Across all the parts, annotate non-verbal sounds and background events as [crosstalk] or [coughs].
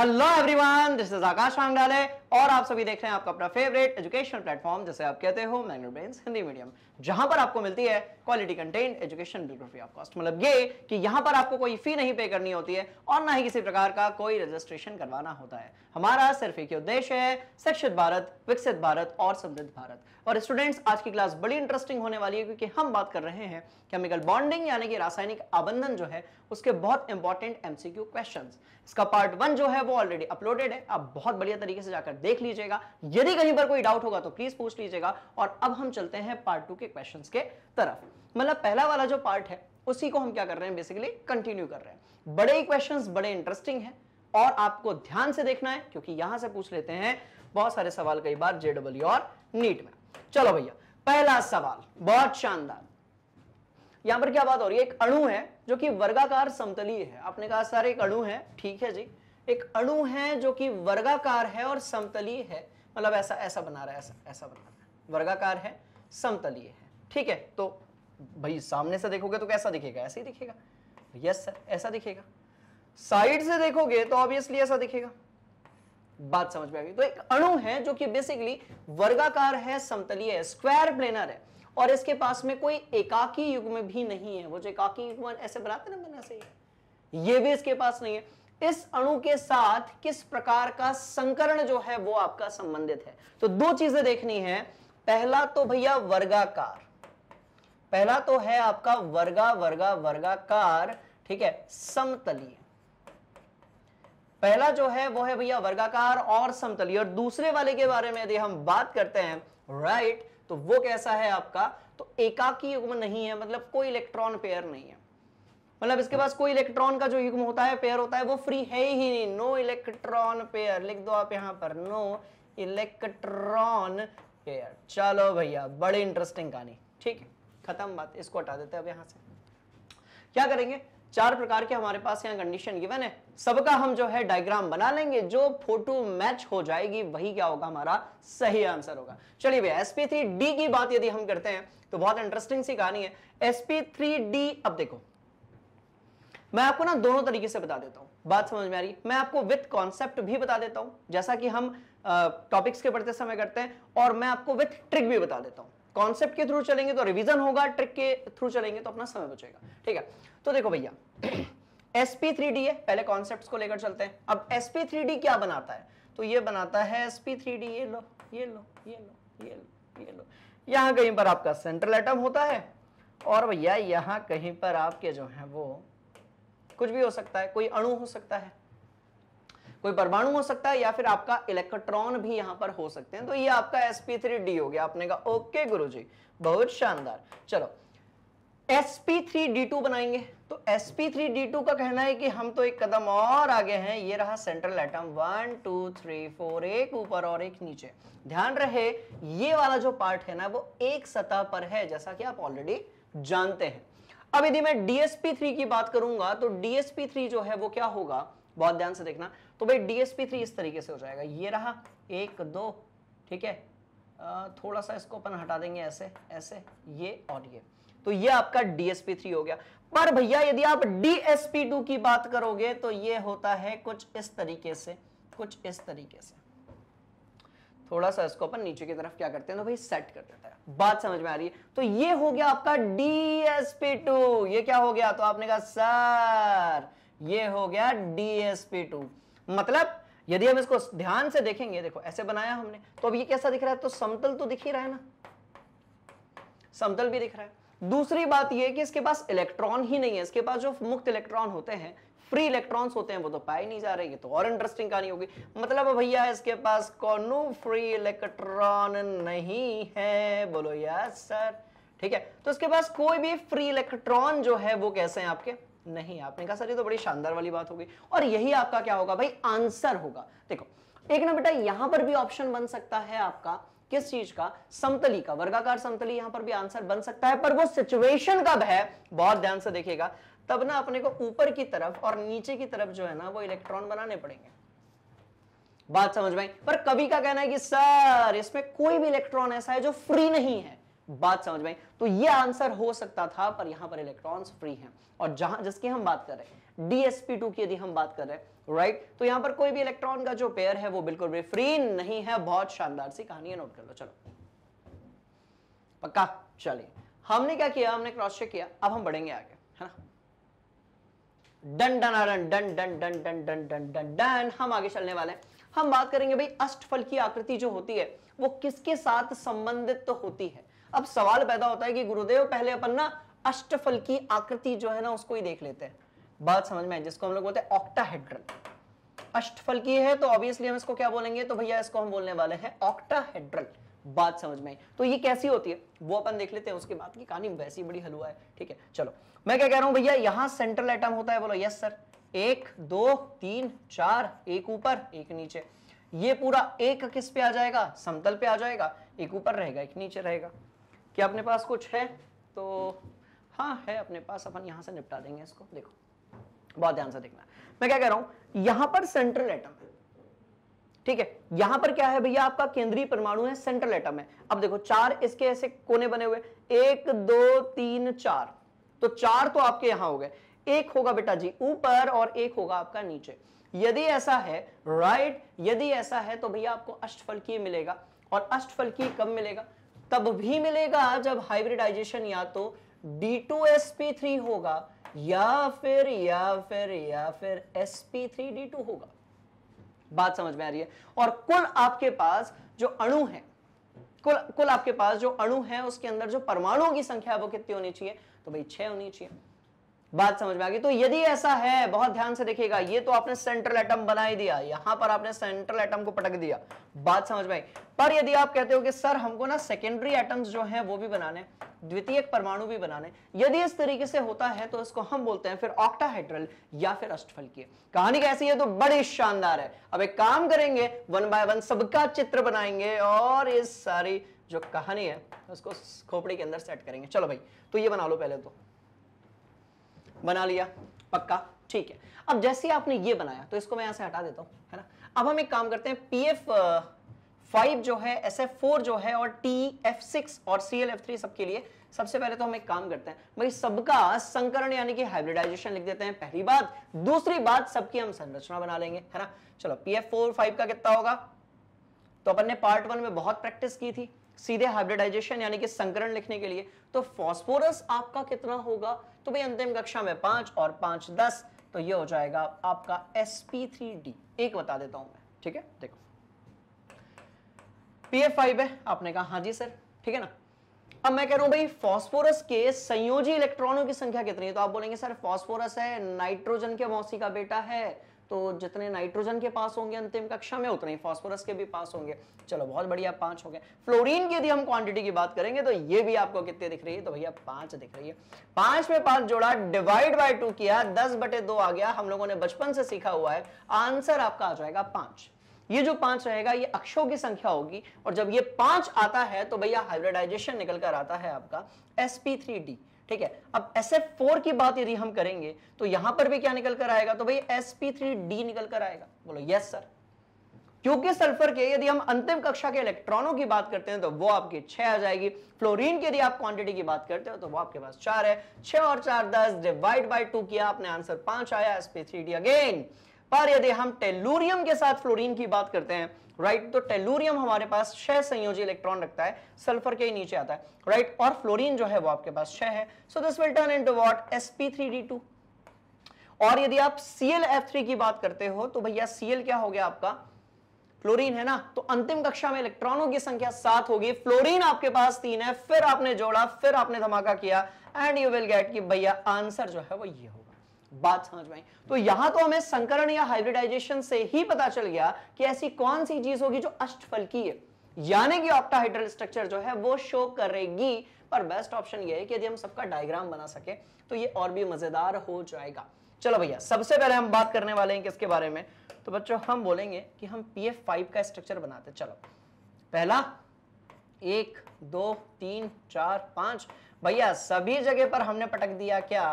Hello everyone, this is Akash Wangdale और आप सभी देख रहे हैं आपका अपना फेवरेट एजुकेशनल प्लेटफॉर्म जैसे आप कहते हो मैंगनोब्रेन्स हिंदी मीडियम जहां पर आपको मिलती है क्वालिटी कंटेंट एजुकेशन बिग्रोफी ऑफ कॉस्ट मतलब ये कि यहां पर आपको कोई फी नहीं पे करनी होती है और ना ही किसी प्रकार का कोई रजिस्ट्रेशन करवाना होता है हमारा सिर्फ एक उद्देश्य है शिक्षित भारत विकसित भारत और समृद्ध भारत और स्टूडेंट्स आज की क्लास बड़ी इंटरेस्टिंग होने वाली है क्योंकि हम बात कर रहे हैं केमिकल बॉन्डिंग यानी कि रासायनिक आबंधन जो है उसके बहुत इंपॉर्टेंट एमसीक्यू क्वेश्चंस इसका पार्ट वन जो है वो ऑलरेडी अपलोडेड है आप बहुत बढ़िया तरीके से जाकर देख लीजिएगा यदि कहीं पर कोई डाउट होगा तो प्लीज पूछ लीजिएगा और अब हम चलते हैं पार्ट टू के क्वेश्चन के तरफ मतलब पहला वाला जो पार्ट है उसी को हम क्या कर रहे हैं बेसिकली कंटिन्यू कर रहे हैं बड़े ही क्वेश्चन बड़े इंटरेस्टिंग है और आपको ध्यान से देखना है क्योंकि यहां से पूछ लेते हैं बहुत सारे सवाल कई बार जेडब्ल्यू और नीट में चलो भैया पहला सवाल बहुत शानदार यहां पर क्या बात हो रही है एक अणु है जो कि वर्गाकार समतलीय है आपने कहा सर एक अणु है ठीक है जी एक अणु है जो कि वर्गाकार है और समतलीय है मतलब ऐसा ऐसा बना रहा है ऐसा ऐसा बना रहा है वर्गाकार है समतलीय है ठीक है तो भाई सामने से देखोगे तो कैसा दिखेगा ऐसे ही दिखेगा यस सर ऐसा दिखेगा साइड से देखोगे तो ऑब्वियसली ऐसा दिखेगा बात समझ में आ गई तो एक अणु है जो कि बेसिकली वर्गाकार है समतलीय है स्क्वायर प्लेनर है और इसके पास में कोई एकाकी युग्म भी नहीं है वो जो एकाकी युग्म ऐसे बनाते ना मैंने ऐसे ही ये भी इसके पास नहीं है इस अणु के साथ किस प्रकार का संकरण जो है वो आपका संबंधित है तो दो चीजें देखनी है पहला तो भैया वर्गाकार पहला तो है आपका वर्गा वर्गा वर्गाकार ठीक है समतलीय पहला जो है वो है भैया वर्गाकार और समतलीय और दूसरे वाले के बारे में यदि हम बात करते हैं राइट तो वो कैसा है आपका तो एकाकी युग्म नहीं है मतलब कोई इलेक्ट्रॉन पेयर नहीं है मतलब इसके पास कोई इलेक्ट्रॉन का जो युग्म होता है पेयर होता है वो फ्री है ही नहीं नो इलेक्ट्रॉन पेयर लिख दो आप यहाँ पर नो इलेक्ट्रॉन पेयर चलो भैया बड़ी इंटरेस्टिंग कहानी ठीक है खत्म बात इसको हटा देते हैं अब यहां से क्या करेंगे चार प्रकार के हमारे पास यहाँ कंडीशन गिवन है सबका हम जो है डायग्राम बना लेंगे जो फोटो मैच हो जाएगी वही क्या होगा हमारा सही आंसर होगा चलिए भैया एसपी थ्री डी की बात यदि हम करते हैं तो बहुत इंटरेस्टिंग सी कहानी है एसपी थ्री डी अब देखो मैं आपको ना दोनों तरीके से बता देता हूँ बात समझ में आ रही है मैं आपको विथ कॉन्सेप्ट भी बता देता हूँ जैसा कि हम टॉपिक्स के पढ़ते समय करते हैं और मैं आपको विथ ट्रिक भी बता देता हूँ कॉन्सेप्ट के थ्रू चलेंगे तो रिवीजन होगा ट्रिक के थ्रू चलेंगे तो अपना समय बचेगा ठीक है तो देखो भैया एस पी थ्री डी है पहले कॉन्सेप्ट को लेकर चलते हैं अब एस पी थ्री डी क्या बनाता है तो ये बनाता है एस पी थ्री डी ये लो ये लो ये लो ये लो ये लो यहाँ कहीं पर आपका सेंट्रल एटम होता है और भैया यहाँ कहीं पर आपके जो है वो कुछ भी हो सकता है कोई अणु हो सकता है कोई परमाणु हो सकता है या फिर आपका इलेक्ट्रॉन भी यहां पर हो सकते हैं तो ये आपका sp3d हो गया आपने कहा ओके गुरुजी बहुत शानदार चलो sp3d2 बनाएंगे तो sp3d2 का कहना है कि हम तो एक कदम और आगे हैं ये रहा central atom one two three four एक ऊपर और एक नीचे ध्यान रहे ये वाला जो पार्ट है ना वो एक सतह पर है जैसा कि आप ऑलरेडी जानते हैं अब यदि मैं डीएसपी थ्री की बात करूंगा तो डीएसपी थ्री जो है वो क्या होगा बहुत ध्यान से देखना तो भाई डीएसपी थ्री इस तरीके से हो जाएगा ये रहा एक दो ठीक है थोड़ा सा इसको अपन हटा देंगे ऐसे ऐसे ये और ये तो ये आपका डीएसपी थ्री हो गया पर भैया यदि आप डीएसपी टू की बात करोगे तो ये होता है कुछ इस तरीके से कुछ इस तरीके से थोड़ा सा इसको अपन नीचे की तरफ क्या करते हैं तो भाई सेट कर देता है बात समझ में आ रही है तो ये हो गया आपका डीएसपी टू ये क्या हो गया तो आपने कहा सर ये हो गया डीएसपी टू मतलब यदि हम इसको ध्यान से देखेंगे देखो ऐसे बनाया हमने तो अब ये कैसा दिख रहा है तो समतल तो दिख ही रहा है ना समतल भी दिख रहा है दूसरी बात यह कि इसके पास इलेक्ट्रॉन ही नहीं है इसके पास जो मुक्त इलेक्ट्रॉन होते हैं फ्री इलेक्ट्रॉन्स होते हैं वो तो पाए नहीं जा रहे ये तो और इंटरेस्टिंग कहानी होगी मतलब भैया इसके पास कोनो फ्री इलेक्ट्रॉन नहीं है बोलो यार सर ठीक है तो इसके पास कोई भी फ्री इलेक्ट्रॉन जो है वो कैसे हैं आपके नहीं आपने कहा सर ये तो बड़ी शानदार वाली बात होगी और यही आपका क्या होगा भाई आंसर होगा देखो एक ना बेटा यहां पर भी ऑप्शन बन सकता है आपका किस चीज का समतली का वर्गाकार समतली यहां पर भी आंसर बन सकता है पर वो सिचुएशन कब है बहुत ध्यान से देखिएगा तब ना अपने को ऊपर की तरफ और नीचे की तरफ जो है ना वो इलेक्ट्रॉन बनाने पड़ेंगे बात समझ में पर कभी का कहना है कि सर इसमें कोई भी इलेक्ट्रॉन ऐसा है जो फ्री नहीं है बात समझ में तो ये आंसर हो सकता था पर यहां पर इलेक्ट्रॉन्स फ्री हैं और जहां जिसकी हम बात कर रहे हैं डीएसपी की यदि हम बात कर रहे हैं राइट तो यहां पर कोई भी इलेक्ट्रॉन का जो पेयर है वो बिल्कुल भी फ्री नहीं है बहुत शानदार सी कहानी है नोट कर लो चलो पक्का चलिए हमने क्या किया हमने क्रॉस चेक किया अब हम बढ़ेंगे आगे done done done done done done done done done done done हम आगे चलने वाले हैं हम बात करेंगे भाई अष्टफल की आकृति जो होती है वो किसके साथ संबंधित तो होती है अब सवाल पैदा होता है कि गुरुदेव पहले अपन ना अष्टफल की आकृति जो है ना उसको ही देख लेते हैं बात समझ में आई जिसको हम लोग बोलते हैं ऑक्टाहेड्रल अष्टफल की है तो ऑब्वियसली हम इसको क्या बोलेंगे तो भैया इसको हम बोलने वाले हैं ऑक्टाहेड्रल बात समझ में आई तो ये कैसी होती है वो अपन देख लेते हैं उसके बाद की कहानी वैसी बड़ी हलवा है ठीक है चलो मैं क्या कह रहा हूं भैया यहां सेंट्रल एटम होता है बोलो यस सर एक दो तीन चार एक ऊपर एक नीचे ये पूरा एक किस पे आ जाएगा समतल पे आ जाएगा एक ऊपर रहेगा एक नीचे रहेगा क्या अपने पास कुछ है तो हाँ है अपने पास अपन यहां से निपटा देंगे इसको देखो बहुत ध्यान से देखना मैं क्या कह रहा हूं यहां पर सेंट्रल एटम है ठीक है यहां पर क्या है भैया आपका केंद्रीय परमाणु है सेंट्रल एटम है अब देखो चार इसके ऐसे कोने बने हुए एक दो तीन चार तो चार तो आपके यहां हो गए एक होगा बेटा जी ऊपर और एक होगा आपका नीचे यदि ऐसा है राइट यदि ऐसा है तो भैया आपको अष्टफलकीय मिलेगा और अष्टफलकीय कब मिलेगा तब भी मिलेगा जब हाइब्रिडाइजेशन या तो d two s P three होगा या फिर या फिर या फिर s P three D two होगा बात समझ में आ रही है और कुल आपके पास जो अणु है कुल कुल आपके पास जो अणु है उसके अंदर जो परमाणुओं की संख्या वो कितनी होनी चाहिए तो भाई छह होनी चाहिए बात समझ में आ गई तो यदि ऐसा है बहुत ध्यान से देखिएगा ये तो आपने सेंट्रल एटम बना ही दिया यहां पर आपने सेंट्रल एटम को पटक दिया बात समझ में आई पर यदि आप कहते हो कि सर हमको ना सेकेंडरी एटम्स जो हैं वो भी बनाने द्वितीय परमाणु भी बनाने यदि इस तरीके से होता है तो इसको हम बोलते हैं फिर ऑक्टाहाइड्रल या फिर अष्टफलकीय कहानी कैसी है तो बड़ी शानदार है अब एक काम करेंगे वन बाय वन सबका चित्र बनाएंगे और इस सारी जो कहानी है उसको खोपड़ी के अंदर सेट करेंगे चलो भाई तो ये बना लो पहले तो बना लिया पक्का ठीक है अब जैसे आपने ये बनाया तो इसको मैं यहां से हटा देता हूं है ना अब हम एक काम करते हैं पी एफ फाइव जो है एस एफ फोर जो है और टी एफ सिक्स और सी एल एफ थ्री सबके लिए सबसे पहले तो हम एक काम करते हैं भाई सबका संकरण यानी कि हाइब्रिडाइजेशन लिख देते हैं पहली बात दूसरी बात सबकी हम संरचना बना लेंगे है ना चलो पी एफ फोर फाइव का कितना होगा तो अपन ने पार्ट वन में बहुत प्रैक्टिस की थी सीधे हाइब्रिडाइजेशन यानी कि संकरण लिखने के लिए तो फॉस्फोरस आपका कितना होगा तो भाई अंतिम कक्षा में पांच और पांच दस तो ये हो जाएगा आपका sp3d एक बता देता हूं मैं ठीक है देखो pf5 है आपने कहा हाँ जी सर ठीक है ना अब मैं कह रहा हूं भाई फास्फोरस के संयोजी इलेक्ट्रॉनों की संख्या कितनी है तो आप बोलेंगे सर फास्फोरस है नाइट्रोजन के मौसी का बेटा है तो जितने नाइट्रोजन के पास होंगे अंतिम कक्षा में उतने ही फॉस्फोरस के भी पास होंगे चलो बहुत बढ़िया पांच हो गए फ्लोरीन की यदि हम क्वांटिटी की बात करेंगे तो ये भी आपको कितने दिख रही है तो भैया पांच दिख रही है पांच में पांच जोड़ा डिवाइड बाई टू किया दस बटे दो आ गया हम लोगों ने बचपन से सीखा हुआ है आंसर आपका आ जाएगा पांच ये जो पांच रहेगा ये अक्षों की संख्या होगी और जब ये पांच आता है तो भैया हाइब्रिडाइजेशन निकल कर आता है आपका sp3d ठीक है अब एस एफ फोर की बात यदि हम करेंगे तो यहां पर भी क्या निकल कर आएगा तो भाई एस पी थ्री डी निकल कर आएगा बोलो यस सर क्योंकि सल्फर के यदि हम अंतिम कक्षा के इलेक्ट्रॉनों की बात करते हैं तो वो आपके छह आ जाएगी फ्लोरीन की यदि आप क्वांटिटी की बात करते हो तो वो आपके पास चार है छह और चार दस डिवाइड बाई टू किया आपने आंसर पांच आया एसपी थ्री डी अगेन पर यदि हम टेलूरियम के साथ फ्लोरीन की बात करते हैं राइट तो टेलूरियम हमारे पास छह संयोजी इलेक्ट्रॉन रखता है सल्फर के नीचे आता है राइट और फ्लोरीन जो है वो आपके पास छह है so this will turn into what sp3d2 और यदि आप ClF3 की बात करते हो तो भैया Cl क्या हो गया आपका फ्लोरीन है ना तो अंतिम कक्षा में इलेक्ट्रॉनों की संख्या सात होगी फ्लोरीन आपके पास तीन है फिर आपने जोड़ा फिर आपने धमाका किया एंड यू विल गेट कि भैया आंसर जो है वो ये होगा बात समझ में तो यहां तो हमें संकरण या हाइब्रिडाइजेशन से ही पता चल गया कि ऐसी कौन सी चीज होगी जो अष्टफल की है यानी कि ऑक्टाहाइड्रल स्ट्रक्चर जो है वो शो करेगी पर बेस्ट ऑप्शन ये है कि यदि हम सबका डायग्राम बना सके तो ये और भी मजेदार हो जाएगा चलो भैया सबसे पहले हम बात करने वाले हैं किसके बारे में तो बच्चों हम बोलेंगे कि हम पी एफ फाइव का स्ट्रक्चर बनाते चलो पहला एक दो तीन चार पांच भैया सभी जगह पर हमने पटक दिया क्या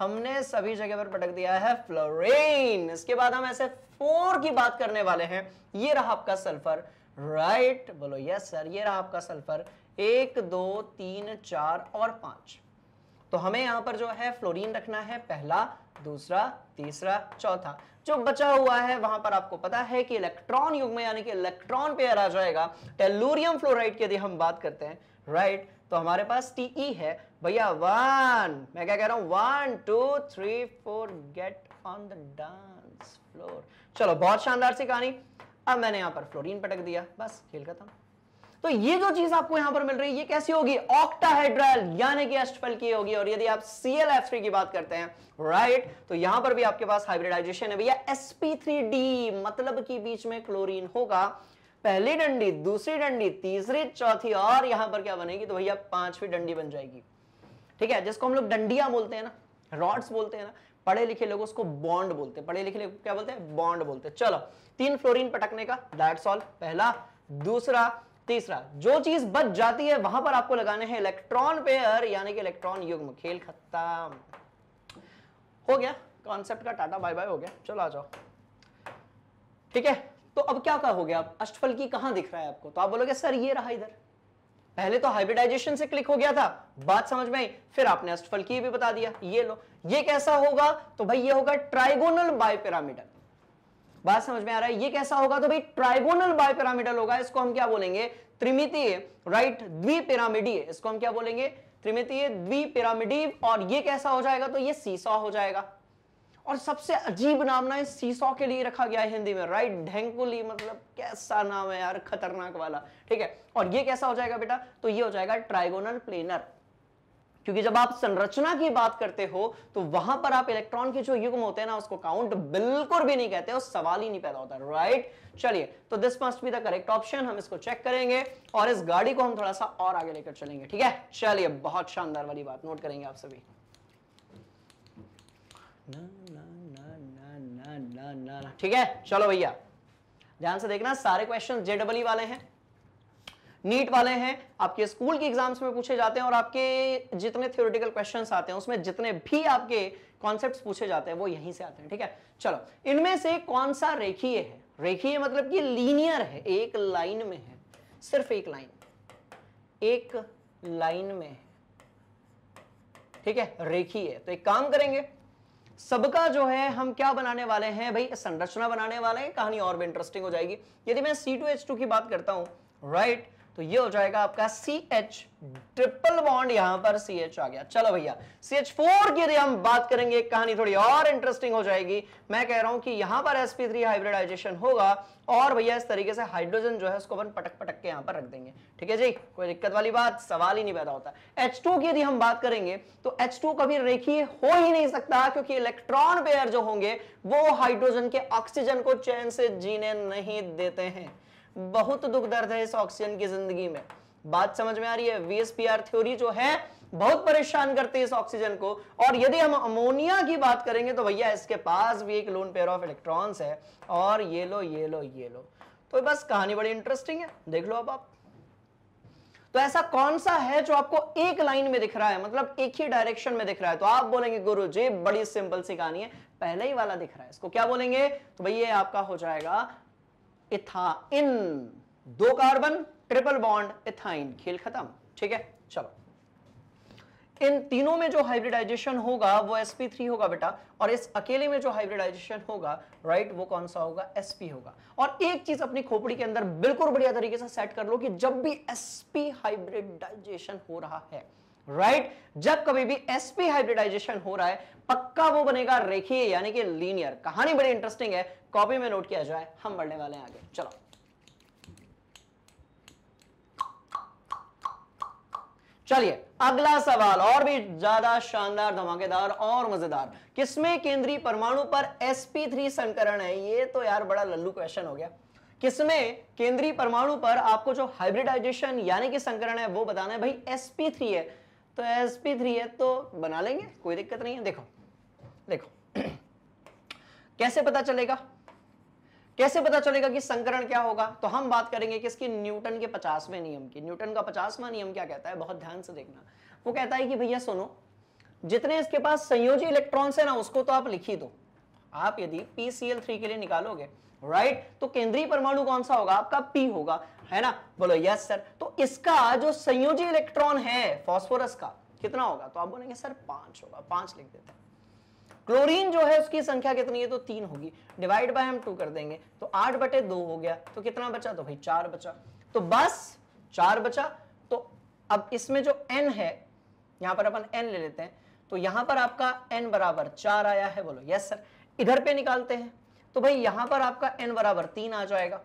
हमने सभी जगह पर पटक दिया है फ्लोरीन इसके बाद हम ऐसे फोर की बात करने वाले हैं ये रहा आपका सल्फर राइट बोलो यस सर ये रहा आपका सल्फर एक दो तीन चार और पांच तो हमें यहां पर जो है फ्लोरीन रखना है पहला दूसरा तीसरा चौथा जो बचा हुआ है वहां पर आपको पता है कि इलेक्ट्रॉन युग में यानी कि इलेक्ट्रॉन पेयर आ जाएगा टेलूरियम फ्लोराइड की यदि हम बात करते हैं राइट right? तो हमारे पास टी ई e है भैया वन मैं क्या कह रहा हूं one two three four get on the dance floor चलो बहुत शानदार सी कहानी अब मैंने यहां पर फ्लोरिन पटक दिया बस खेल खत्म तो ये जो चीज आपको यहां पर मिल रही है ये कैसी होगी ऑक्टाहेड्रल यानी कि अष्टफल की होगी और यदि आप ClF3 की बात करते हैं राइट तो यहां पर भी आपके पास हाइब्रिडाइजेशन है भैया sp3d मतलब कि बीच में क्लोरीन होगा पहली डंडी दूसरी डंडी तीसरी चौथी और यहां पर क्या बनेगी तो भैया पांचवी डंडी बन जाएगी ठीक है जिसको हम लोग डंडिया बोलते हैं ना रॉड्स बोलते हैं ना पढ़े लिखे लोग उसको बॉन्ड बोलते हैं पढ़े लिखे लोग क्या बोलते हैं बॉन्ड बोलते हैं चलो तीन फ्लोरिन पटकने का दैट्स ऑल पहला दूसरा तीसरा जो चीज बच जाती है वहां पर आपको लगाने हैं इलेक्ट्रॉन पेयर यानी कि इलेक्ट्रॉन युग्म खेल खत्म हो गया कॉन्सेप्ट का टाटा बाय बाय हो गया चलो आ जाओ ठीक है तो अब क्या कहोगे आप अष्टफल की कहां दिख रहा है आपको तो आप बोलोगे सर ये रहा इधर पहले तो हाइब्रिडाइजेशन से क्लिक हो गया था बात समझ में आई फिर आपने अष्टफल की भी बता दिया ये लो ये कैसा होगा तो भाई ये होगा ट्राइगोनल बायपेरामिडल बात समझ में आ रहा है ये कैसा होगा तो भाई ट्राइगोनल बायपेरामिडल होगा इसको हम क्या बोलेंगे त्रिमितीय राइट द्विपिरामिडीय इसको हम क्या बोलेंगे त्रिमितीय द्विपिरामिडीव और ये कैसा हो जाएगा तो ये सीसा हो जाएगा और सबसे अजीब नाम ना इस सीसॉ के लिए रखा गया है हिंदी में राइट ढेंकुली मतलब कैसा नाम है यार खतरनाक वाला ठीक है और ये कैसा हो जाएगा बेटा तो ये हो जाएगा ट्राइगोनल प्लेनर क्योंकि जब आप संरचना की बात करते हो तो वहां पर आप इलेक्ट्रॉन के जो युग्म होते हैं ना उसको काउंट बिल्कुल भी नहीं कहते और सवाल ही नहीं पैदा होता राइट चलिए तो this must be the correct option हम इसको चेक करेंगे और इस गाड़ी को हम थोड़ा सा और आगे लेकर चलेंगे ठीक है चलिए बहुत शानदार वाली बात नोट करेंगे आप सभी ठीक है चलो भैया ध्यान से देखना सारे question J e e e वाले हैं नीट वाले हैं आपके स्कूल के एग्जाम्स में पूछे जाते हैं और आपके जितने थियोरिटिकल क्वेश्चन आते हैं उसमें जितने भी आपके कॉन्सेप्ट पूछे जाते हैं वो यहीं से आते हैं ठीक है चलो इनमें से कौन सा रेखीय है रेखीय मतलब कि लीनियर है एक लाइन में है सिर्फ एक लाइन एक लाइन में ठीक है रेखीय तो एक काम करेंगे सबका जो है हम क्या बनाने वाले हैं भाई संरचना बनाने वाले हैं कहानी और भी इंटरेस्टिंग हो जाएगी यदि मैं सी टू एच टू की बात करता हूं राइट right? तो ये हो जाएगा आपका सी एच ट्रिपल बॉन्ड यहां पर सी एच आ गया चलो भैया सी एच फोर की यदि हम बात करेंगे कहानी थोड़ी और इंटरेस्टिंग हो जाएगी मैं कह रहा हूं कि यहां पर एसपी थ्री हाइब्रिडाइजेशन होगा और भैया इस तरीके से हाइड्रोजन जो है उसको अपन पटक पटक के यहां पर रख देंगे ठीक है जी कोई दिक्कत वाली बात सवाल ही नहीं पैदा होता एच टू की यदि हम बात करेंगे तो एच टू कभी रेखीय हो ही नहीं सकता क्योंकि इलेक्ट्रॉन पेयर जो होंगे वो हाइड्रोजन के ऑक्सीजन को चैन से जीने नहीं देते हैं बहुत दुख दर्द है इस ऑक्सीजन की जिंदगी में बात समझ में आ रही है वीएसपीआर थ्योरी जो है बहुत परेशान करते हैं इस ऑक्सीजन को और यदि हम अमोनिया की बात करेंगे तो भैया इसके पास भी एक लोन पेयर ऑफ इलेक्ट्रॉन्स है और ये लो ये लो ये लो तो बस कहानी बड़ी इंटरेस्टिंग है देख लो अब आप तो ऐसा कौन सा है जो आपको एक लाइन में दिख रहा है मतलब एक ही डायरेक्शन में दिख रहा है तो आप बोलेंगे गुरु जी बड़ी सिंपल सी कहानी है पहले ही वाला दिख रहा है इसको क्या बोलेंगे तो भैया आपका हो जाएगा इथाइन दो कार्बन ट्रिपल बॉन्ड इथाइन खेल खत्म ठीक है चलो इन तीनों में जो हाइब्रिडाइजेशन होगा वो sp3 होगा बेटा और इस अकेले में जो हाइब्रिडाइजेशन होगा राइट वो कौन सा होगा sp होगा और एक चीज अपनी खोपड़ी के अंदर बिल्कुल बढ़िया तरीके से सेट कर लो कि जब भी sp हाइब्रिडाइजेशन हो रहा है राइट right? जब कभी भी एसपी हाइब्रिडाइजेशन हो रहा है पक्का वो बनेगा रेखीय यानी कि लीनियर कहानी बड़ी इंटरेस्टिंग है कॉपी में नोट किया जाए हम बढ़ने वाले हैं आगे चलो चलिए अगला सवाल और भी ज्यादा शानदार धमाकेदार और मजेदार किसमें केंद्रीय परमाणु पर sp3 संकरण है ये तो यार बड़ा लल्लू क्वेश्चन हो गया किसमें केंद्रीय परमाणु पर आपको जो हाइब्रिडाइजेशन यानी कि संकरण है वो बताना है भाई sp3 है तो एस पी थ्री है तो बना लेंगे कोई दिक्कत नहीं है देखो देखो [clears throat] कैसे पता चलेगा कैसे पता चलेगा कि संकरण क्या होगा तो हम बात करेंगे किसकी न्यूटन के पचासवें नियम की न्यूटन का पचासवा नियम क्या कहता है बहुत ध्यान से देखना वो कहता है कि भैया सुनो जितने इसके पास संयोजी इलेक्ट्रॉन है ना उसको तो आप लिख ही दो आप यदि पी के लिए निकालोगे राइट तो केंद्रीय परमाणु कौन सा होगा आपका पी होगा है ना बोलो यस सर तो इसका जो संयोजी इलेक्ट्रॉन है फॉस्फोरस का कितना होगा तो आप बोलेंगे सर पांच होगा पांच लिख देते हैं क्लोरीन जो है उसकी संख्या कितनी है तो तीन होगी डिवाइड बाय हम टू कर देंगे तो आठ बटे दो हो गया तो कितना बचा तो भाई चार बचा तो बस चार बचा तो अब इसमें जो एन है यहां पर अपन एन ले लेते हैं तो यहां पर आपका एन बराबर चार आया है बोलो यस सर इधर पे निकालते हैं तो भाई यहां पर आपका एन बराबर तीन आ जाएगा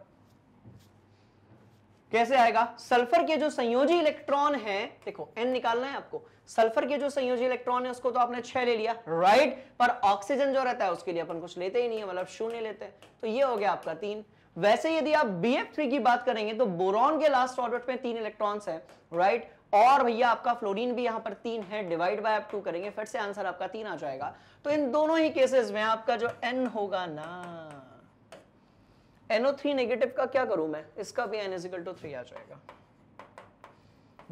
कैसे आएगा सल्फर के जो संयोजी इलेक्ट्रॉन है देखो एन निकालना है आपको सल्फर के जो संयोजी इलेक्ट्रॉन है उसको तो आपने छह ले लिया राइट पर ऑक्सीजन जो रहता है उसके लिए अपन कुछ लेते ही नहीं है मतलब शून्य लेते हैं तो ये हो गया आपका तीन वैसे यदि आप बी की बात करेंगे तो बोरॉन के लास्ट ऑर्बिट में तीन इलेक्ट्रॉन्स है राइट और भैया आपका फ्लोरीन भी यहां पर तीन है डिवाइड बाय आप टू करेंगे फिर से आंसर आपका तीन आ जाएगा तो इन दोनों ही केसेस में आपका जो एन होगा ना एनओ थ्री नेगेटिव का क्या करूं मैं इसका भी एन n टू थ्री आ जाएगा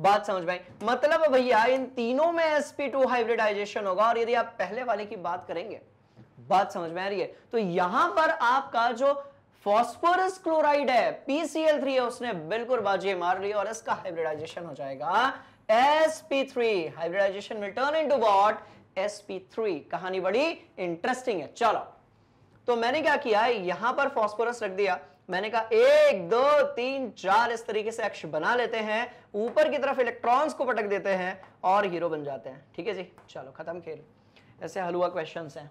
बात समझ में मतलब भैया इन तीनों में sp2 हाइब्रिडाइजेशन होगा और यदि आप पहले वाले की बात करेंगे बात समझ में आ रही है तो यहां पर आपका जो फॉस्फोरस क्लोराइड है PCl3 है उसने बिल्कुल बाजी मार ली और इसका हाइब्रिडाइजेशन हो जाएगा sp3 hybridisation will turn into what sp3 कहानी बड़ी इंटरेस्टिंग है चलो तो मैंने क्या किया यहां पर फॉस्फोरस रख दिया मैंने कहा एक दो तीन चार इस तरीके से अक्ष बना लेते हैं ऊपर की तरफ इलेक्ट्रॉन्स को पटक देते हैं और हीरो बन जाते हैं ठीक है जी चलो खत्म खेल ऐसे हलुआ क्वेश्चन है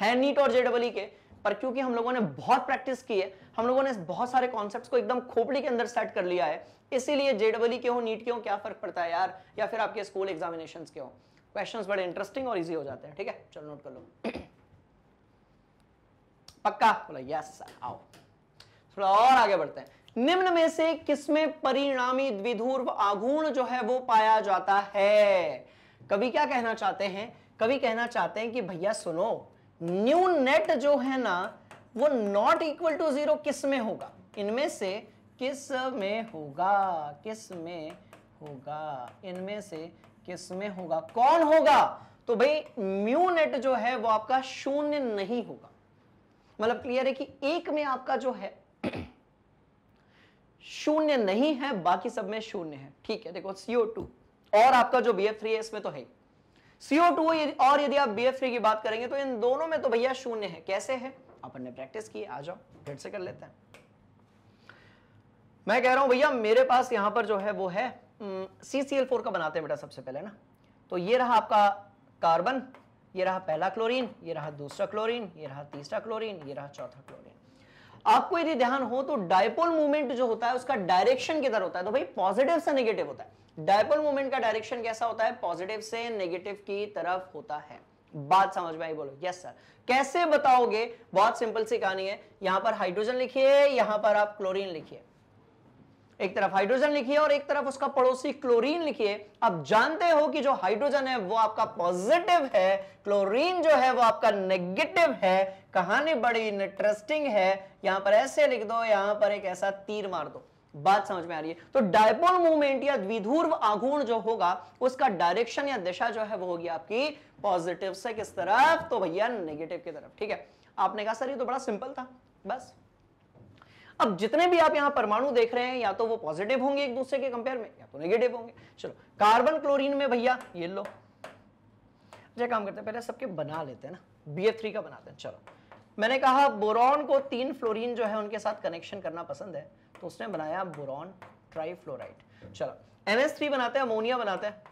है नीट और जेडबल के पर क्योंकि हम लोगों ने बहुत प्रैक्टिस की है हम लोगों ने बहुत सारे कॉन्सेप्ट्स को एकदम खोपड़ी के अंदर सेट कर लिया है इसीलिए जेडबल के हो नीट के हो क्या फर्क पड़ता है यार या फिर आपके स्कूल एग्जामिनेशन के हो क्वेश्चन बड़े इंटरेस्टिंग और ईजी हो जाते हैं ठीक है चलो नोट कर लो पक्का बोला यस आओ थोड़ा और आगे बढ़ते हैं निम्न में से किसमें परिणामी द्विधूर्व आघूर्ण जो है वो पाया जाता है कभी क्या कहना चाहते हैं कभी कहना चाहते हैं कि भैया सुनो न्यू नेट जो है ना वो नॉट इक्वल टू जीरो किस में होगा इनमें से किस में होगा किस में होगा इनमें से किस में होगा कौन होगा तो भाई म्यू नेट जो है वो आपका शून्य नहीं होगा मतलब क्लियर है कि एक में आपका जो है शून्य नहीं है बाकी सब में शून्य है ठीक है देखो सीओ टू और आपका जो बी एफ थ्री है इसमें तो है सीओ टू और यदि आप बी एफ थ्री की बात करेंगे तो इन दोनों में तो भैया शून्य है कैसे है अपन ने प्रैक्टिस की आ जाओ फिर से कर लेते हैं मैं कह रहा हूं भैया मेरे पास यहां पर जो है वो है सी सी एल फोर का बनाते हैं बेटा सबसे पहले ना तो ये रहा आपका कार्बन ये रहा पहला क्लोरीन ये रहा दूसरा क्लोरीन ये रहा तीसरा क्लोरीन ये रहा चौथा क्लोरीन आपको यदि ध्यान हो तो डायपोल मूवमेंट जो होता है उसका डायरेक्शन किधर होता है तो भाई पॉजिटिव से नेगेटिव होता है डायपोल मूवमेंट का डायरेक्शन कैसा होता है पॉजिटिव से नेगेटिव की तरफ होता है बात समझ में आई बोलो यस सर कैसे बताओगे बहुत सिंपल सी कहानी है यहां पर हाइड्रोजन लिखिए यहां पर आप क्लोरीन लिखिए एक तरफ हाइड्रोजन लिखिए और एक तरफ उसका पड़ोसी क्लोरीन लिखिए आप जानते हो कि जो हाइड्रोजन है वो आपका पॉजिटिव है क्लोरीन जो है वो आपका नेगेटिव है कहानी बड़ी इंटरेस्टिंग है यहां पर ऐसे लिख दो यहां पर एक ऐसा तीर मार दो बात समझ में आ रही है तो डायपोल मूवमेंट या द्विध्रुव आघूर्ण जो होगा उसका डायरेक्शन या दिशा जो है वो होगी आपकी पॉजिटिव से किस तरफ तो भैया नेगेटिव की तरफ ठीक है आपने कहा सर ये तो बड़ा सिंपल था बस अब जितने भी आप यहां परमाणु देख रहे हैं या तो वो पॉजिटिव होंगे एक दूसरे के कंपेयर में या तो नेगेटिव होंगे चलो कार्बन क्लोरीन में भैया ये लो अच्छा काम करते हैं पहले सबके बना लेते हैं ना बी एफ थ्री का बनाते हैं चलो मैंने कहा बोरॉन को तीन फ्लोरीन जो है उनके साथ कनेक्शन करना पसंद है तो उसने बनाया बोरॉन ट्राईफ्लोराइड चलो एन बनाते हैं अमोनिया बनाते हैं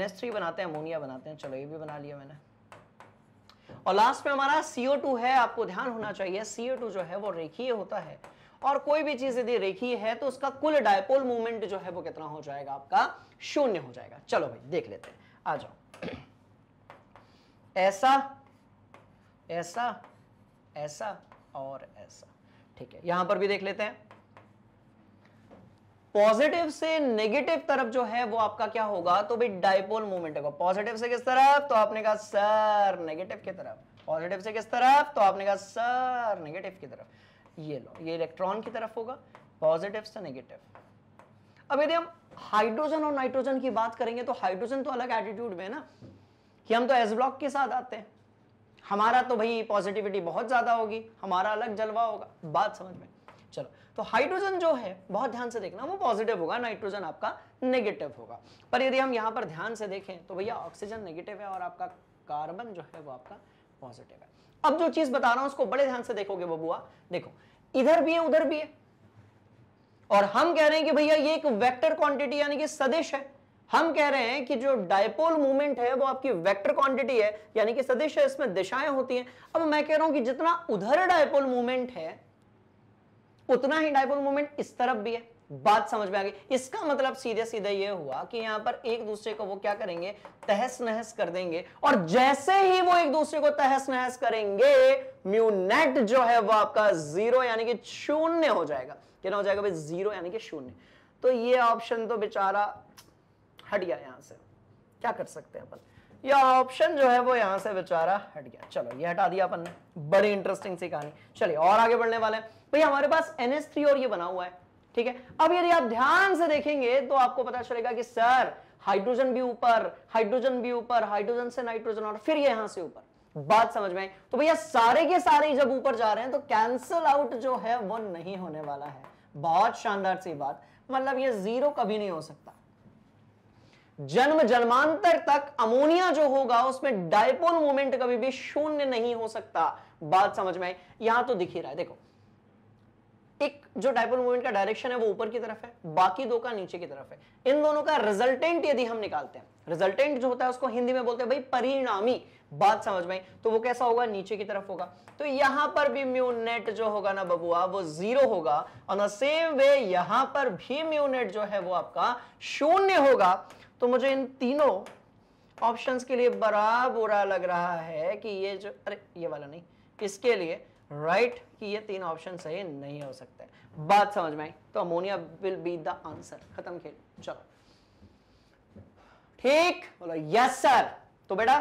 एन बनाते हैं अमोनिया बनाते हैं चलो ये भी बना लिया मैंने और लास्ट में हमारा CO2 है आपको ध्यान होना चाहिए CO2 जो है वो रेखीय होता है और कोई भी चीज यदि रेखीय है तो उसका कुल डायपोल मूवमेंट जो है वो कितना हो जाएगा आपका शून्य हो जाएगा चलो भाई देख लेते हैं आ जाओ [clears throat] ऐसा ऐसा ऐसा और ऐसा ठीक है यहां पर भी देख लेते हैं पॉजिटिव से नेगेटिव तरफ जो है वो आपका क्या होगा तो भी डायपोल मूवमेंट होगा पॉजिटिव से किस तरफ तो आपने कहा सर नेगेटिव की तरफ पॉजिटिव से किस तरफ तो आपने कहा सर नेगेटिव की तरफ ये लो ये इलेक्ट्रॉन की तरफ होगा पॉजिटिव से नेगेटिव अब यदि हम हाइड्रोजन और नाइट्रोजन की बात करेंगे तो हाइड्रोजन तो अलग एटीट्यूड में है ना कि हम तो एस ब्लॉक के साथ आते हैं हमारा तो भाई पॉजिटिविटी बहुत ज्यादा होगी हमारा अलग जलवा होगा बात समझ में तो हाइड्रोजन जो है बहुत ध्यान से देखना वो पॉजिटिव होगा नाइट्रोजन आपका नेगेटिव होगा पर यदि हम यहाँ पर ध्यान से देखें तो भैया ऑक्सीजन नेगेटिव है और आपका कार्बन जो है वो आपका पॉजिटिव है अब जो चीज बता रहा हूं उसको बड़े ध्यान से देखोगे बबुआ देखो इधर भी है उधर भी है और हम कह रहे हैं कि भैया ये एक वेक्टर क्वांटिटी यानी कि सदिश है हम कह रहे हैं कि जो डायपोल मूवमेंट है वो आपकी वेक्टर क्वांटिटी है यानी कि सदिश है इसमें दिशाएं होती हैं अब मैं कह रहा हूं कि जितना उधर डायपोल मूवमेंट है उतना ही डायपोल मोमेंट इस तरफ भी है बात समझ में आ गई इसका मतलब सीधे सीधे ये हुआ कि यहां पर एक दूसरे को वो क्या करेंगे तहस नहस कर देंगे और जैसे ही वो एक दूसरे को तहस नहस करेंगे म्यूनेट जो है वो आपका जीरो यानी कि शून्य हो जाएगा क्या हो जाएगा भाई जीरो यानी कि शून्य तो ये ऑप्शन तो बेचारा हट गया यहां से क्या कर सकते हैं अपन या ऑप्शन जो है वो यहां से बेचारा हट गया चलो ये हटा दिया अपन ने बड़ी इंटरेस्टिंग सी कहानी चलिए और आगे बढ़ने वाले हैं भैया हमारे पास थ्री और ये बना हुआ है ठीक है अब यदि आप ध्यान से देखेंगे तो आपको पता चलेगा कि सर हाइड्रोजन भी ऊपर हाइड्रोजन भी ऊपर हाइड्रोजन से नाइट्रोजन और फिर यहां से ऊपर बात समझ में आई तो भैया सारे के सारे जब ऊपर जा रहे हैं तो कैंसल आउट जो है वो नहीं होने वाला है बहुत शानदार सी बात मतलब ये जीरो कभी नहीं हो सकता जन्म जन्मांतर तक अमोनिया जो होगा उसमें डायपोल मोमेंट कभी भी शून्य नहीं हो सकता बात समझ में आई यहां तो दिख ही रहा है देखो एक जो डायपोल मोमेंट का डायरेक्शन है वो ऊपर की तरफ है बाकी दो का नीचे की तरफ है इन दोनों का रिजल्टेंट यदि हम निकालते हैं रिजल्टेंट जो होता है उसको हिंदी में बोलते हैं भाई परिणामी बात समझ में तो वो कैसा होगा नीचे की तरफ होगा तो यहां पर भी म्यू नेट जो होगा ना बबुआ वो जीरो होगा और सेम वे यहां पर भी म्यू नेट जो है वो आपका शून्य होगा तो मुझे इन तीनों ऑप्शंस के लिए बड़ा बुरा लग रहा है कि ये जो अरे ये वाला नहीं इसके लिए राइट right कि ये तीन ऑप्शन सही नहीं हो सकते बात समझ में आई तो ammonia will be the answer खत्म खेल चलो ठीक बोलो यस सर तो बेटा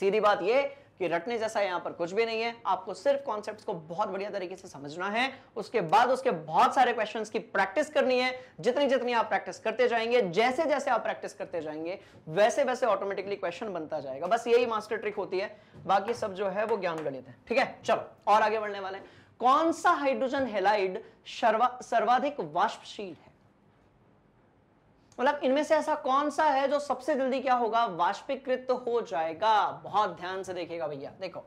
सीधी बात ये कि रटने जैसा यहां पर कुछ भी नहीं है आपको सिर्फ कॉन्सेप्ट को बहुत बढ़िया तरीके से समझना है उसके बाद उसके बहुत सारे क्वेश्चन की प्रैक्टिस करनी है जितनी जितनी आप प्रैक्टिस करते जाएंगे जैसे जैसे आप प्रैक्टिस करते जाएंगे वैसे वैसे ऑटोमेटिकली क्वेश्चन बनता जाएगा बस यही मास्टर ट्रिक होती है बाकी सब जो है वो ज्ञान गणित है ठीक है चलो और आगे बढ़ने वाले कौन सा हाइड्रोजन हेलाइड सर्वाधिक वाष्पशील मतलब इनमें से ऐसा कौन सा है जो सबसे जल्दी क्या होगा वाष्पीकृत हो जाएगा बहुत ध्यान से देखिएगा भैया देखो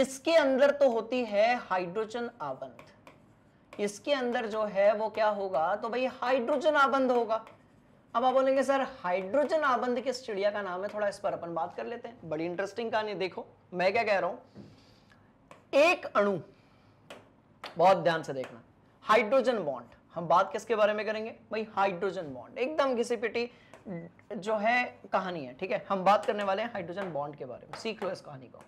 इसके अंदर तो होती है हाइड्रोजन आबंध इसके अंदर जो है वो क्या होगा तो भाई हाइड्रोजन आबंध होगा अब आप बोलेंगे सर हाइड्रोजन आबंध किस चिड़िया का नाम है थोड़ा इस पर अपन बात कर लेते हैं बड़ी इंटरेस्टिंग कहानी देखो मैं क्या कह रहा हूं एक अणु बहुत ध्यान से देखना हाइड्रोजन बॉन्ड हम बात किसके बारे में करेंगे भाई हाइड्रोजन बॉन्ड एकदम घिसी पिटी जो है कहानी है ठीक है हम बात करने वाले हैं हाइड्रोजन बॉन्ड के बारे में सीख लो इस कहानी को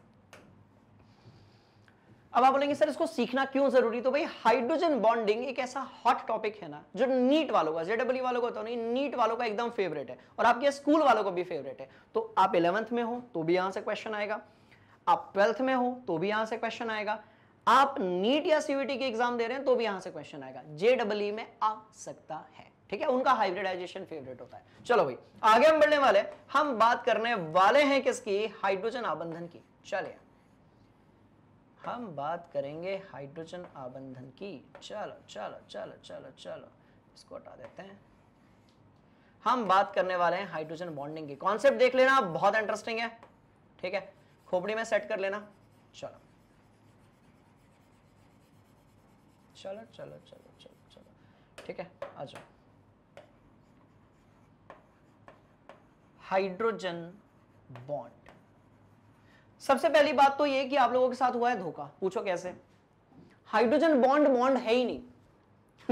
अब आप बोलेंगे सर इसको सीखना क्यों जरूरी तो भाई हाइड्रोजन बॉन्डिंग एक ऐसा हॉट टॉपिक है ना जो नीट वालों का जेडब्ल्यू वालों का तो नहीं नीट वालों का एकदम फेवरेट है और आपके स्कूल वालों का भी फेवरेट है तो आप इलेवंथ में हो तो भी यहां से क्वेश्चन आएगा आप ट्वेल्थ में हो तो भी यहां से क्वेश्चन आएगा आप नीट या सीवीटी की एग्जाम दे रहे हैं तो भी यहां से क्वेश्चन आएगा जे e e में आ सकता है ठीक है उनका हाइब्रिडाइजेशन फेवरेट होता है चलो भाई आगे हम बढ़ने वाले हम बात करने वाले हैं किसकी हाइड्रोजन आबंधन की चलिए हम बात करेंगे हाइड्रोजन आबंधन की चलो चलो चलो चलो चलो इसको हटा देते हैं हम बात करने वाले हैं हाइड्रोजन बॉन्डिंग की कॉन्सेप्ट देख लेना बहुत इंटरेस्टिंग है ठीक है खोपड़ी में सेट कर लेना चलो चलो चलो चलो चलो चलो ठीक है आ जाओ हाइड्रोजन बॉन्ड सबसे पहली बात तो ये कि आप लोगों के साथ हुआ है धोखा पूछो कैसे हाइड्रोजन बॉन्ड बॉन्ड है ही नहीं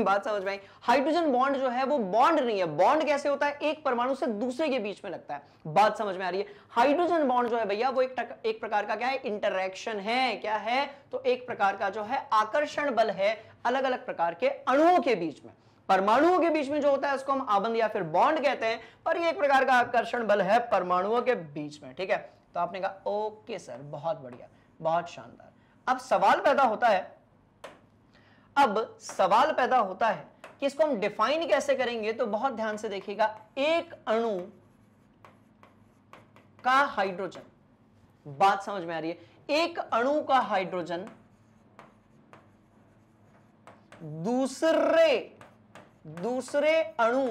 बात समझ में हाइड्रोजन बॉन्ड जो है वो बॉन्ड नहीं है बॉन्ड कैसे होता है एक परमाणु से दूसरे के बीच में लगता है बात समझ में आ रही है हाइड्रोजन बॉन्ड जो है भैया वो एक टक, एक प्रकार का क्या है इंटरेक्शन है क्या है तो एक प्रकार का जो है आकर्षण बल है अलग अलग प्रकार के अणुओं के बीच में परमाणुओं के बीच में जो होता है उसको हम आबंद या फिर बॉन्ड कहते हैं पर ये एक प्रकार का आकर्षण बल है परमाणुओं के बीच में ठीक है तो आपने कहा ओके सर बहुत बढ़िया बहुत शानदार अब सवाल पैदा होता है अब सवाल पैदा होता है कि इसको हम डिफाइन कैसे करेंगे तो बहुत ध्यान से देखिएगा एक अणु का हाइड्रोजन बात समझ में आ रही है एक अणु का हाइड्रोजन दूसरे दूसरे अणु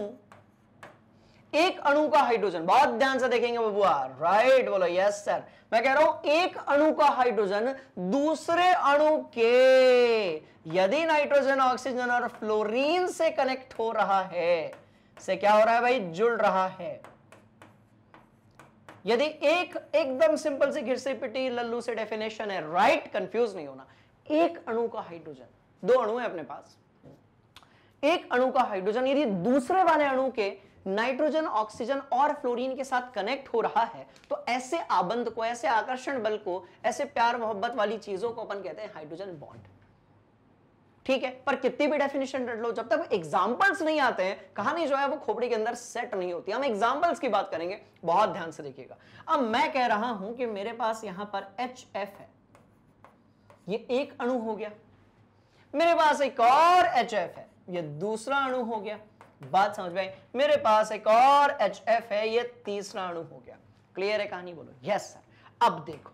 एक अणु का हाइड्रोजन बहुत ध्यान से देखेंगे बबुआ राइट बोलो यस सर मैं कह रहा हूं एक अणु का हाइड्रोजन दूसरे अणु के यदि नाइट्रोजन ऑक्सीजन और फ्लोरीन से कनेक्ट हो रहा है से क्या हो रहा है भाई जुड़ रहा है यदि एक एकदम सिंपल सी घिरसी पिटी लल्लू से डेफिनेशन है राइट कंफ्यूज नहीं होना एक अणु का हाइड्रोजन दो अणु है अपने पास एक अणु का हाइड्रोजन यदि दूसरे वाले अणु के नाइट्रोजन ऑक्सीजन और फ्लोरीन के साथ कनेक्ट हो रहा है तो ऐसे आबंध को ऐसे आकर्षण बल को ऐसे प्यार मोहब्बत वाली चीजों को अपन कहते हैं हाइड्रोजन बॉन्ड ठीक है पर कितनी भी डेफिनेशन रख लो जब तक एग्जाम्पल्स नहीं आते हैं कहानी जो है वो खोपड़ी के अंदर सेट नहीं होती हम एग्जाम्पल्स की बात करेंगे बहुत ध्यान से देखिएगा अब मैं कह रहा हूं कि मेरे पास यहां पर एच एफ है ये एक अणु हो गया मेरे पास एक और एच एफ है ये दूसरा अणु हो गया बात समझ में मेरे पास एक और एच एफ है ये तीसरा अणु हो गया क्लियर है कहानी बोलो यस सर अब देखो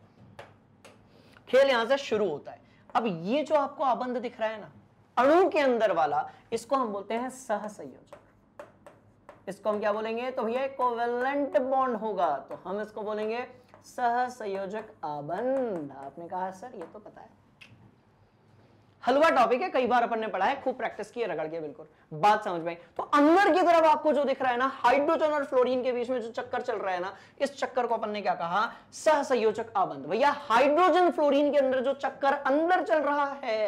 खेल यहां से शुरू होता है अब ये जो आपको आबंध दिख रहा है ना अणु के अंदर वाला इसको हम बोलते हैं सहसंयोजक इसको हम क्या बोलेंगे तो भैया कोवेलेंट बॉन्ड होगा तो हम इसको बोलेंगे सहसंयोजक आबंध आपने कहा सर ये तो पता है हलवा टॉपिक है कई बार अपन ने पढ़ा है खूब प्रैक्टिस किया रगड़ के बिल्कुल बात समझ में तो अंदर की तरफ आपको जो दिख रहा है ना हाइड्रोजन और फ्लोरीन के बीच में जो चक्कर चल रहा है ना इस चक्कर को अपन ने क्या कहा सह संयोजक आबंध भैया हाइड्रोजन फ्लोरीन के अंदर जो चक्कर अंदर चल रहा है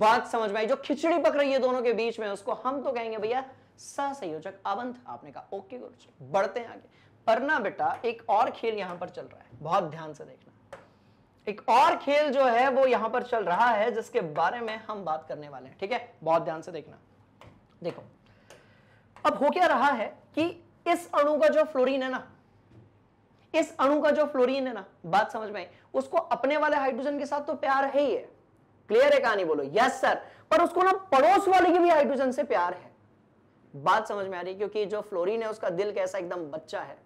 बात समझ में आई जो खिचड़ी पक रही है दोनों के बीच में उसको हम तो कहेंगे भैया सहसंयोजक आबंध आपने कहा ओके गुरु बढ़ते हैं आगे पर ना बेटा एक और खेल यहां पर चल रहा है बहुत ध्यान से देख एक और खेल जो है वो यहां पर चल रहा है जिसके बारे में हम बात करने वाले हैं ठीक है बहुत ध्यान से देखना देखो अब हो क्या रहा है कि इस अणु का जो फ्लोरीन है ना इस अणु का जो फ्लोरीन है ना बात समझ में आई उसको अपने वाले हाइड्रोजन के साथ तो प्यार है ही है क्लियर है कहानी बोलो यस सर पर उसको ना पड़ोस वाले की भी हाइड्रोजन से प्यार है बात समझ में आ रही है क्योंकि जो फ्लोरीन है उसका दिल कैसा एकदम बच्चा है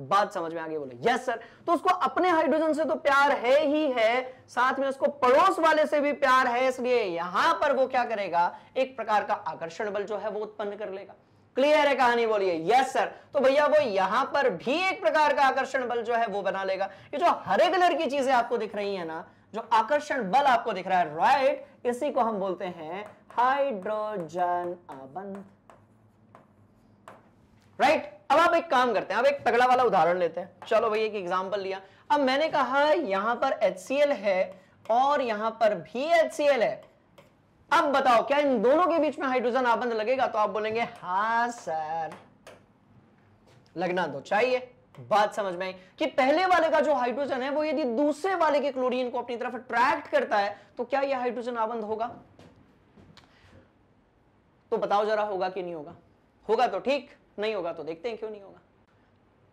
बात समझ में आगे बोले यस सर तो उसको अपने हाइड्रोजन से तो प्यार है ही है साथ में उसको पड़ोस वाले से भी प्यार है इसलिए यहां पर वो क्या करेगा एक प्रकार का आकर्षण बल जो है वो उत्पन्न कर लेगा क्लियर है कहानी बोलिए यस सर तो भैया वो यहां पर भी एक प्रकार का आकर्षण बल जो है वो बना लेगा ये जो हरे कलर की चीजें आपको दिख रही है ना जो आकर्षण बल आपको दिख रहा है राइट इसी को हम बोलते हैं हाइड्रोजन आबंध राइट अब आप एक काम करते हैं आप एक तगड़ा वाला उदाहरण लेते हैं चलो भाई एक एग्जाम्पल लिया अब मैंने कहा यहां पर एच है और यहां पर भी एच है अब बताओ क्या इन दोनों के बीच में हाइड्रोजन आबंध लगेगा तो आप बोलेंगे हा सर लगना तो चाहिए बात समझ में आई कि पहले वाले का जो हाइड्रोजन है वो यदि दूसरे वाले के क्लोरीन को अपनी तरफ अट्रैक्ट करता है तो क्या यह हाइड्रोजन आबंध होगा तो बताओ जरा होगा कि नहीं होगा होगा तो ठीक नहीं होगा तो देखते हैं क्यों नहीं होगा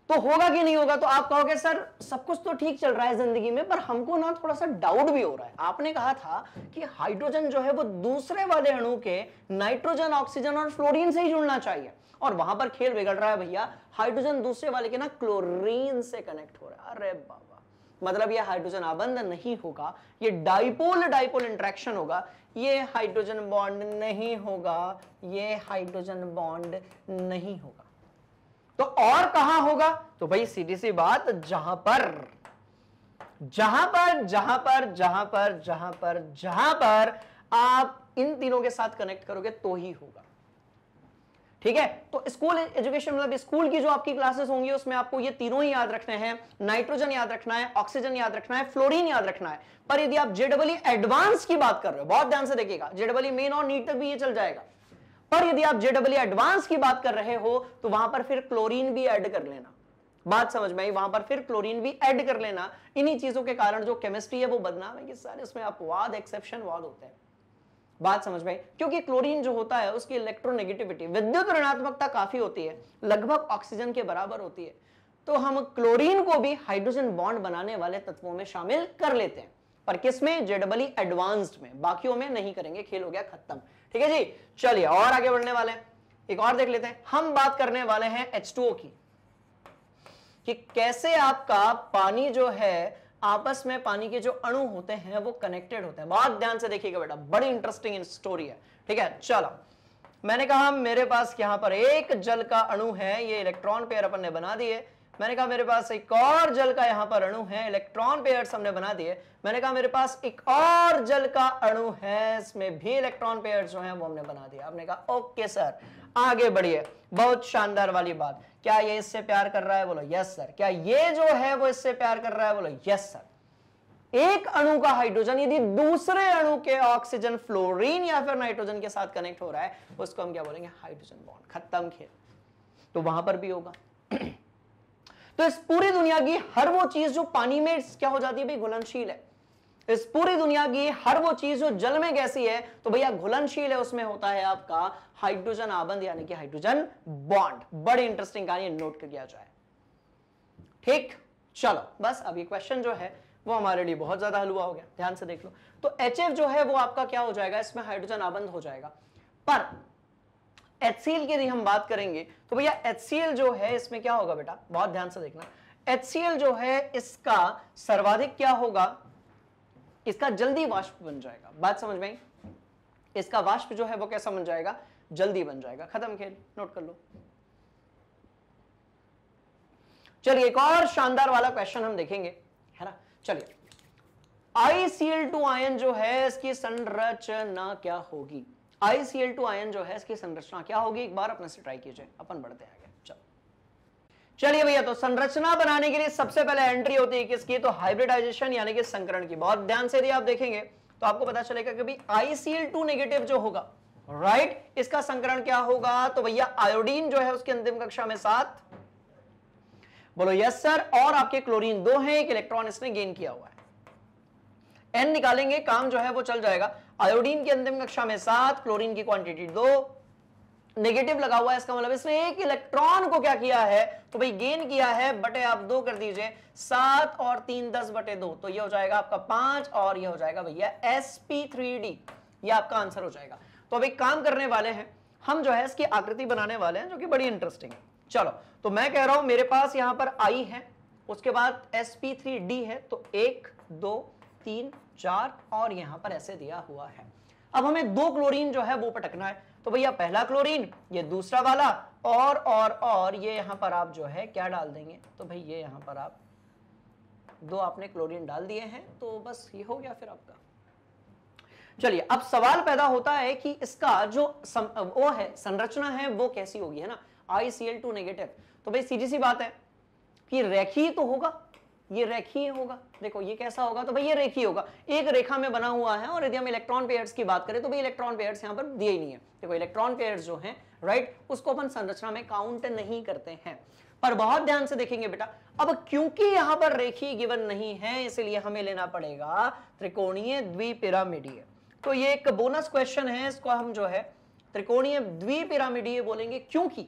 तो होगा कि नहीं होगा तो आप कहोगे सर सब कुछ तो ठीक चल रहा है जिंदगी में पर हमको ना थोड़ा सा डाउट भी हो रहा है आपने कहा था कि हाइड्रोजन जो है वो दूसरे वाले अणु के नाइट्रोजन ऑक्सीजन और फ्लोरीन से ही जुड़ना चाहिए और वहां पर खेल बिगड़ रहा है भैया हाइड्रोजन दूसरे वाले के ना क्लोरीन से कनेक्ट हो रहा है अरे बाबा मतलब ये हाइड्रोजन आबंध नहीं होगा ये डाइपोल डाइपोल इंट्रैक्शन होगा ये हाइड्रोजन बॉन्ड नहीं होगा ये हाइड्रोजन बॉन्ड नहीं होगा तो और कहा होगा तो भाई सीधी सी बात जहां पर जहां पर जहां पर जहां पर जहां पर जहां पर आप इन तीनों के साथ कनेक्ट करोगे तो ही होगा ठीक है तो स्कूल एजुकेशन मतलब स्कूल की जो आपकी क्लासेस होंगी उसमें आपको ये तीनों ही याद रखने हैं नाइट्रोजन याद रखना है ऑक्सीजन याद रखना है फ्लोरीन याद रखना है पर यदि आप जेडबली एडवांस e की बात कर रहे हो बहुत ध्यान से देखिएगा जेडबली मेन e और नीट तक भी ये चल जाएगा पर यदि आप जेडबली एडवांस e की बात कर रहे हो तो वहां पर फिर क्लोरीन भी एड कर लेना बात समझ में आई वहां पर फिर क्लोरीन भी ऐड कर लेना इन्हीं चीजों के कारण जो केमिस्ट्री है वो बदनाम है कि सर इसमें अपवाद एक्सेप्शन वाद होते हैं बात समझ में क्योंकि क्लोरीन जो होता है उसकी इलेक्ट्रोनेगेटिविटी विद्युत ऋणात्मकता काफी होती है लगभग ऑक्सीजन के बराबर होती है तो हम क्लोरीन को भी हाइड्रोजन बॉन्ड बनाने वाले तत्वों में शामिल कर लेते हैं पर किस में जेडबली एडवांस्ड में बाकियों में नहीं करेंगे खेल हो गया खत्म ठीक है जी चलिए और आगे बढ़ने वाले एक और देख लेते हैं हम बात करने वाले हैं एच की कि कैसे आपका पानी जो है आपस में पानी के जो अणु होते हैं वो कनेक्टेड होते हैं बहुत ध्यान से देखिएगा बेटा बड़ी इंटरेस्टिंग स्टोरी है ठीक है चलो मैंने कहा मेरे पास यहां पर एक जल का अणु है ये इलेक्ट्रॉन पेयर अपन ने बना दिए मैंने कहा मेरे पास एक और जल का यहाँ पर अणु है इलेक्ट्रॉन पेयर्स हमने बना दिए मैंने कहा मेरे पास एक और जल का अणु है इसमें भी इलेक्ट्रॉन पेयर जो है वो हमने बना दिया आपने कहा ओके सर आगे बढ़िए बहुत शानदार वाली बात क्या ये इससे प्यार कर रहा है बोलो यस सर क्या ये जो है वो इससे प्यार कर रहा है बोलो यस सर एक अणु का हाइड्रोजन यदि दूसरे अणु के ऑक्सीजन फ्लोरीन या फिर नाइट्रोजन के साथ कनेक्ट हो रहा है उसको हम क्या बोलेंगे हाइड्रोजन बॉन्ड खत्म खेल तो वहां पर भी होगा तो इस पूरी दुनिया की हर वो चीज जो पानी में क्या हो जाती है भाई घुलनशील है इस पूरी दुनिया की हर वो चीज जो जल में गैसी है तो भैया घुलनशील है उसमें होता है आपका हाइड्रोजन आबंध यानी कि हाइड्रोजन बॉन्ड बड़ी इंटरेस्टिंग कहानी नोट कर दिया जाए ठीक चलो बस अब ये क्वेश्चन जो है वो हमारे लिए बहुत ज्यादा हलुआ हो गया ध्यान से देख लो तो एच जो है वो आपका क्या हो जाएगा इसमें हाइड्रोजन आबंध हो जाएगा पर एच की यदि हम बात करेंगे तो भैया एच जो है इसमें क्या होगा बेटा बहुत ध्यान से देखना एच जो है इसका सर्वाधिक क्या होगा इसका जल्दी वाष्प बन जाएगा बात समझ में इसका वाष्प जो है वो कैसा बन जाएगा जल्दी बन जाएगा खत्म खेल नोट कर लो चलिए एक और शानदार वाला क्वेश्चन हम देखेंगे है ना चलिए I C L two ion जो है इसकी संरचना क्या होगी आईसीएल टू आयन जो है इसकी संरचना क्या होगी एक बार अपने से ट्राई कीजिए अपन बढ़ते हैं आगे चलिए भैया तो संरचना बनाने के लिए सबसे पहले एंट्री होती है किसकी तो हाइब्रिडाइजेशन यानी कि संकरण की बहुत ध्यान से आप देखेंगे तो आपको पता चलेगा कि आईसीएल टू नेगेटिव जो होगा राइट इसका संकरण क्या होगा तो भैया आयोडीन जो है उसकी अंतिम कक्षा में सात बोलो यस सर और आपके क्लोरीन दो हैं एक इलेक्ट्रॉन इसने गेन किया हुआ है एन निकालेंगे काम जो है वो चल जाएगा आयोडीन की अंतिम कक्षा में सात क्लोरीन की क्वांटिटी दो नेगेटिव लगा हुआ है इसका मतलब इसने एक इलेक्ट्रॉन को क्या किया है तो भाई गेन किया है बटे आप दो कर दीजिए सात और तीन दस बटे दो तो ये हो जाएगा आपका पांच और ये हो जाएगा भैया एस पी थ्री डी ये आपका आंसर हो जाएगा तो अभी काम करने वाले हैं हम जो है इसकी आकृति बनाने वाले हैं जो कि बड़ी इंटरेस्टिंग है चलो तो मैं कह रहा हूं मेरे पास यहां पर आई है उसके बाद एस पी थ्री डी है तो एक दो तीन चार और यहां पर ऐसे दिया हुआ है अब हमें दो क्लोरीन जो है वो पटकना है तो भैया पहला क्लोरीन ये दूसरा वाला और और और ये यहां पर आप जो है क्या डाल देंगे तो भाई ये यहां पर आप दो आपने क्लोरीन डाल दिए हैं तो बस ये हो गया फिर आपका चलिए अब सवाल पैदा होता है कि इसका जो सम, वो है संरचना है वो कैसी होगी है ना I C L two negative तो भाई सीधी सी बात है कि रेखी तो होगा ये रेखीय होगा देखो ये कैसा होगा तो भाई ये रेखीय होगा एक रेखा में बना हुआ है और यदि हम इलेक्ट्रॉन पेयर्स की बात करें तो भाई इलेक्ट्रॉन पेयर्स यहाँ पर दिए ही नहीं है देखो इलेक्ट्रॉन पेयर्स जो हैं राइट उसको अपन संरचना में काउंट नहीं करते हैं पर बहुत ध्यान से देखेंगे बेटा अब क्योंकि यहां पर रेखी गिवन नहीं है इसलिए हमें लेना पड़ेगा त्रिकोणीय द्विपिरामिडीय तो ये एक बोनस क्वेश्चन है इसको हम जो है त्रिकोणीय द्विपिरामिडीय बोलेंगे क्योंकि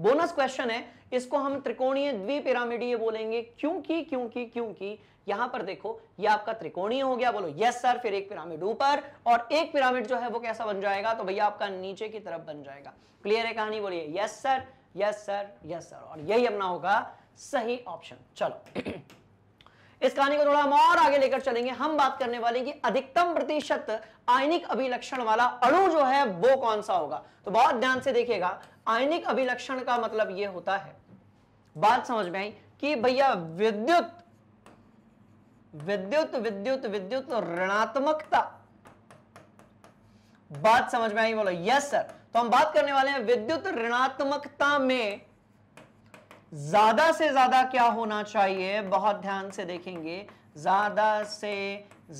बोनस क्वेश्चन है इसको हम त्रिकोणीय द्विपिरामिडीय बोलेंगे क्योंकि क्योंकि क्योंकि यहां पर देखो ये आपका त्रिकोणीय हो गया बोलो यस सर फिर एक पिरामिड ऊपर और एक पिरामिड जो है वो कैसा बन जाएगा तो भैया आपका नीचे की तरफ बन जाएगा क्लियर है कहानी बोलिए yes sir yes sir yes sir और यही अपना होगा सही ऑप्शन चलो [clears throat] इस कहानी को थोड़ा हम और आगे लेकर चलेंगे हम बात करने वाले कि अधिकतम प्रतिशत आयनिक अभिलक्षण वाला अणु जो है वो कौन सा होगा तो बहुत ध्यान से देखिएगा आयनिक अभिलक्षण का मतलब ये होता है बात समझ में आई कि भैया विद्युत विद्युत विद्युत विद्युत ऋणात्मकता बात समझ में आई बोलो यस सर तो हम बात करने वाले हैं विद्युत ऋणात्मकता में ज्यादा से ज्यादा क्या होना चाहिए बहुत ध्यान से देखेंगे ज्यादा से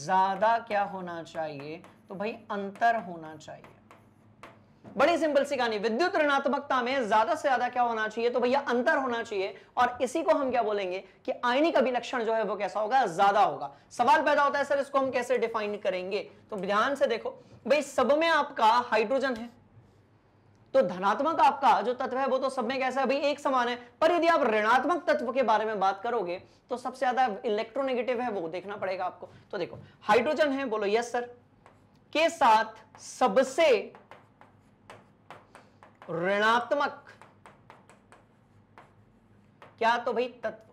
ज्यादा क्या होना चाहिए तो भाई अंतर होना चाहिए बड़ी सिंपल सी कहानी विद्युत ऋणात्मकता में ज्यादा से ज्यादा क्या होना चाहिए तो भैया अंतर होना चाहिए और इसी को हम क्या बोलेंगे कि आयनिक अभिलक्षण जो है वो कैसा होगा ज्यादा होगा सवाल पैदा होता है सर इसको हम कैसे डिफाइन करेंगे तो ध्यान से देखो भाई सब में आपका हाइड्रोजन है तो धनात्मक आपका जो तत्व है वो तो सब में कैसा है एक समान है पर यदि आप ऋणात्मक तत्व के बारे में बात करोगे तो सबसे ज्यादा इलेक्ट्रोनेगेटिव है वो देखना पड़ेगा आपको तो देखो हाइड्रोजन है बोलो यस सर के साथ सबसे ऋणात्मक क्या तो भाई तत्व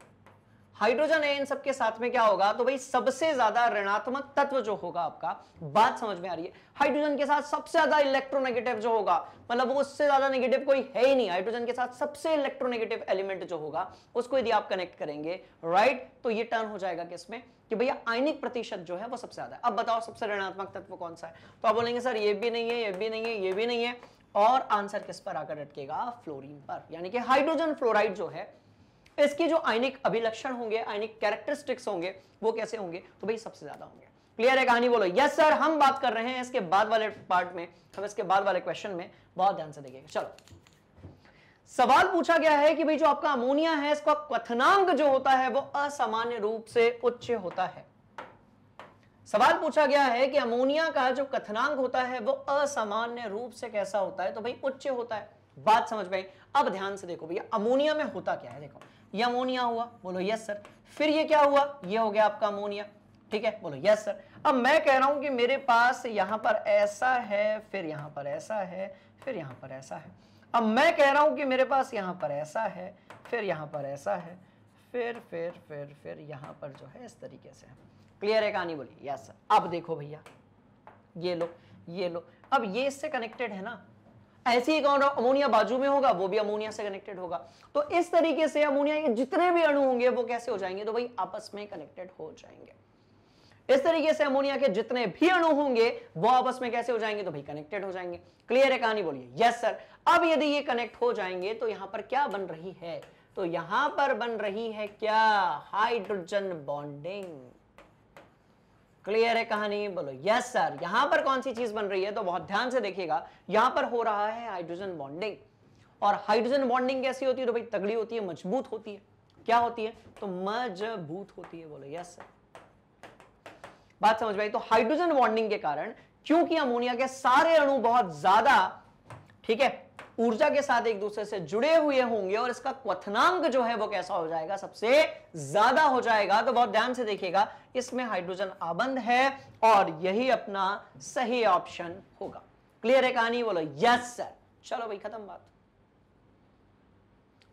हाइड्रोजन है इन सबके साथ में क्या होगा तो भाई सबसे ज्यादा ऋणात्मक तत्व जो होगा आपका बात समझ में आ रही है हाइड्रोजन के साथ सबसे ज्यादा इलेक्ट्रोनेगेटिव जो होगा मतलब उससे ज्यादा नेगेटिव कोई है ही नहीं हाइड्रोजन के साथ सबसे इलेक्ट्रोनेगेटिव एलिमेंट जो होगा उसको यदि आप कनेक्ट करेंगे राइट तो ये टर्न हो जाएगा किसमें कि भैया आयनिक प्रतिशत जो है वो सबसे ज्यादा अब बताओ सबसे ऋणात्मक तत्व कौन सा है तो आप बोलेंगे सर ये भी नहीं है ये भी नहीं है ये भी नहीं है और आंसर किस पर आकर अटकेगा फ्लोरीन पर यानी कि हाइड्रोजन फ्लोराइड जो है इसकी जो आयनिक अभिलक्षण होंगे आयनिक कैरेक्टरिस्टिक्स होंगे वो कैसे होंगे तो भाई सबसे ज्यादा होंगे क्लियर है कहानी बोलो यस सर हम बात कर रहे हैं इसके बाद वाले पार्ट में हम इसके बाद वाले क्वेश्चन में बहुत ध्यान से देखेंगे चलो सवाल पूछा गया है कि भाई जो आपका अमोनिया है इसका क्वनांक जो होता है वो असामान्य रूप से उच्च होता है सवाल पूछा गया है कि अमोनिया का जो कथनांक होता है वो असामान्य रूप से कैसा होता है तो भाई उच्च होता है बात समझ भाई अब ध्यान से देखो भैया अमोनिया में होता क्या है देखो ये अमोनिया हुआ बोलो यस सर फिर ये क्या हुआ ये हो गया आपका अमोनिया ठीक है बोलो यस सर अब मैं कह रहा हूं कि मेरे पास यहां पर ऐसा है फिर यहां पर ऐसा है फिर यहां पर ऐसा है अब मैं कह रहा हूं कि मेरे पास यहां पर ऐसा है फिर यहां पर ऐसा है फिर फिर फिर फिर यहां पर जो है इस तरीके से है क्लियर है कहानी बोली यस सर अब देखो भैया ये लो ये लो अब ये इससे कनेक्टेड है ना ऐसी ही कौन अमोनिया बाजू में होगा वो भी अमोनिया से कनेक्टेड होगा तो इस तरीके से अमोनिया के जितने भी अणु होंगे वो कैसे हो जाएंगे तो भाई आपस में कनेक्टेड हो जाएंगे इस तरीके से अमोनिया के जितने भी अणु होंगे वो आपस में कैसे हो जाएंगे तो भाई कनेक्टेड हो जाएंगे क्लियर है कहानी बोलिए यस सर अब यदि ये कनेक्ट हो जाएंगे तो यहां पर क्या बन रही है तो यहां पर बन रही है क्या हाइड्रोजन बॉन्डिंग क्लियर है कहानी बोलो यस सर यहां पर कौन सी चीज बन रही है तो बहुत ध्यान से देखिएगा यहां पर हो रहा है हाइड्रोजन बॉन्डिंग और हाइड्रोजन बॉन्डिंग कैसी होती है तो भाई तगड़ी होती है मजबूत होती है क्या होती है तो मजबूत होती है बोलो यस सर बात समझ भाई तो हाइड्रोजन बॉन्डिंग के कारण क्योंकि अमोनिया के सारे अणु बहुत ज्यादा ठीक है ऊर्जा के साथ एक दूसरे से जुड़े हुए होंगे और इसका क्वनांक जो है वो कैसा हो जाएगा सबसे ज्यादा हो जाएगा तो बहुत ध्यान से देखिएगा इसमें हाइड्रोजन आबंद है और यही अपना सही ऑप्शन होगा क्लियर है कहानी बोलो यस सर चलो भाई खत्म बात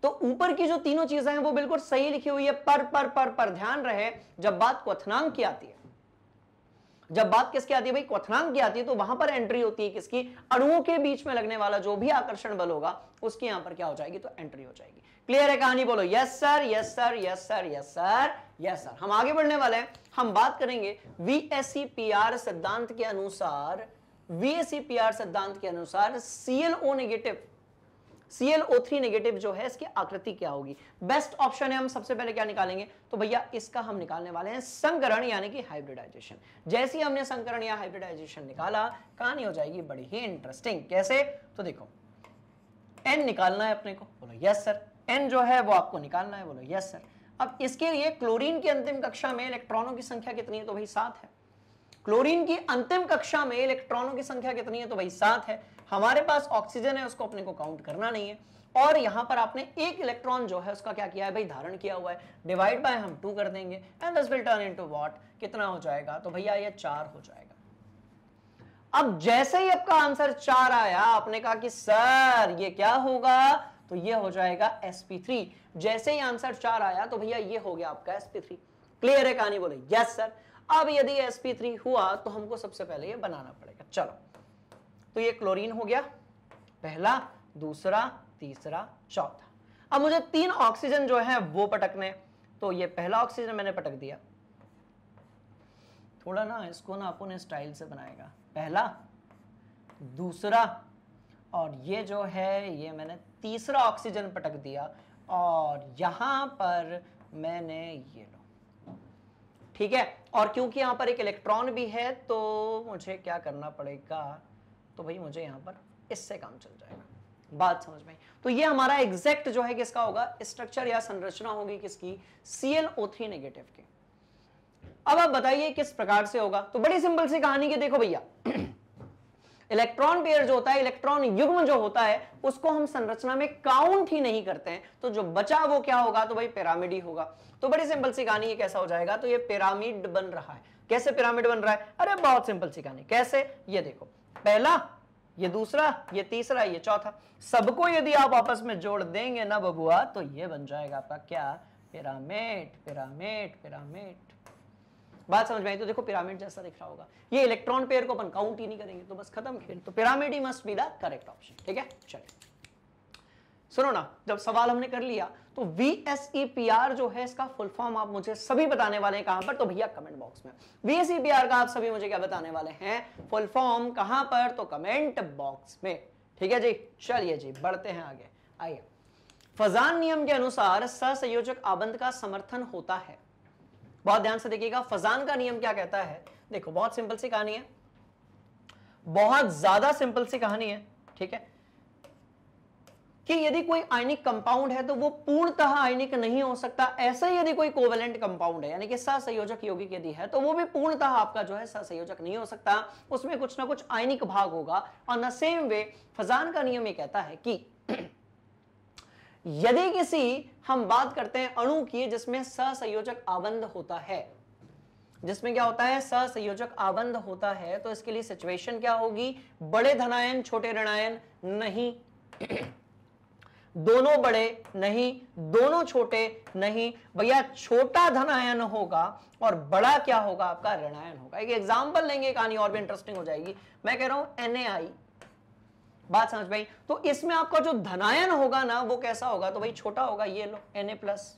तो ऊपर की जो तीनों चीजें हैं वो बिल्कुल सही लिखी हुई है पर पर पर पर ध्यान रहे जब बात क्वनांक की आती है जब बात किसकी आती है भाई क्वथनांक की आती है तो वहां पर एंट्री होती है किसकी अणुओं के बीच में लगने वाला जो भी आकर्षण बल होगा उसकी यहां पर क्या हो जाएगी तो एंट्री हो जाएगी क्लियर है कहानी बोलो yes sir yes sir yes sir yes sir yes sir हम आगे बढ़ने वाले हैं हम बात करेंगे आर सिद्धांत के अनुसार आर सिद्धांत के अनुसार सीएलओ नेगेटिव ClO3 नेगेटिव जो है इसकी आकृति क्या होगी बेस्ट ऑप्शन है हम सबसे पहले क्या निकालेंगे तो भैया इसका हम निकालने वाले हैं संकरण यानी कि हाइब्रिडाइजेशन जैसे ही हमने संकरण या हाइब्रिडाइजेशन निकाला कहानी हो जाएगी बड़ी ही इंटरेस्टिंग कैसे तो देखो एन निकालना है अपने को बोलो यस सर एन जो है वो आपको निकालना है बोलो यस सर अब इसके लिए क्लोरीन की अंतिम कक्षा में इलेक्ट्रॉनों की संख्या कितनी है तो भाई सात है क्लोरीन की अंतिम कक्षा में इलेक्ट्रॉनों की संख्या कितनी है तो भाई सात है हमारे पास ऑक्सीजन है उसको अपने को काउंट करना नहीं है और यहां पर आपने एक इलेक्ट्रॉन जो है उसका क्या किया है भाई धारण किया हुआ है डिवाइड बाय हम टू कर देंगे and this will turn into what कितना हो जाएगा तो भैया ये चार हो जाएगा अब जैसे ही आपका आंसर चार आया आपने कहा कि सर ये क्या होगा तो ये हो जाएगा sp3 जैसे ही आंसर चार आया तो भैया ये हो गया आपका sp3 क्लियर है कहानी बोले यस सर अब यदि sp3 हुआ तो हमको सबसे पहले यह बनाना पड़ेगा चलो तो ये क्लोरीन हो गया पहला दूसरा तीसरा चौथा अब मुझे तीन ऑक्सीजन जो है वो पटकने तो ये पहला ऑक्सीजन मैंने पटक दिया थोड़ा ना इसको ना अपन स्टाइल से बनाएगा पहला दूसरा और ये जो है ये मैंने तीसरा ऑक्सीजन पटक दिया और यहां पर मैंने ये लो ठीक है और क्योंकि यहां पर एक इलेक्ट्रॉन भी है तो मुझे क्या करना पड़ेगा तो भाई मुझे यहाँ पर इससे काम चल जाएगा बात समझ में तो ये हमारा एग्जैक्ट जो है किसका होगा स्ट्रक्चर या संरचना होगी किसकी सी ओ थ्री नेगेटिव की अब आप बताइए किस प्रकार से होगा तो बड़ी सिंपल सी कहानी के देखो भैया इलेक्ट्रॉन [clears throat] पेयर जो होता है इलेक्ट्रॉन युग्म जो होता है उसको हम संरचना में काउंट ही नहीं करते हैं तो जो बचा वो क्या होगा तो भाई पिरामिड ही होगा तो बड़ी सिंपल सी कहानी ये कैसा हो जाएगा तो ये पिरामिड बन रहा है कैसे पिरामिड बन रहा है अरे बहुत सिंपल सी कहानी कैसे ये देखो पहला ये दूसरा ये तीसरा ये चौथा सबको यदि आप आपस में जोड़ देंगे ना बबुआ तो ये बन जाएगा आपका क्या पिरामिड पिरामिड पिरामिड बात समझ में आई तो देखो पिरामिड जैसा दिख रहा होगा ये इलेक्ट्रॉन पेयर को अपन काउंट ही नहीं करेंगे तो बस खत्म खेल तो पिरामिड ही must be the correct option ठीक है चलिए सुनो ना जब सवाल हमने कर लिया तो V S E P R जो है इसका फुल फॉर्म आप मुझे सभी बताने वाले हैं कहां पर तो भैया कमेंट बॉक्स में V S E P R का आप सभी मुझे क्या बताने वाले हैं फुल फॉर्म कहां पर तो कमेंट बॉक्स में ठीक है जी चलिए जी बढ़ते हैं आगे आइए फजान नियम के अनुसार सहसंयोजक आबंध का समर्थन होता है बहुत ध्यान से देखिएगा फजान का नियम क्या कहता है देखो बहुत सिंपल सी कहानी है बहुत ज्यादा सिंपल सी कहानी है ठीक है कि यदि कोई आयनिक कंपाउंड है तो वो पूर्णतः आयनिक नहीं हो सकता ऐसे यदि कोई कोवेलेंट कंपाउंड है यानी कि सहसंयोजक यौगिक यदि है तो वो भी पूर्णतः आपका जो है सहसंयोजक नहीं हो सकता उसमें कुछ ना कुछ आयनिक भाग होगा और न सेम वे फजान का नियम ये कहता है कि यदि किसी हम बात करते हैं अणु की जिसमें सहसंयोजक आबंध होता है जिसमें क्या होता है सहसंयोजक आबंध होता है तो इसके लिए सिचुएशन क्या होगी बड़े धनायन छोटे ऋणायन नहीं दोनों बड़े नहीं दोनों छोटे नहीं भैया छोटा धनायन होगा और बड़ा क्या होगा आपका ऋणायन होगा एक एग्जाम्पल लेंगे कहानी और भी इंटरेस्टिंग हो जाएगी मैं कह रहा हूं एन बात समझ भाई तो इसमें आपका जो धनायन होगा ना वो कैसा होगा तो भाई छोटा होगा ये लो एन प्लस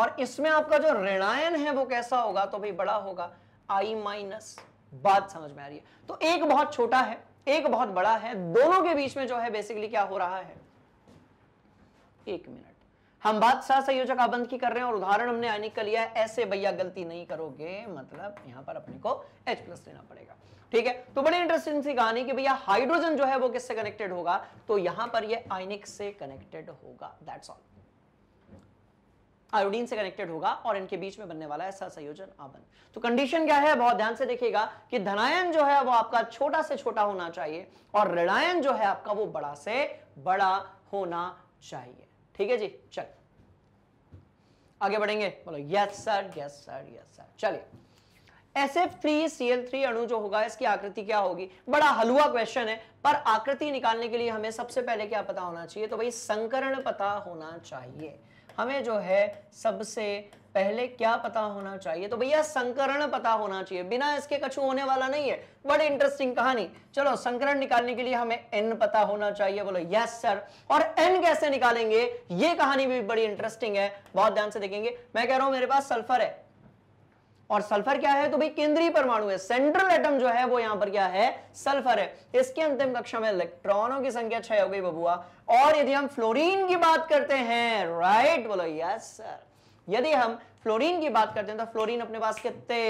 और इसमें आपका जो ऋणायन है वो कैसा होगा तो भाई बड़ा होगा आई माइनस बात समझ में आ रही है तो एक बहुत छोटा है एक बहुत बड़ा है दोनों के बीच में जो है बेसिकली क्या हो रहा है एक मिनट हम बात सह संयोजक आबंद की कर रहे हैं और उदाहरण हमने आने का लिया है ऐसे भैया गलती नहीं करोगे मतलब यहां पर अपने को H प्लस लेना पड़ेगा ठीक है तो बड़ी इंटरेस्टिंग सी कहानी कि भैया हाइड्रोजन जो है वो किससे कनेक्टेड होगा तो यहां पर ये आइनिक से कनेक्टेड होगा दैट्स ऑल आयोडीन से कनेक्टेड होगा और इनके बीच में बनने वाला है सहसंयोजन आबन तो कंडीशन क्या है बहुत ध्यान से देखिएगा कि धनायन जो है वो आपका छोटा से छोटा होना चाहिए और ऋणायन जो है आपका वो बड़ा से बड़ा होना चाहिए ठीक है जी चल आगे बढ़ेंगे बोलो yes sir yes sir yes sir चलिए थ्री अणु जो होगा इसकी आकृति क्या होगी बड़ा हलुआ क्वेश्चन है पर आकृति निकालने के लिए हमें सबसे पहले क्या पता होना चाहिए तो भाई संकरण पता होना चाहिए हमें जो है सबसे पहले क्या पता होना चाहिए तो भैया संकरण पता होना चाहिए बिना इसके कछु होने वाला नहीं है बड़ी इंटरेस्टिंग कहानी चलो संकरण निकालने के लिए हमें एन पता होना चाहिए बोलो यस सर और एन कैसे निकालेंगे ये कहानी भी बड़ी इंटरेस्टिंग है बहुत ध्यान से देखेंगे मैं कह रहा हूं मेरे पास सल्फर है और सल्फर क्या है तो भाई केंद्रीय परमाणु है सेंट्रल एटम जो है वो यहां पर क्या है सल्फर है इसके अंतिम कक्षा में इलेक्ट्रॉनों की संख्या छह हो गई बबुआ और यदि हम फ्लोरीन की बात करते हैं राइट बोलो यस सर यदि हम फ्लोरीन की बात करते हैं तो फ्लोरीन अपने पास कितने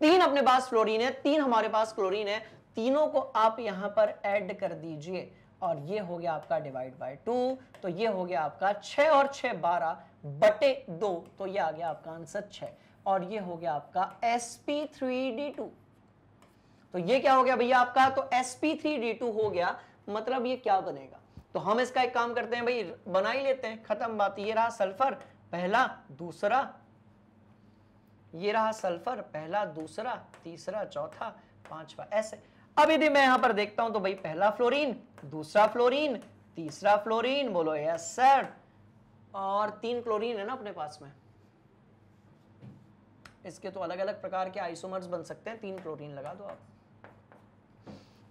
तीन अपने पास फ्लोरीन है तीन हमारे पास क्लोरीन है तीनों को आप यहां पर एड कर दीजिए और ये हो गया आपका डिवाइड बाय टू तो ये हो गया आपका छह और छह बारह बटे दो तो ये आ गया आपका आंसर छ और ये हो गया आपका S P three D two तो ये क्या हो गया भैया आपका तो s P three D two हो गया मतलब ये क्या बनेगा तो हम इसका एक काम करते हैं भाई बना ही लेते हैं खत्म बात ये रहा सल्फर पहला दूसरा ये रहा सल्फर पहला दूसरा तीसरा चौथा पांचवा ऐसे अब यदि मैं यहां पर देखता हूं तो भाई पहला फ्लोरीन दूसरा फ्लोरीन तीसरा फ्लोरीन बोलो यस सर और तीन क्लोरीन है ना अपने पास में इसके तो अलग अलग प्रकार के आइसोमर्स बन सकते हैं तीन क्लोरीन लगा दो आप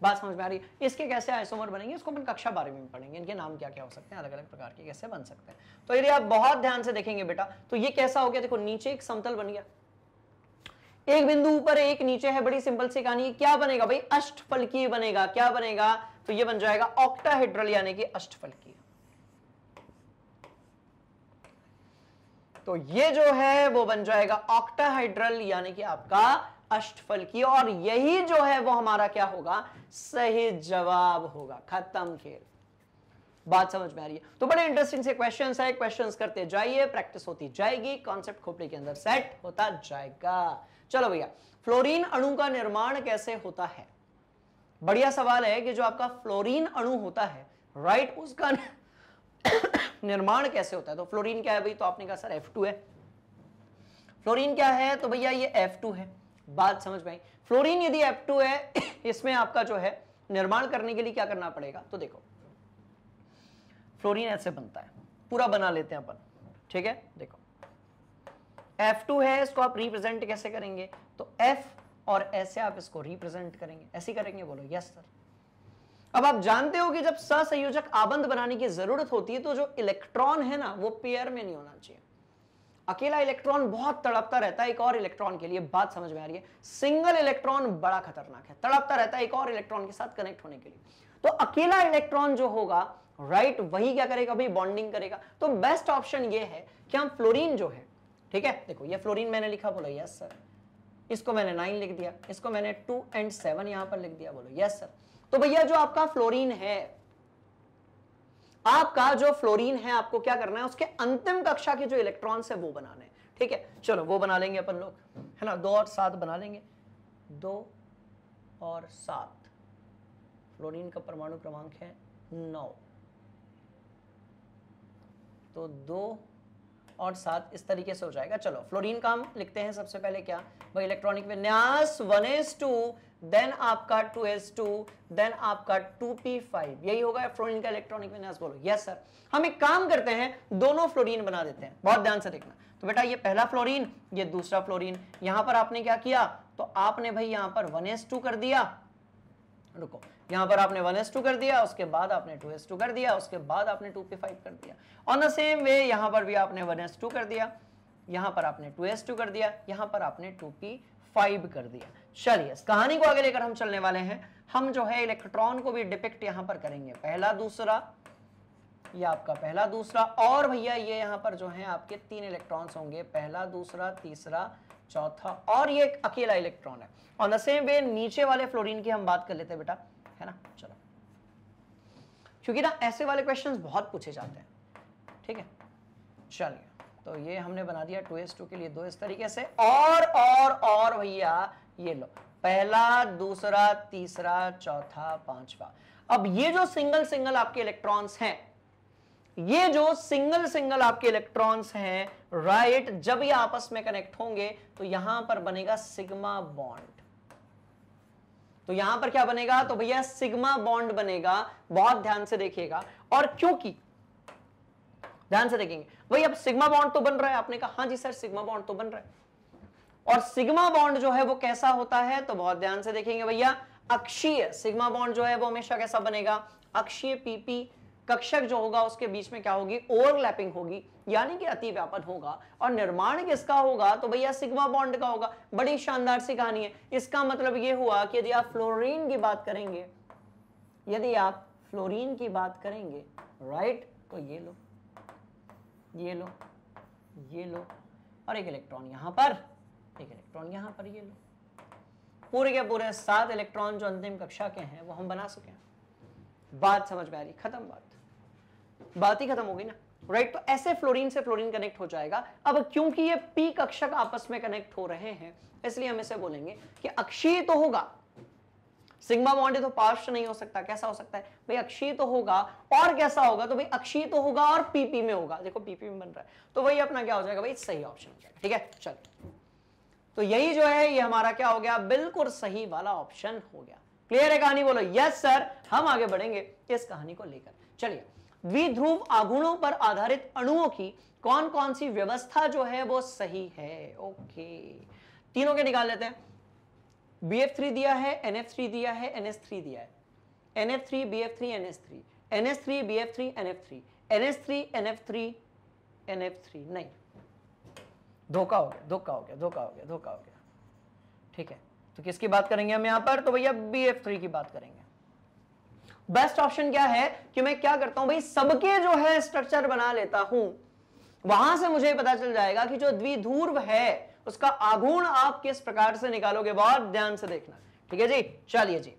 बात समझ में आ रही है इसके कैसे आइसोमर बनेंगे इसको अपन कक्षा बारे में पढ़ेंगे इनके नाम क्या क्या हो सकते हैं अलग अलग प्रकार के कैसे बन सकते हैं तो यदि आप बहुत ध्यान से देखेंगे बेटा तो ये कैसा हो गया देखो नीचे एक समतल बन गया एक बिंदु ऊपर एक नीचे है बड़ी सिंपल सी कहानी क्या बनेगा भाई अष्टफलकीय बनेगा क्या बनेगा तो ये बन जाएगा ऑक्टाहेड्रल यानी कि अष्टफलकीय तो ये जो है वो बन जाएगा ऑक्टाहाइड्रल यानी कि आपका अष्टफल की और यही जो है वो हमारा क्या होगा सही जवाब होगा खत्म खेल बात समझ में आ रही है तो बड़े इंटरेस्टिंग से क्वेश्चन है क्वेश्चन करते जाइए प्रैक्टिस होती जाएगी कॉन्सेप्ट खोपड़ी के अंदर सेट होता जाएगा चलो भैया फ्लोरीन अणु का निर्माण कैसे होता है बढ़िया सवाल है कि जो आपका फ्लोरीन अणु होता है राइट उसका निर्माण कैसे होता है तो फ्लोरीन क्या है भाई तो आपने कहा सर एफ है फ्लोरीन क्या है तो भैया ये एफ है बात समझ में आई फ्लोरीन यदि एफ है [coughs] इसमें आपका जो है निर्माण करने के लिए क्या करना पड़ेगा तो देखो फ्लोरीन ऐसे बनता है पूरा बना लेते हैं अपन ठीक है देखो F2 है इसको आप रिप्रेजेंट कैसे करेंगे तो F और ऐसे आप इसको रिप्रेजेंट करेंगे ऐसे करेंगे बोलो यस सर अब आप जानते हो कि जब सहसंयोजक आबंध बनाने की जरूरत होती है तो जो इलेक्ट्रॉन है ना वो पेयर में नहीं होना चाहिए अकेला इलेक्ट्रॉन बहुत तड़पता रहता है एक और इलेक्ट्रॉन के लिए बात समझ में आ रही है सिंगल इलेक्ट्रॉन बड़ा खतरनाक है तड़पता रहता है एक और इलेक्ट्रॉन के साथ कनेक्ट होने के लिए तो अकेला इलेक्ट्रॉन जो होगा राइट right, वही क्या करेगा भाई बॉन्डिंग करेगा तो बेस्ट ऑप्शन ये है कि हम फ्लोरीन जो है ठीक है देखो ये फ्लोरीन मैंने लिखा बोलो यस सर इसको मैंने नाइन लिख दिया इसको मैंने टू एंड सेवन यहां पर लिख दिया बोलो यस सर तो भैया जो आपका फ्लोरीन है आपका जो फ्लोरीन है आपको क्या करना है उसके अंतिम कक्षा के जो इलेक्ट्रॉन्स है वो बनाने हैं ठीक है चलो वो बना लेंगे अपन लोग है ना दो और सात बना लेंगे दो और सात फ्लोरीन का परमाणु क्रमांक है नौ तो दो और सात इस तरीके से हो जाएगा चलो फ्लोरीन का हम लिखते हैं सबसे पहले क्या भाई इलेक्ट्रॉनिक विन्यास वन एस टू देन आपका 2s2 देन आपका 2p5 यही होगा फ्लोरीन का इलेक्ट्रॉनिक विन्यास बोलो यस सर हम एक काम करते हैं दोनों फ्लोरीन बना देते हैं बहुत ध्यान से देखना तो बेटा ये पहला फ्लोरीन ये दूसरा फ्लोरीन यहां पर आपने क्या किया तो आपने भाई यहां पर 1s2 कर दिया रुको यहां पर आपने 1s2 कर दिया उसके बाद आपने 2s2 कर दिया उसके बाद आपने 2p5 कर दिया ऑन द सेम वे यहां पर भी आपने 1s2 कर दिया यहां पर आपने 2s2 कर दिया यहां पर आपने 2p फाइव कर दिया चलिए इस कहानी को आगे लेकर हम चलने वाले हैं हम जो है इलेक्ट्रॉन को भी डिपिक्ट यहां पर करेंगे पहला दूसरा ये आपका पहला दूसरा और भैया ये यहां पर जो है आपके तीन इलेक्ट्रॉन्स होंगे पहला दूसरा तीसरा चौथा और ये एक अकेला इलेक्ट्रॉन है और द सेम वे नीचे वाले फ्लोरीन की हम बात कर लेते हैं बेटा है ना चलो क्योंकि ना ऐसे वाले क्वेश्चन बहुत पूछे जाते हैं ठीक है चलिए तो ये हमने बना दिया टू एस टू के लिए दो इस तरीके से और और और भैया ये लो पहला दूसरा तीसरा चौथा पांचवा अब ये जो सिंगल सिंगल आपके इलेक्ट्रॉन्स हैं ये जो सिंगल सिंगल आपके इलेक्ट्रॉन्स हैं राइट जब ये आपस में कनेक्ट होंगे तो यहां पर बनेगा सिग्मा बॉन्ड तो यहां पर क्या बनेगा तो भैया सिग्मा बॉन्ड बनेगा बहुत ध्यान से देखिएगा और क्योंकि ध्यान से देखेंगे भाई अब सिग्मा बॉन्ड तो बन रहा है आपने कहा हाँ जी सर सिग्मा बॉन्ड तो बन रहा है और सिग्मा बॉन्ड जो है वो कैसा होता है तो बहुत ध्यान से देखेंगे भैया अक्षीय सिग्मा बॉन्ड जो है वो हमेशा कैसा बनेगा अक्षीय पीपी कक्षक जो होगा उसके बीच में क्या होगी ओवरलैपिंग होगी यानी कि अति व्यापन होगा और निर्माण किसका होगा तो भैया सिग्मा बॉन्ड का होगा बड़ी शानदार सी कहानी है इसका मतलब ये हुआ कि यदि आप फ्लोरीन की बात करेंगे यदि आप फ्लोरीन की बात करेंगे राइट तो ये लोग ये लो ये लो और एक इलेक्ट्रॉन यहां पर एक इलेक्ट्रॉन यहां पर ये लो पूरे के पूरे सात इलेक्ट्रॉन जो अंतिम कक्षा के हैं वो हम बना सके हैं बात समझ में आ रही खत्म बात बात ही खत्म हो गई ना राइट तो ऐसे फ्लोरीन से फ्लोरीन कनेक्ट हो जाएगा अब क्योंकि ये पी कक्षक आपस में कनेक्ट हो रहे हैं इसलिए हम इसे बोलेंगे कि अक्षीय तो होगा सिग्मा बॉन्ड है तो पार्श्व नहीं हो सकता कैसा हो सकता है भाई अक्षीय तो होगा और कैसा होगा तो भाई अक्षीय तो होगा और पीपी में होगा देखो पीपी में बन रहा है तो वही अपना क्या हो जाएगा भाई सही ऑप्शन हो जाएगा ठीक है चलो तो यही जो है ये हमारा क्या हो गया बिल्कुल सही वाला ऑप्शन हो गया क्लियर है कहानी बोलो यस सर हम आगे बढ़ेंगे इस कहानी को लेकर चलिए द्विध्रुव आगुणों पर आधारित अणुओं की कौन कौन सी व्यवस्था जो है वो सही है ओके तीनों के निकाल लेते हैं बी एफ थ्री दिया है एन एफ थ्री दिया है एन एस थ्री दिया है N F three B F three N S three N S three B F three N F three N S three N F three N F three नहीं धोखा हो गया धोखा हो गया धोखा हो गया धोखा हो गया ठीक है तो किसकी बात करेंगे हम यहां पर तो भैया बी एफ थ्री की बात करेंगे बेस्ट ऑप्शन क्या है कि मैं क्या करता हूं भाई सबके जो है स्ट्रक्चर बना लेता हूं वहां से मुझे पता चल जाएगा कि जो द्विध्रुव है उसका आघूर्ण आप किस प्रकार से निकालोगे बहुत ध्यान से देखना ठीक है जी चलिए जी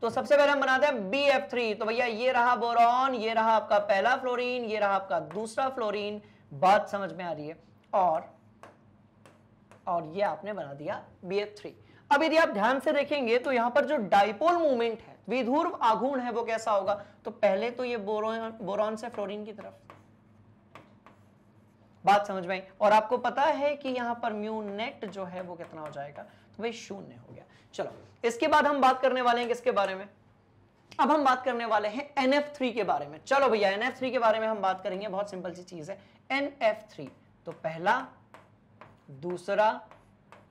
तो सबसे पहले हम बनाते हैं बी एफ थ्री तो भैया ये रहा बोरॉन ये रहा आपका पहला फ्लोरीन ये रहा आपका दूसरा फ्लोरीन बात समझ में आ रही है और और ये आपने बना दिया बी एफ थ्री अब यदि आप ध्यान से देखेंगे तो यहां पर जो डाइपोल मूवमेंट है विधुर्व आघूर्ण है वो कैसा होगा तो पहले तो ये बोरॉन बोरॉन से फ्लोरीन की तरफ बात समझ में आई और आपको पता है कि यहां पर म्यू नेट जो है वो कितना हो जाएगा तो भाई शून्य हो गया चलो इसके बाद हम बात करने वाले हैं किसके बारे में अब हम बात करने वाले हैं एन एफ थ्री के बारे में चलो भैया एन एफ थ्री के बारे में हम बात करेंगे बहुत सिंपल सी चीज है एन एफ थ्री तो पहला दूसरा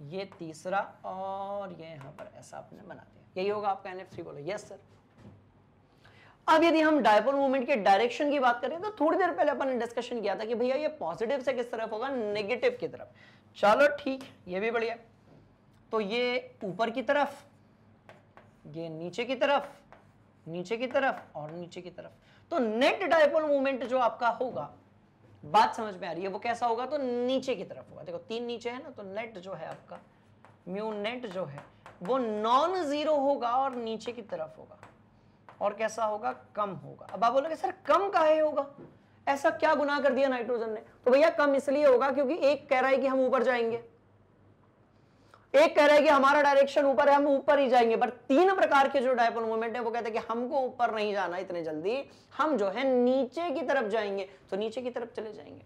ये तीसरा और ये यहां पर ऐसा आपने बना दिया यही होगा आपका एन एफ थ्री बोलो यस सर अब यदि हम डायपोल मूवमेंट के डायरेक्शन की बात करें तो थोड़ी देर पहले अपन ने डिस्कशन किया था कि भैया ये पॉजिटिव से किस तरफ होगा नेगेटिव की तरफ चलो ठीक ये भी बढ़िया तो ये ऊपर की तरफ ये नीचे की तरफ नीचे की तरफ और नीचे की तरफ तो नेट डायपोल मूवमेंट जो आपका होगा बात समझ में आ रही है वो कैसा होगा तो नीचे की तरफ होगा देखो तीन नीचे है ना तो नेट जो है आपका म्यू नेट जो है वो नॉन जीरो होगा और नीचे की तरफ होगा और कैसा होगा कम होगा अब आप बोलोगे सर कम काहे होगा ऐसा क्या गुना कर दिया नाइट्रोजन ने तो भैया कम इसलिए होगा क्योंकि एक कह रहा है कि हम ऊपर जाएंगे एक कह रहा है कि हमारा डायरेक्शन ऊपर है हम ऊपर ही जाएंगे पर तीन प्रकार के जो डायपोल मूवमेंट है वो कहते हैं कि हमको ऊपर नहीं जाना इतने जल्दी हम जो है नीचे की तरफ जाएंगे तो नीचे की तरफ चले जाएंगे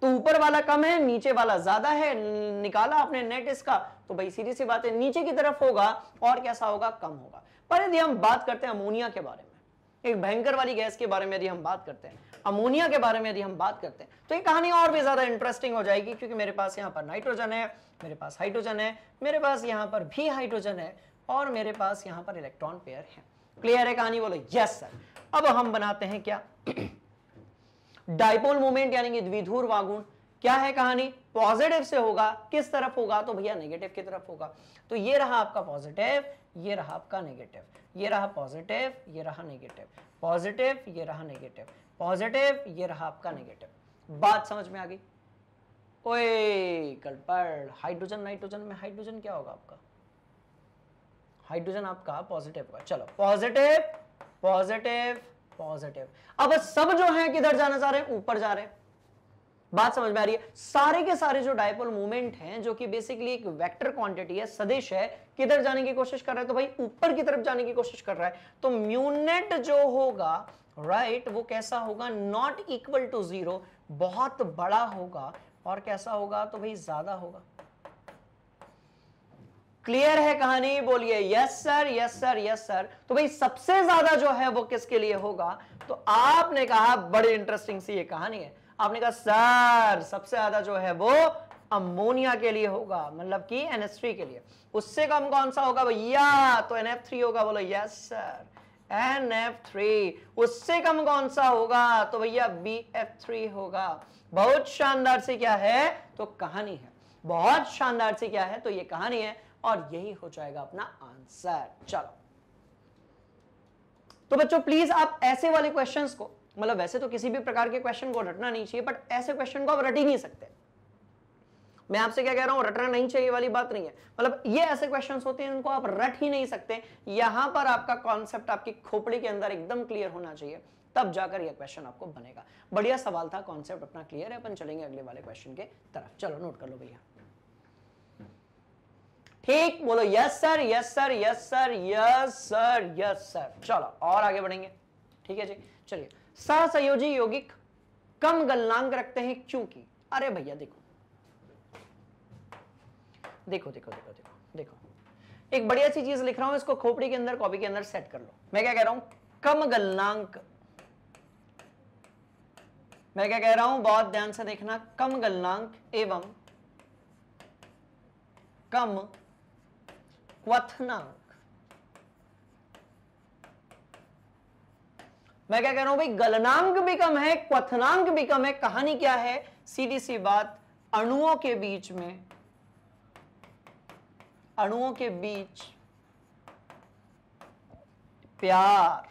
तो ऊपर वाला कम है नीचे वाला ज्यादा है निकाला आपने नेट इसका तो भाई सीधी सी बात है नीचे की तरफ होगा और कैसा होगा कम होगा पर यदि हम बात करते हैं अमोनिया के बारे में एक भयंकर वाली गैस के बारे में यदि हम बात करते हैं अमोनिया के बारे में यदि हम बात करते हैं तो ये कहानी और भी ज़्यादा इंटरेस्टिंग हो जाएगी क्योंकि मेरे पास यहाँ पर नाइट्रोजन है मेरे पास हाइड्रोजन है मेरे पास यहाँ पर भी हाइड्रोजन है और मेरे पास यहाँ पर इलेक्ट्रॉन पेयर है क्लियर है कहानी बोलो यस सर अब हम बनाते हैं क्या डायपोल [coughs] मूवमेंट यानी कि द्विधुर वागुण क्या है कहानी पॉजिटिव से होगा किस तरफ होगा तो भैया नेगेटिव की तरफ होगा तो ये रहा आपका पॉजिटिव ये रहा आपका नेगेटिव ये रहा पॉजिटिव ये रहा नेगेटिव पॉजिटिव ये रहा नेगेटिव पॉजिटिव ये रहा आपका नेगेटिव बात समझ में आ गई ओए गड़बड़ हाइड्रोजन नाइट्रोजन में हाइड्रोजन क्या होगा आपका हाइड्रोजन आपका पॉजिटिव होगा चलो पॉजिटिव पॉजिटिव पॉजिटिव अब सब जो है किधर जाना चाह रहे हैं ऊपर जा रहे हैं बात समझ में आ रही है सारे के सारे जो डायपोल मूवमेंट हैं जो कि बेसिकली एक वेक्टर क्वांटिटी है सदिश है किधर जाने की कोशिश कर रहा है तो भाई ऊपर की तरफ जाने की कोशिश कर रहा है तो म्यूनेट जो होगा राइट right, वो कैसा होगा नॉट इक्वल टू जीरो बहुत बड़ा होगा और कैसा होगा तो भाई ज्यादा होगा क्लियर है कहानी बोलिए yes sir yes sir yes sir तो भाई सबसे ज्यादा जो है वो किसके लिए होगा तो आपने कहा बड़ी इंटरेस्टिंग सी ये कहानी है आपने कहा सर सबसे ज्यादा जो है वो अमोनिया के लिए होगा मतलब कि NH3 के लिए उससे कम कौन सा होगा भैया तो NF3 होगा बोलो यस सर NF3 उससे कम कौन सा होगा तो भैया BF3 होगा बहुत शानदार से क्या है तो कहानी है बहुत शानदार से क्या है तो ये कहानी है और यही हो जाएगा अपना आंसर चलो तो बच्चों प्लीज आप ऐसे वाले क्वेश्चंस को मतलब वैसे तो किसी भी प्रकार के क्वेश्चन को रटना नहीं चाहिए बट ऐसे क्वेश्चन को आप रट ही नहीं सकते मैं आपसे क्या कह रहा हूं रटना नहीं चाहिए वाली बात नहीं है मतलब ये ऐसे क्वेश्चन होते हैं इनको आप रट ही नहीं सकते यहां पर आपका कॉन्सेप्ट आपकी खोपड़ी के अंदर एकदम क्लियर होना चाहिए तब जाकर यह क्वेश्चन आपको बनेगा बढ़िया सवाल था कॉन्सेप्ट अपना क्लियर है अपन चलेंगे अगले वाले क्वेश्चन के तरफ चलो नोट कर लो भैया ठीक बोलो yes sir yes sir yes sir yes sir yes sir चलो और आगे बढ़ेंगे ठीक है जी चलिए सहसयोजी यौगिक कम गलनांक रखते हैं क्योंकि अरे भैया देखो देखो देखो देखो देखो देखो एक बढ़िया सी चीज लिख रहा हूं इसको खोपड़ी के अंदर कॉपी के अंदर सेट कर लो मैं क्या कह रहा हूं कम गलनांक मैं क्या कह रहा हूं बहुत ध्यान से देखना कम गलनांक एवं कम क्वथनांक मैं क्या कह रहा हूं भाई गलनांक भी कम है क्वनांक भी कम है कहानी क्या है सीधी सी बात अणुओं के बीच में अणुओं के बीच प्यार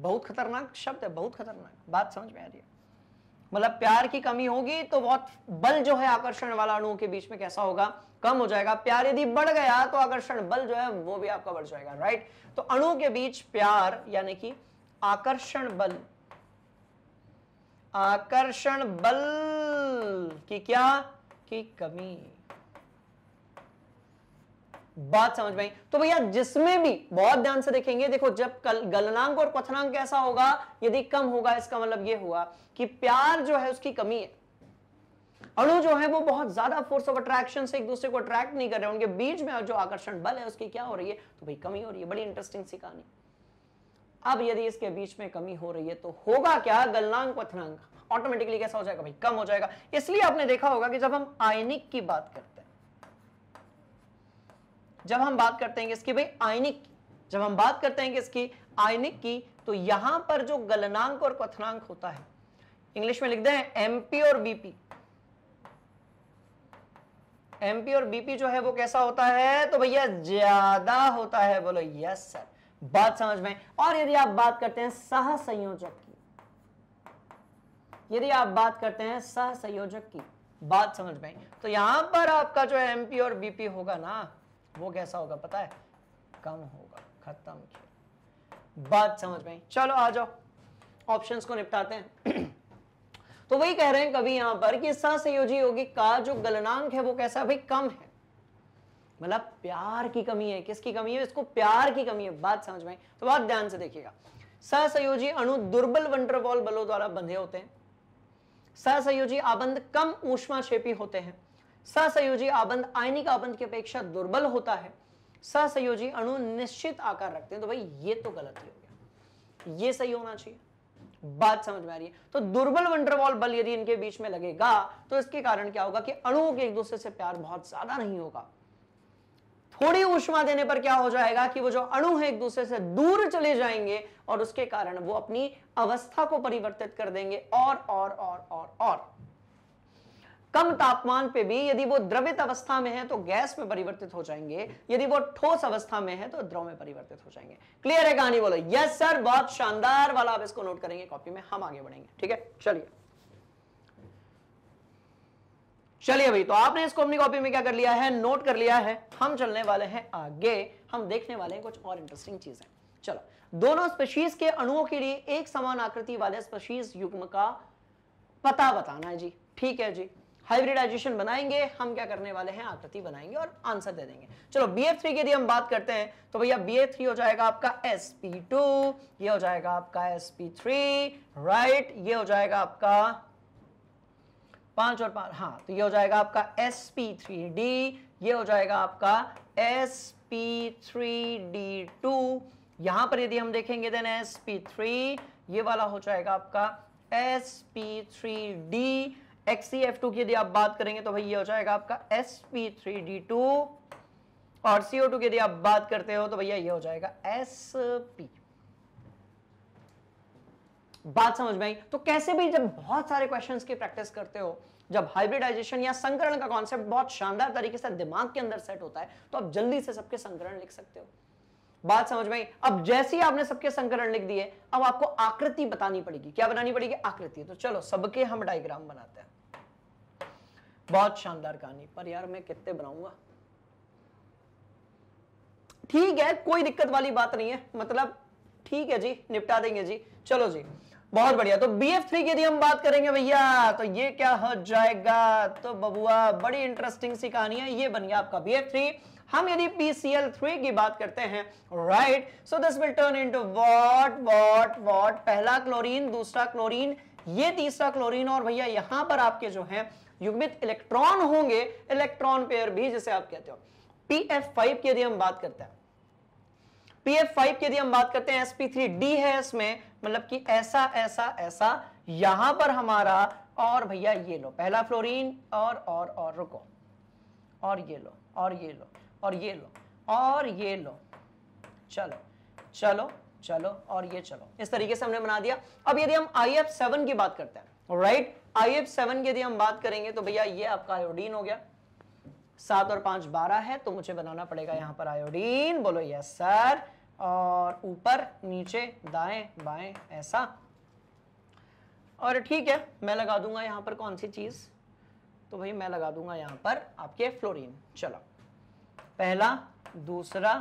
बहुत खतरनाक शब्द है बहुत खतरनाक बात समझ में आ रही है मतलब प्यार की कमी होगी तो बहुत बल जो है आकर्षण वाला अणुओं के बीच में कैसा होगा कम हो जाएगा प्यार यदि बढ़ गया तो आकर्षण बल जो है वो भी आपका बढ़ जाएगा राइट तो अणु के बीच प्यार यानी कि आकर्षण बल आकर्षण बल की क्या की कमी बात समझ में तो भैया जिसमें भी बहुत ध्यान से देखेंगे देखो जब कल गलनांक और क्वथनांक कैसा होगा यदि कम होगा इसका मतलब यह हुआ कि प्यार जो है उसकी कमी है अणु जो है वो बहुत ज्यादा फोर्स ऑफ अट्रैक्शन से एक दूसरे को अट्रैक्ट नहीं कर रहे उनके बीच में जो आकर्षण बल है उसकी क्या हो रही है तो भाई कमी हो रही है बड़ी इंटरेस्टिंग सी कहानी अब यदि इसके बीच में कमी हो रही है तो होगा क्या गलनांक पथनांक ऑटोमेटिकली कैसा हो जाएगा भाई कम हो जाएगा इसलिए आपने देखा होगा कि जब हम आयनिक की बात करते हैं जब हम बात करते हैं इसकी भाई आयनिक जब हम बात करते हैं कि इसकी आयनिक की तो यहां पर जो गलनांक और क्वथनांक होता है इंग्लिश में लिखते हैं एमपी और बीपी एमपी और बीपी जो है वो कैसा होता है तो भैया ज्यादा होता है बोलो यस सर बात समझ में और यदि आप बात करते हैं सहसंयोजक की यदि आप बात करते हैं सहसंयोजक की बात समझ में तो यहां पर आपका जो एमपी और बीपी होगा ना वो कैसा होगा पता है कम होगा खत्म बात समझ में चलो आ जाओ ऑप्शंस को निपटाते हैं तो वही कह रहे हैं कभी यहां पर कि सहसयोजी यौगिक का जो गलनांक है वो कैसा भाई कम है मतलब प्यार की कमी है किसकी कमी है इसको प्यार की कमी है बात समझ में तो बहुत ध्यान से देखिएगा सहसयोजी अणु दुर्बल वंटरबॉल बलों द्वारा बंधे होते हैं सहसयोजी आबंध कम ऊष्मा छेपी होते हैं सहसयोजी आबंध आयनिक आबंध की अपेक्षा दुर्बल होता है सहसयोजी अणु निश्चित आकार रखते हैं तो भाई ये तो गलत ही हो गया ये सही होना चाहिए बात समझ में आ रही है तो दुर्बल वंडरवॉल बल यदि इनके बीच में लगेगा तो इसके कारण क्या होगा कि अणुओं के एक दूसरे से प्यार बहुत ज्यादा नहीं होगा थोड़ी ऊष्मा देने पर क्या हो जाएगा कि वो जो अणु है एक दूसरे से दूर चले जाएंगे और उसके कारण वो अपनी अवस्था को परिवर्तित कर देंगे और और और और और, और। कम तापमान पे भी यदि वो द्रवित अवस्था में है तो गैस में परिवर्तित हो जाएंगे यदि वो ठोस अवस्था में है तो द्रव में परिवर्तित हो जाएंगे क्लियर है कहानी बोलो यस सर बहुत शानदार वाला आप इसको नोट करेंगे कॉपी में हम आगे बढ़ेंगे ठीक है चलिए चलिए भाई तो आपने इसको अपनी कॉपी में क्या कर लिया है नोट कर लिया है हम चलने वाले हैं आगे हम देखने वाले हैं कुछ और इंटरेस्टिंग चीजें चलो दोनों स्पेशीज के अणुओं के लिए एक समान आकृति वाले स्पेशीज युग्म का पता बताना है जी ठीक है जी हाइब्रिडाइजेशन बनाएंगे हम क्या करने वाले हैं आकृति बनाएंगे और आंसर दे देंगे चलो बी एफ थ्री की यदि हम बात करते हैं तो भैया बी एफ थ्री हो जाएगा आपका एस पी टू ये हो जाएगा आपका एस पी थ्री राइट ये हो जाएगा आपका पांच और पांच हाँ तो ये हो जाएगा आपका एस पी थ्री डी ये हो जाएगा आपका S P three D two यहां पर यदि हम देखेंगे देन एस पी थ्री ये वाला हो जाएगा आपका S P three D HCF2 की यदि आप बात करेंगे तो भाई ये हो जाएगा आपका sp3d2 और CO2 की यदि आप बात करते हो तो भैया ये हो जाएगा sp बात समझ में आई तो कैसे भी जब बहुत सारे क्वेश्चंस की प्रैक्टिस करते हो जब हाइब्रिडाइजेशन या संकरण का कॉन्सेप्ट बहुत शानदार तरीके से दिमाग के अंदर सेट होता है तो आप जल्दी से सबके संकरण लिख सकते हो बात समझ में अब जैसे ही आपने सबके संकरण लिख दिए अब आपको आकृति बतानी पड़ेगी क्या बनानी पड़ेगी आकृति तो चलो सबके हम डायग्राम बनाते हैं बहुत शानदार कहानी पर यार मैं कितने बनाऊंगा ठीक है कोई दिक्कत वाली बात नहीं है मतलब ठीक है जी निपटा देंगे जी चलो जी बहुत बढ़िया तो बी एफ थ्री की यदि हम बात करेंगे भैया तो ये क्या हो जाएगा तो बबुआ बड़ी इंटरेस्टिंग सी कहानी है ये बन गया आपका बी एफ थ्री हम यदि पीसीएल थ्री की बात करते हैं right so this will turn into what what what पहला क्लोरीन दूसरा क्लोरीन ये तीसरा क्लोरीन और भैया यहां पर आपके जो है युग्मित इलेक्ट्रॉन होंगे इलेक्ट्रॉन पेयर भी जिसे आप कहते हो पी की यदि हम बात करते हैं पी की यदि हम बात करते हैं डी है इसमें मतलब कि ऐसा ऐसा ऐसा यहां पर हमारा और भैया ये लो पहला फ्लोरीन और और और रुको और ये लो और ये लो और ये लो और ये लो चलो चलो चलो और ये चलो इस तरीके से हमने बना दिया अब यदि हम आई एफ सेवन की बात करते हैं राइट आई एफ सेवन की यदि हम बात करेंगे तो भैया ये आपका आयोडीन हो गया सात और पांच बारह है तो मुझे बनाना पड़ेगा यहाँ पर आयोडीन बोलो यस सर और ऊपर नीचे दाएं बाएं ऐसा और ठीक है मैं लगा दूंगा यहाँ पर कौन सी चीज तो भाई मैं लगा दूंगा यहाँ पर आपके फ्लोरीन चलो पहला दूसरा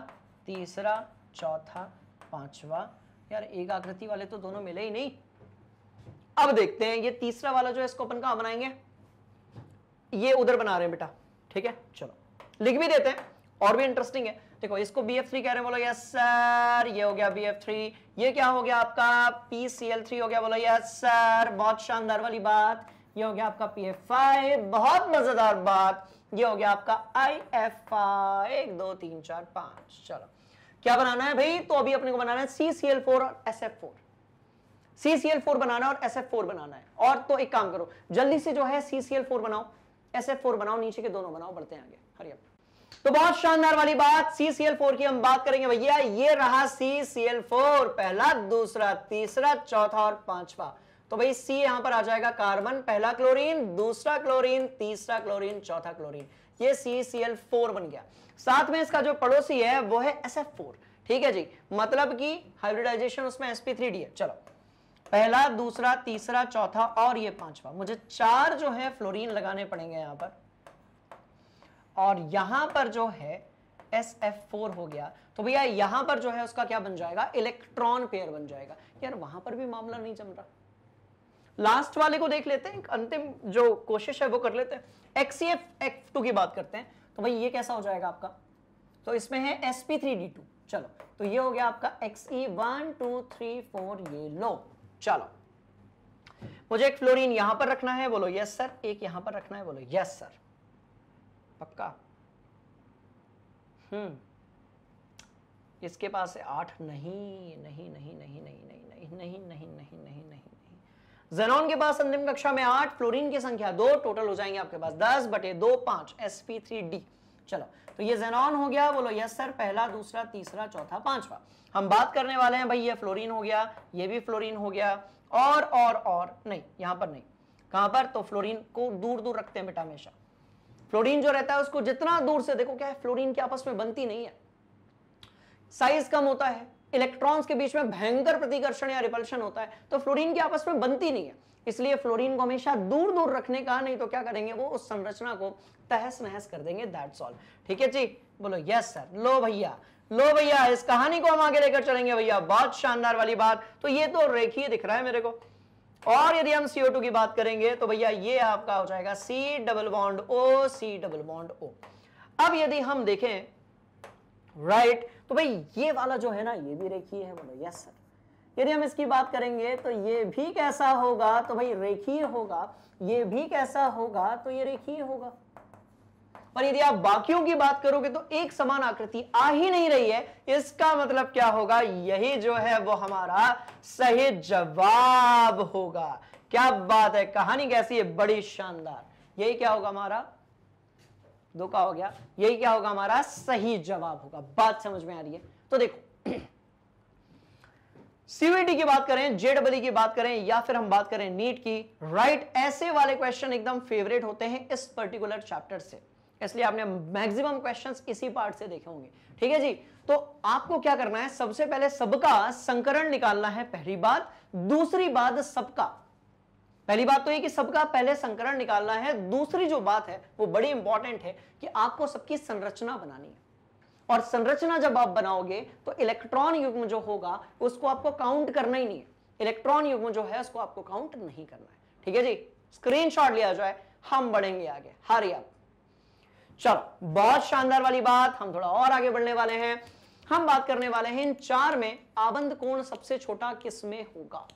तीसरा चौथा पांचवा यार एक आकृति वाले तो दोनों मिले ही नहीं अब देखते हैं ये तीसरा वाला जो है इसको अपन कहा बनाएंगे ये उधर बना रहे हैं बेटा ठीक है चलो लिख भी देते हैं और भी इंटरेस्टिंग है देखो इसको बी एफ थ्री कह रहे हैं बोलो यस सर ये हो गया बी एफ थ्री ये क्या हो गया आपका पी सी एल थ्री हो गया बोलो यस सर बहुत शानदार वाली बात ये हो गया आपका पी एफ आई बहुत मजेदार बात ये हो गया आपका आई एफ आई एक दो तीन चार पांच चलो क्या बनाना है भाई तो अभी अपने को बनाना है सी सी एल फोर और S F four C four बनाना और एस एफ फोर बनाना है और तो एक काम करो जल्दी से जो है सी फोर बनाओ एस एफ फोर बनाओ नीचे के दोनों बनाओ बढ़ते हैं आगे हरी अब तो बहुत शानदार वाली बात सी फोर की हम बात करेंगे भैया ये रहा सी फोर पहला दूसरा तीसरा चौथा और पांचवा तो भाई सी यहां पर आ जाएगा कार्बन पहला क्लोरीन दूसरा क्लोरीन तीसरा क्लोरीन चौथा क्लोरीन ये सी फोर बन गया साथ में इसका जो पड़ोसी है वो है एस एफ फोर ठीक है जी मतलब कि हाइब्रिडाइजेशन उसमें एसपी थ्री डी है चलो पहला दूसरा तीसरा चौथा और ये पांचवा मुझे चार जो है फ्लोरीन लगाने पड़ेंगे यहां पर और यहां पर जो है SF4 हो गया तो भैया यहां पर जो है उसका क्या बन जाएगा इलेक्ट्रॉन पेयर बन जाएगा यार वहां पर भी मामला नहीं जम रहा लास्ट वाले को देख लेते हैं अंतिम जो कोशिश है वो कर लेते हैं एक्सीएफ एफ टू की बात करते हैं तो भाई ये कैसा हो जाएगा आपका तो इसमें है s P three D two चलो तो ये हो गया आपका Xe one two three four ये लो चलो मुझे एक फ्लोरीन यहां पर रखना है बोलो यस सर एक यहां पर रखना है बोलो यस सर पक्का हम्म इसके पास आठ नहीं नहीं नहीं नहीं नहीं नहीं नहीं नहीं नहीं नहीं नहीं नहीं जेनॉन के पास अंतिम कक्षा में आठ फ्लोरीन की संख्या दो टोटल हो जाएंगे आपके पास दस बटे दो पांच एस पी थ्री डी चलो तो ये जेनॉन हो गया बोलो यस सर पहला दूसरा तीसरा चौथा पांचवा हम बात करने वाले हैं भाई ये फ्लोरीन हो गया ये भी फ्लोरीन हो गया और और और नहीं यहां पर नहीं कहां पर तो फ्लोरीन को दूर दूर रखते हैं बेटा हमेशा फ्लोरीन जो रहता है उसको जितना दूर से देखो क्या है फ्लोरीन की आपस में बनती नहीं है साइज कम होता है इलेक्ट्रॉन्स के बीच में भयंकर प्रतिकर्षण या रिपल्शन होता है तो फ्लोरीन की आपस में बनती नहीं है इसलिए फ्लोरीन को हमेशा दूर दूर रखने का नहीं तो क्या करेंगे वो उस संरचना को तहस नहस कर देंगे दैट्स ऑल ठीक है जी बोलो यस सर लो भैया लो भैया इस कहानी को हम आगे लेकर चलेंगे भैया बहुत शानदार वाली बात तो ये तो रेखी दिख रहा है मेरे को और यदि हम CO2 की बात करेंगे तो भैया ये आपका हो जाएगा C double bond O C double bond O अब यदि हम देखें राइट तो भाई ये वाला जो है ना ये भी रेखीय है बोलो यस सर यदि हम इसकी बात करेंगे तो ये भी कैसा होगा तो भाई रेखीय होगा ये भी कैसा होगा तो ये रेखीय होगा और यदि आप बाकियों की बात करोगे तो एक समान आकृति आ ही नहीं रही है इसका मतलब क्या होगा यही जो है वो हमारा सही जवाब होगा क्या बात है कहानी कैसी है बड़ी शानदार यही क्या होगा हमारा धोखा हो गया यही क्या होगा हमारा सही जवाब होगा बात समझ में आ रही है तो देखो सीबीटी की बात करें जेडबली की बात करें या फिर हम बात करें नीट की राइट ऐसे वाले क्वेश्चन एकदम फेवरेट होते हैं इस पर्टिकुलर चैप्टर से इसलिए आपने मैक्सिमम क्वेश्चंस इसी पार्ट से देखे होंगे ठीक है जी तो आपको क्या करना है सबसे पहले सबका संकरण निकालना है पहली बात दूसरी बात सबका पहली बात तो ये कि सबका पहले संकरण निकालना है दूसरी जो बात है वो बड़ी इंपॉर्टेंट है कि आपको सबकी संरचना बनानी है और संरचना जब आप बनाओगे तो इलेक्ट्रॉन युग्म जो होगा उसको आपको काउंट करना ही नहीं है इलेक्ट्रॉन युग्म जो है उसको आपको काउंट नहीं करना है ठीक है जी स्क्रीनशॉट लिया जाए हम बढ़ेंगे आगे हारी चलो बहुत शानदार वाली बात हम थोड़ा और आगे बढ़ने वाले हैं हम बात करने वाले हैं इन चार में आबंध कोण सबसे छोटा किस में होगा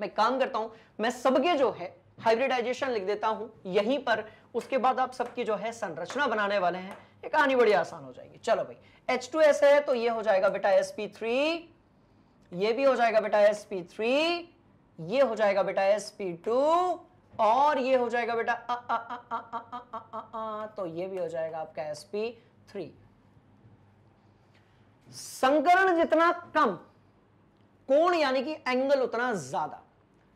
मैं काम करता हूं मैं सबके जो है हाइब्रिडाइजेशन लिख देता हूं यहीं पर उसके बाद आप सबकी जो है संरचना बनाने वाले हैं ये कहानी बड़ी आसान हो जाएगी चलो भाई एच टू एस है तो ये हो जाएगा बेटा एस पी थ्री ये भी हो जाएगा बेटा एस पी थ्री ये हो जाएगा बेटा एस पी टू और ये हो जाएगा बेटा तो ये भी हो जाएगा आपका एस पी थ्री संकरण जितना कम कोण यानी कि एंगल उतना ज्यादा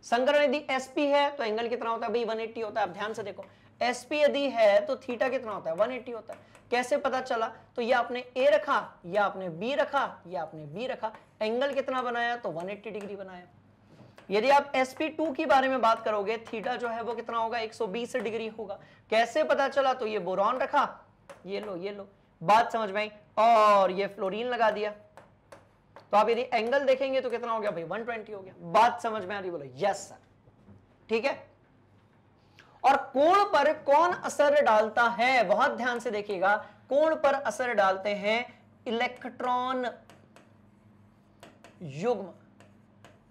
संकरण यदि एस पी है तो एंगल कितना होता है भाई 180 होता है आप ध्यान से देखो एस पी यदि है तो थीटा कितना होता है 180 होता है कैसे पता चला तो ये आपने ए रखा या आपने बी रखा या आपने बी रखा एंगल कितना बनाया तो 180 डिग्री बनाया यदि आप sp2 के बारे में बात करोगे थीटा जो है वो कितना होगा 120 डिग्री होगा कैसे पता चला तो ये बोरॉन रखा ये लो ये लो बात समझ में आई और ये फ्लोरीन लगा दिया तो आप यदि एंगल देखेंगे तो कितना हो गया भाई 120 हो गया बात समझ में आ रही बोलो यस सर ठीक है और कोण पर कौन असर डालता है बहुत ध्यान से देखिएगा कोण पर असर डालते हैं इलेक्ट्रॉन युग्म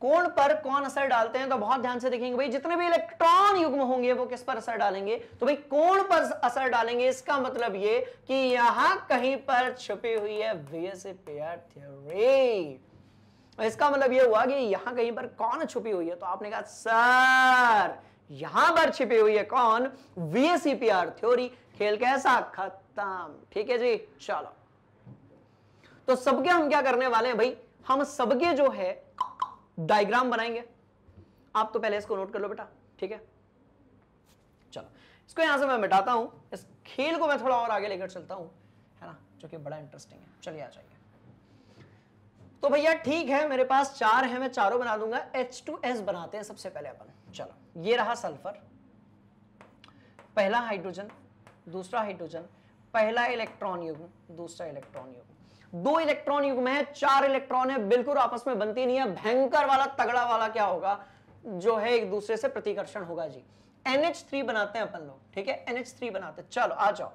कोण पर कौन असर डालते हैं तो बहुत ध्यान से देखेंगे भाई जितने भी इलेक्ट्रॉन युग्म होंगे वो किस पर असर डालेंगे तो भाई कोण पर असर डालेंगे इसका मतलब ये कि यहां कहीं पर छुपी हुई है वीएस पेयर थ्योरी इसका मतलब ये हुआ कि यहां कहीं पर कौन छुपी हुई है तो आपने कहा सर यहां पर छिपी हुई है कौन वीएससीपीआर थ्योरी खेल कैसा खत्म ठीक है जी चलो तो सबके हम क्या करने वाले हैं भाई हम सबके जो है डायग्राम बनाएंगे आप तो पहले इसको नोट कर लो बेटा ठीक है चलो इसको यहां से मैं मिटाता हूं इस खेल को मैं थोड़ा और आगे लेकर चलता हूं है ना जो कि बड़ा इंटरेस्टिंग है चलिए आ जाइए तो भैया ठीक है मेरे पास चार है मैं चारों बना दूंगा एच टू एस बनाते हैं सबसे पहले अपन चलो ये रहा सल्फर पहला हाइड्रोजन दूसरा हाइड्रोजन पहला इलेक्ट्रॉन युग्म दूसरा इलेक्ट्रॉन युग्म दो इलेक्ट्रॉन युग्म है चार इलेक्ट्रॉन है बिल्कुल आपस में बनती नहीं है भयंकर वाला तगड़ा वाला क्या होगा जो है एक दूसरे से प्रतिकर्षण होगा जी थ्री बनाते हैं अपन लोग ठीक है थ्री बनाते हैं चलो आ जाओ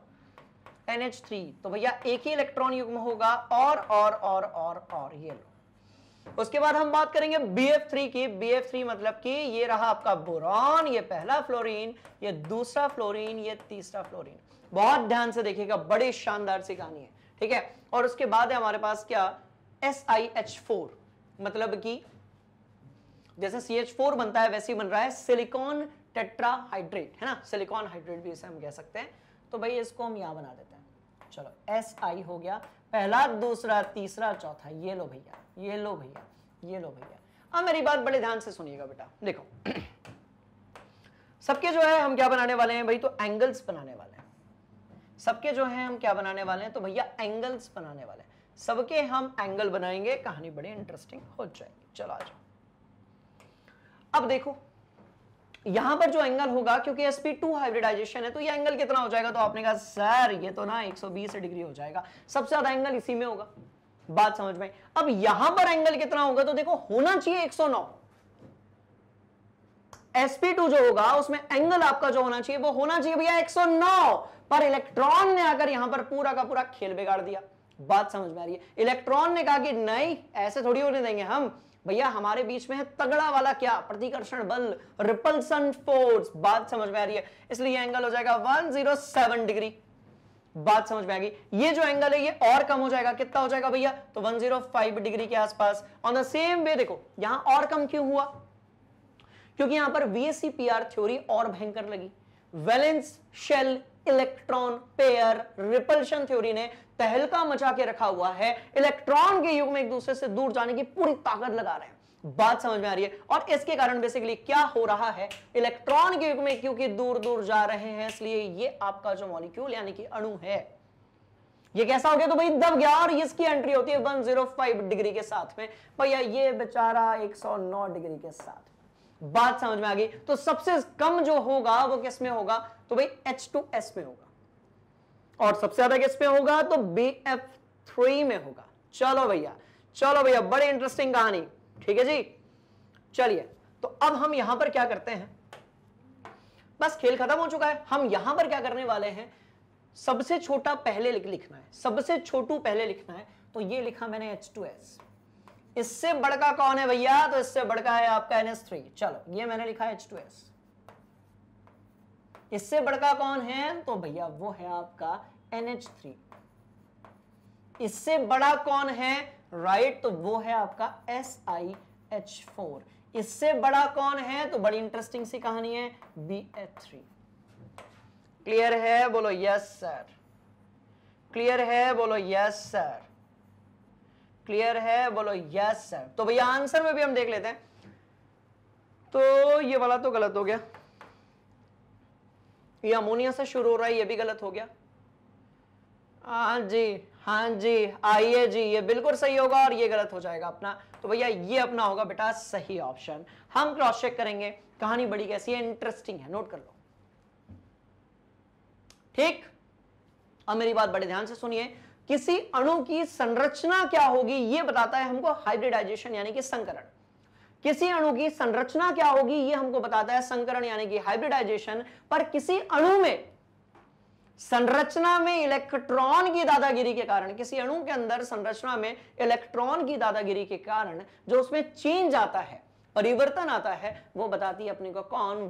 थ्री तो भैया एक ही इलेक्ट्रॉन युग्म होगा और और और और और ये लो उसके बाद हम बात करेंगे BF3 की BF3 मतलब कि ये रहा आपका बोरॉन ये पहला फ्लोरीन ये दूसरा फ्लोरीन ये तीसरा फ्लोरीन बहुत ध्यान से देखिएगा बड़ी शानदार सी कहानी है ठीक है और उसके बाद है हमारे पास क्या एस आई एच फोर मतलब कि जैसे सी एच फोर बनता है वैसे ही बन रहा है सिलिकॉन टेट्राहाइड्रेट है ना सिलिकॉन हाइड्रेट भी इसे हम कह सकते हैं तो भाई इसको हम यहां बना देते हैं चलो एस आई हो गया पहला दूसरा तीसरा चौथा ये लो भैया ये लो भैया ये लो भैया अब मेरी बात बड़े ध्यान से सुनिएगा बेटा देखो [clears throat] सबके जो है हम क्या बनाने वाले हैं भाई तो एंगल्स बनाने वाले हैं सबके जो है हम क्या बनाने वाले हैं तो भैया एंगल्स बनाने वाले हैं सबके हम एंगल बनाएंगे कहानी बड़ी इंटरेस्टिंग हो जाएगी चलो आ जाओ अब देखो यहां पर जो एंगल होगा क्योंकि sp2 हाइब्रिडाइजेशन है तो ये एंगल कितना हो जाएगा तो आपने कहा सर ये तो ना 120 डिग्री हो जाएगा सबसे ज्यादा एंगल इसी में होगा बात समझ में अब यहां पर एंगल कितना होगा तो देखो होना चाहिए 109 sp2 जो होगा उसमें एंगल आपका जो होना चाहिए वो होना चाहिए भैया 109 पर इलेक्ट्रॉन ने आकर यहां पर पूरा का पूरा खेल बिगाड़ दिया बात समझ में आ रही है इलेक्ट्रॉन ने कहा कि नहीं ऐसे थोड़ी होने देंगे हम भैया हमारे बीच में है तगड़ा वाला क्या प्रतिकर्षण बल रिपल्सन फोर्स बात समझ में आ रही है इसलिए एंगल हो जाएगा 107 डिग्री बात समझ में आएगी ये जो एंगल है ये और कम हो जाएगा कितना हो जाएगा भैया तो 105 डिग्री के आसपास ऑन द सेम वे देखो यहां और कम क्यों हुआ क्योंकि यहां पर वीएससी थ्योरी और भयंकर लगी valence shell electron pair repulsion theory ने तहलका मचा के रखा हुआ है इलेक्ट्रॉन के युग में एक दूसरे से दूर जाने की पूरी ताकत लगा रहे हैं बात समझ में आ रही है और इसके कारण बेसिकली क्या हो रहा है इलेक्ट्रॉन के युग में क्योंकि दूर दूर जा रहे हैं इसलिए ये आपका जो मॉलिक्यूल यानी कि अणु है ये कैसा हो गया तो भाई दब गया और इसकी एंट्री होती है 105 डिग्री के साथ में भैया ये बेचारा 109 डिग्री के साथ बात समझ में आ गई तो सबसे कम जो होगा वो किस में होगा तो भाई एच टू एस में होगा और सबसे ज्यादा किस में होगा तो बी एफ थ्री में होगा चलो भैया चलो भैया बड़े इंटरेस्टिंग कहानी ठीक है जी चलिए तो अब हम यहां पर क्या करते हैं बस खेल खत्म हो चुका है हम यहां पर क्या करने वाले हैं सबसे छोटा पहले लिखना है सबसे छोटू पहले लिखना है तो ये लिखा मैंने एच टू एस इससे बड़का कौन है भैया तो इससे बड़का है आपका थ्री चलो ये मैंने लिखा H2S इससे बड़का कौन है तो भैया वो है आपका NH3 इससे बड़ा कौन है राइट right, तो वो है आपका SiH4 इससे बड़ा कौन है तो बड़ी इंटरेस्टिंग सी कहानी है BH3 क्लियर है बोलो यस सर क्लियर है बोलो यस सर क्लियर है बोलो यस सर तो भैया आंसर में भी हम देख लेते हैं तो ये वाला तो गलत हो गया ये अमोनिया से शुरू हो रहा है ये भी गलत हो गया हाँ जी हाँ जी आइए जी ये बिल्कुल सही होगा और ये गलत हो जाएगा अपना तो भैया ये अपना होगा बेटा सही ऑप्शन हम क्रॉस चेक करेंगे कहानी बड़ी कैसी है इंटरेस्टिंग है नोट कर लो ठीक अब मेरी बात बड़े ध्यान से सुनिए किसी अणु की संरचना क्या होगी यह बताता है हमको हाइब्रिडाइजेशन यानी कि संकरण किसी अणु की संरचना क्या होगी यह हमको बताता है संकरण यानी कि हाइब्रिडाइजेशन पर किसी अणु में संरचना में इलेक्ट्रॉन की दादागिरी के कारण किसी अणु के अंदर संरचना में इलेक्ट्रॉन की दादागिरी के कारण जो उसमें चेंज आता है परिवर्तन आता है वो बताती है अपने को कौन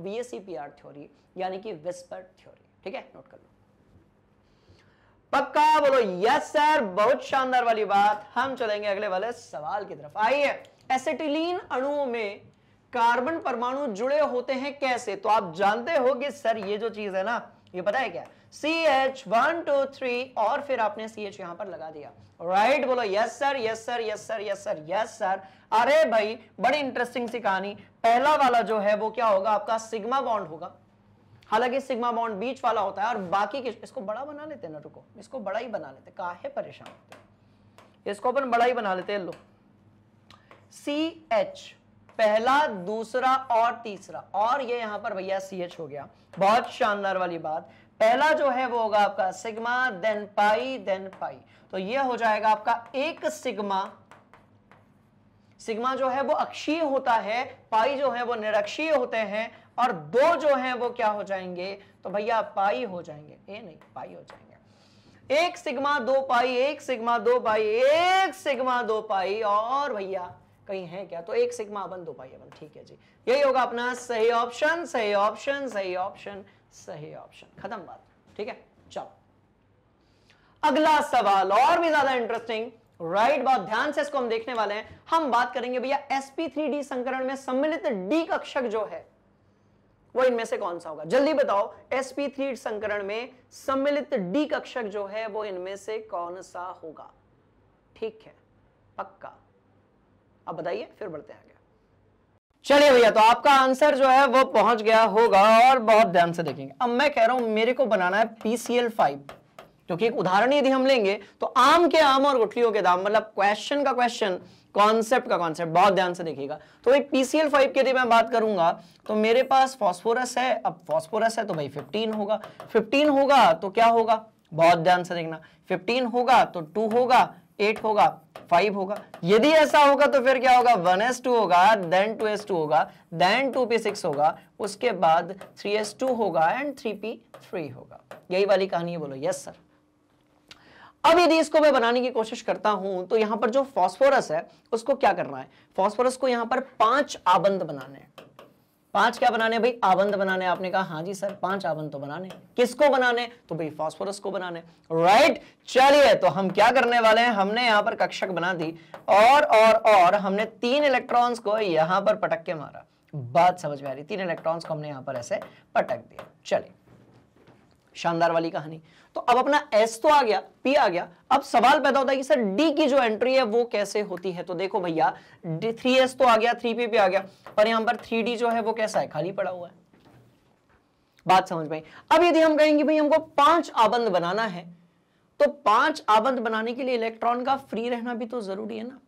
आर थ्योरी यानी कि विस्पर थ्योरी ठीक है नोट कर लो पक्का बोलो यस सर बहुत शानदार वाली बात हम चलेंगे अगले वाले सवाल की तरफ आइए एसेटिलीन अणुओं में कार्बन परमाणु जुड़े होते हैं कैसे तो आप जानते हो कि सर ये जो चीज है ना ये पता है क्या C H one two three और फिर आपने सी एच यहां पर लगा दिया राइट बोलो yes sir yes sir yes sir yes sir yes sir अरे भाई बड़ी इंटरेस्टिंग सी कहानी पहला वाला जो है वो क्या होगा आपका सिग्मा बॉन्ड होगा हालांकि सिग्मा बॉन्ड बीच वाला होता है और बाकी के इसको बड़ा बना लेते हैं ना रुको इसको बड़ा ही बना लेते काहे परेशान होते इसको अपन बड़ा ही बना लेते हैं लो सी एच पहला दूसरा और तीसरा और ये यहां पर भैया सी एच हो गया बहुत शानदार वाली बात पहला जो है वो होगा आपका sigma then pi then pi तो ये हो जाएगा आपका एक सिग्मा सिग्मा जो है वो अक्षीय होता है पाई जो है वो निरक्षीय होते हैं और दो जो हैं वो क्या हो जाएंगे तो भैया पाई हो जाएंगे ए नहीं पाई हो जाएंगे एक सिग्मा दो पाई एक सिग्मा दो पाई एक सिग्मा दो पाई और भैया कहीं है क्या तो एक सिग्मा अपन दो पाई अपन ठीक है जी यही होगा अपना सही ऑप्शन सही ऑप्शन सही ऑप्शन सही ऑप्शन खत्म बात ठीक है चलो अगला सवाल और भी ज्यादा इंटरेस्टिंग राइट बात बहुत ध्यान से इसको हम देखने वाले हैं हम बात करेंगे भैया एसपी थ्री डी संकरण में सम्मिलित डी कक्षक जो है वो इनमें से कौन सा होगा जल्दी बताओ sp3 संकरण में सम्मिलित डी कक्षक जो है वो इनमें से कौन सा होगा ठीक है पक्का अब बताइए फिर बढ़ते आगे चलिए भैया तो आपका आंसर जो है वो पहुंच गया होगा और बहुत ध्यान से देखेंगे अब मैं कह रहा हूं मेरे को बनाना है पीसीएल फाइव क्योंकि एक उदाहरण यदि हम लेंगे तो आम के आम और गुठलियों के दाम मतलब क्वेश्चन का क्वेश्चन कॉन्सेप्ट का कॉन्सेप्ट बहुत ध्यान से देखिएगा तो एक पीसीएल फाइव की मैं बात करूंगा तो मेरे पास फॉस्फोरस है अब फॉस्फोरस है तो भाई फिफ्टीन होगा फिफ्टीन होगा तो क्या होगा बहुत ध्यान से देखना फिफ्टीन होगा तो टू होगा एट होगा फाइव होगा यदि ऐसा होगा तो फिर क्या होगा वन एस टू होगा देन टू एस टू होगा देन टू पी सिक्स होगा उसके बाद थ्री एस टू होगा एंड थ्री पी थ्री होगा यही वाली कहानी है बोलो यस सर अब यदि इसको मैं बनाने की कोशिश करता हूं तो यहां पर जो फॉस्फोरस है उसको क्या करना है फॉस्फोरस को यहां पर पांच आबंद बनाने पांच क्या बनाने भाई आबंद बनाने आपने कहा हाँ जी सर पांच आबंद तो बनाने किसको बनाने तो भाई फास्फोरस को बनाने राइट चलिए तो हम क्या करने वाले हैं हमने यहां पर कक्षक बना दी और और और हमने तीन इलेक्ट्रॉन्स को यहां पर पटक के मारा बात समझ में आ रही तीन इलेक्ट्रॉन्स को हमने यहां पर ऐसे पटक दिया चलिए शानदार वाली कहानी तो अब अपना एस तो आ गया पी आ गया अब सवाल पैदा होता है कि सर डी की जो एंट्री है वो कैसे होती है तो देखो भैया थ्री एस तो आ गया थ्री पी भी आ गया पर यहां पर थ्री डी जो है वो कैसा है खाली पड़ा हुआ है बात समझ में अब यदि हम कहेंगे भाई हमको पांच आबंद बनाना है तो पांच आबंद बनाने के लिए इलेक्ट्रॉन का फ्री रहना भी तो जरूरी है ना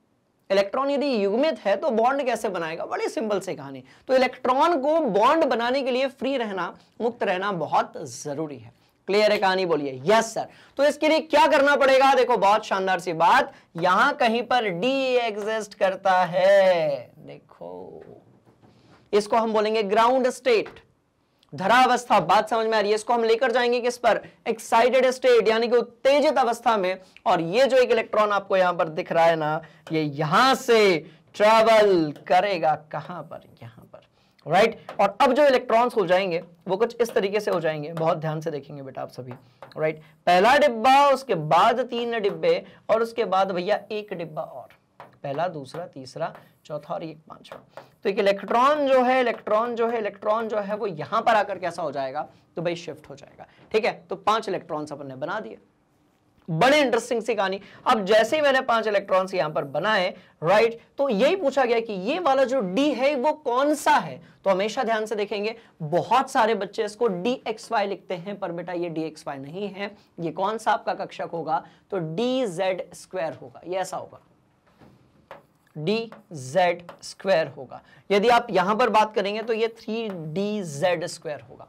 इलेक्ट्रॉन यदि युग्मित है तो बॉन्ड कैसे बनाएगा बड़ी सिंपल से कहानी तो इलेक्ट्रॉन को बॉन्ड बनाने के लिए फ्री रहना मुक्त रहना बहुत जरूरी है क्लियर है कहानी बोलिए यस सर तो इसके लिए क्या करना पड़ेगा देखो बहुत शानदार सी बात यहां कहीं पर डी एग्जिस्ट करता है देखो इसको हम बोलेंगे ग्राउंड स्टेट धरावस्था बात समझ में आ रही है इसको हम लेकर जाएंगे किस पर एक्साइटेड स्टेट यानी कि उत्तेजित अवस्था में और ये जो एक इलेक्ट्रॉन आपको यहां पर दिख रहा है ना ये यहां से ट्रेवल करेगा कहां पर यहां राइट right? और अब जो इलेक्ट्रॉन्स हो जाएंगे वो कुछ इस तरीके से हो जाएंगे बहुत ध्यान से देखेंगे बेटा आप सभी राइट right? पहला डिब्बा उसके बाद तीन डिब्बे और उसके बाद भैया एक डिब्बा और पहला दूसरा तीसरा चौथा और एक पांचवा तो एक इलेक्ट्रॉन जो है इलेक्ट्रॉन जो है इलेक्ट्रॉन जो है वो यहां पर आकर कैसा हो जाएगा तो भाई शिफ्ट हो जाएगा ठीक है तो पांच इलेक्ट्रॉन अपन ने बना दिया बड़े इंटरेस्टिंग सी कहानी अब जैसे ही मैंने पांच इलेक्ट्रॉन्स यहां पर बनाए राइट तो यही पूछा गया कि ये वाला जो डी है वो कौन सा है तो हमेशा ध्यान से देखेंगे बहुत सारे बच्चे इसको डी एक्स वाई लिखते हैं पर बेटा ये डी एक्स वाई नहीं है ये कौन सा आपका कक्षक होगा तो डी जेड स्क्वायर होगा ये ऐसा होगा डी जेड स्क्वायर होगा यदि आप यहां पर बात करेंगे तो ये थ्री डी जेड स्क्वायर होगा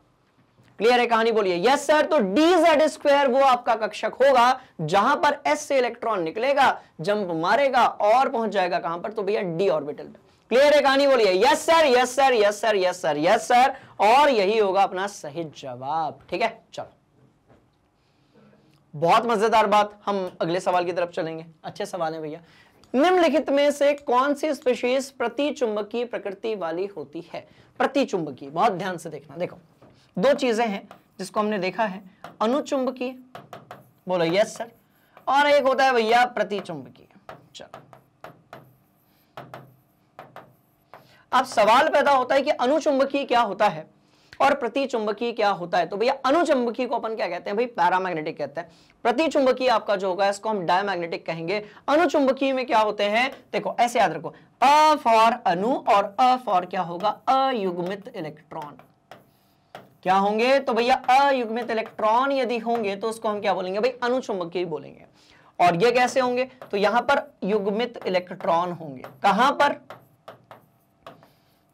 क्लियर है कहानी बोलिए यस सर तो डी जेड स्क्वेयर वो आपका कक्षक होगा जहां पर एस से इलेक्ट्रॉन निकलेगा जंप मारेगा और पहुंच जाएगा कहां पर तो भैया डी ऑर्बिटल पर क्लियर है कहानी बोलिए yes sir yes sir yes sir yes sir yes sir और यही होगा अपना सही जवाब ठीक है चलो बहुत मजेदार बात हम अगले सवाल की तरफ चलेंगे अच्छे सवाल है भैया निम्नलिखित में से कौन सी स्पेशीज प्रतिचुंबकीय प्रकृति वाली होती है प्रतिचुंबकीय बहुत ध्यान से देखना देखो दो चीजें हैं जिसको हमने देखा है अनुचुंबकीय बोलो यस सर और एक होता है भैया प्रतिचुंबकीय चलो अब सवाल पैदा होता है कि अनुचुंबकीय क्या होता है और प्रतिचुंबकीय क्या होता है तो भैया अनुचुंबकीय को अपन क्या कहते हैं भाई पैरामैग्नेटिक कहते हैं प्रतिचुंबकीय आपका जो होगा इसको हम डायमैग्नेटिक कहेंगे अनुचुंबकीय में क्या होते हैं देखो ऐसे याद रखो अ फॉर अनु और अ फॉर क्या होगा अयुग्मित इलेक्ट्रॉन क्या होंगे तो भैया अयुग्मित इलेक्ट्रॉन यदि होंगे तो उसको हम क्या बोलेंगे भाई अनुचुंबकीय बोलेंगे और ये कैसे होंगे तो यहां पर युग्मित इलेक्ट्रॉन होंगे कहां पर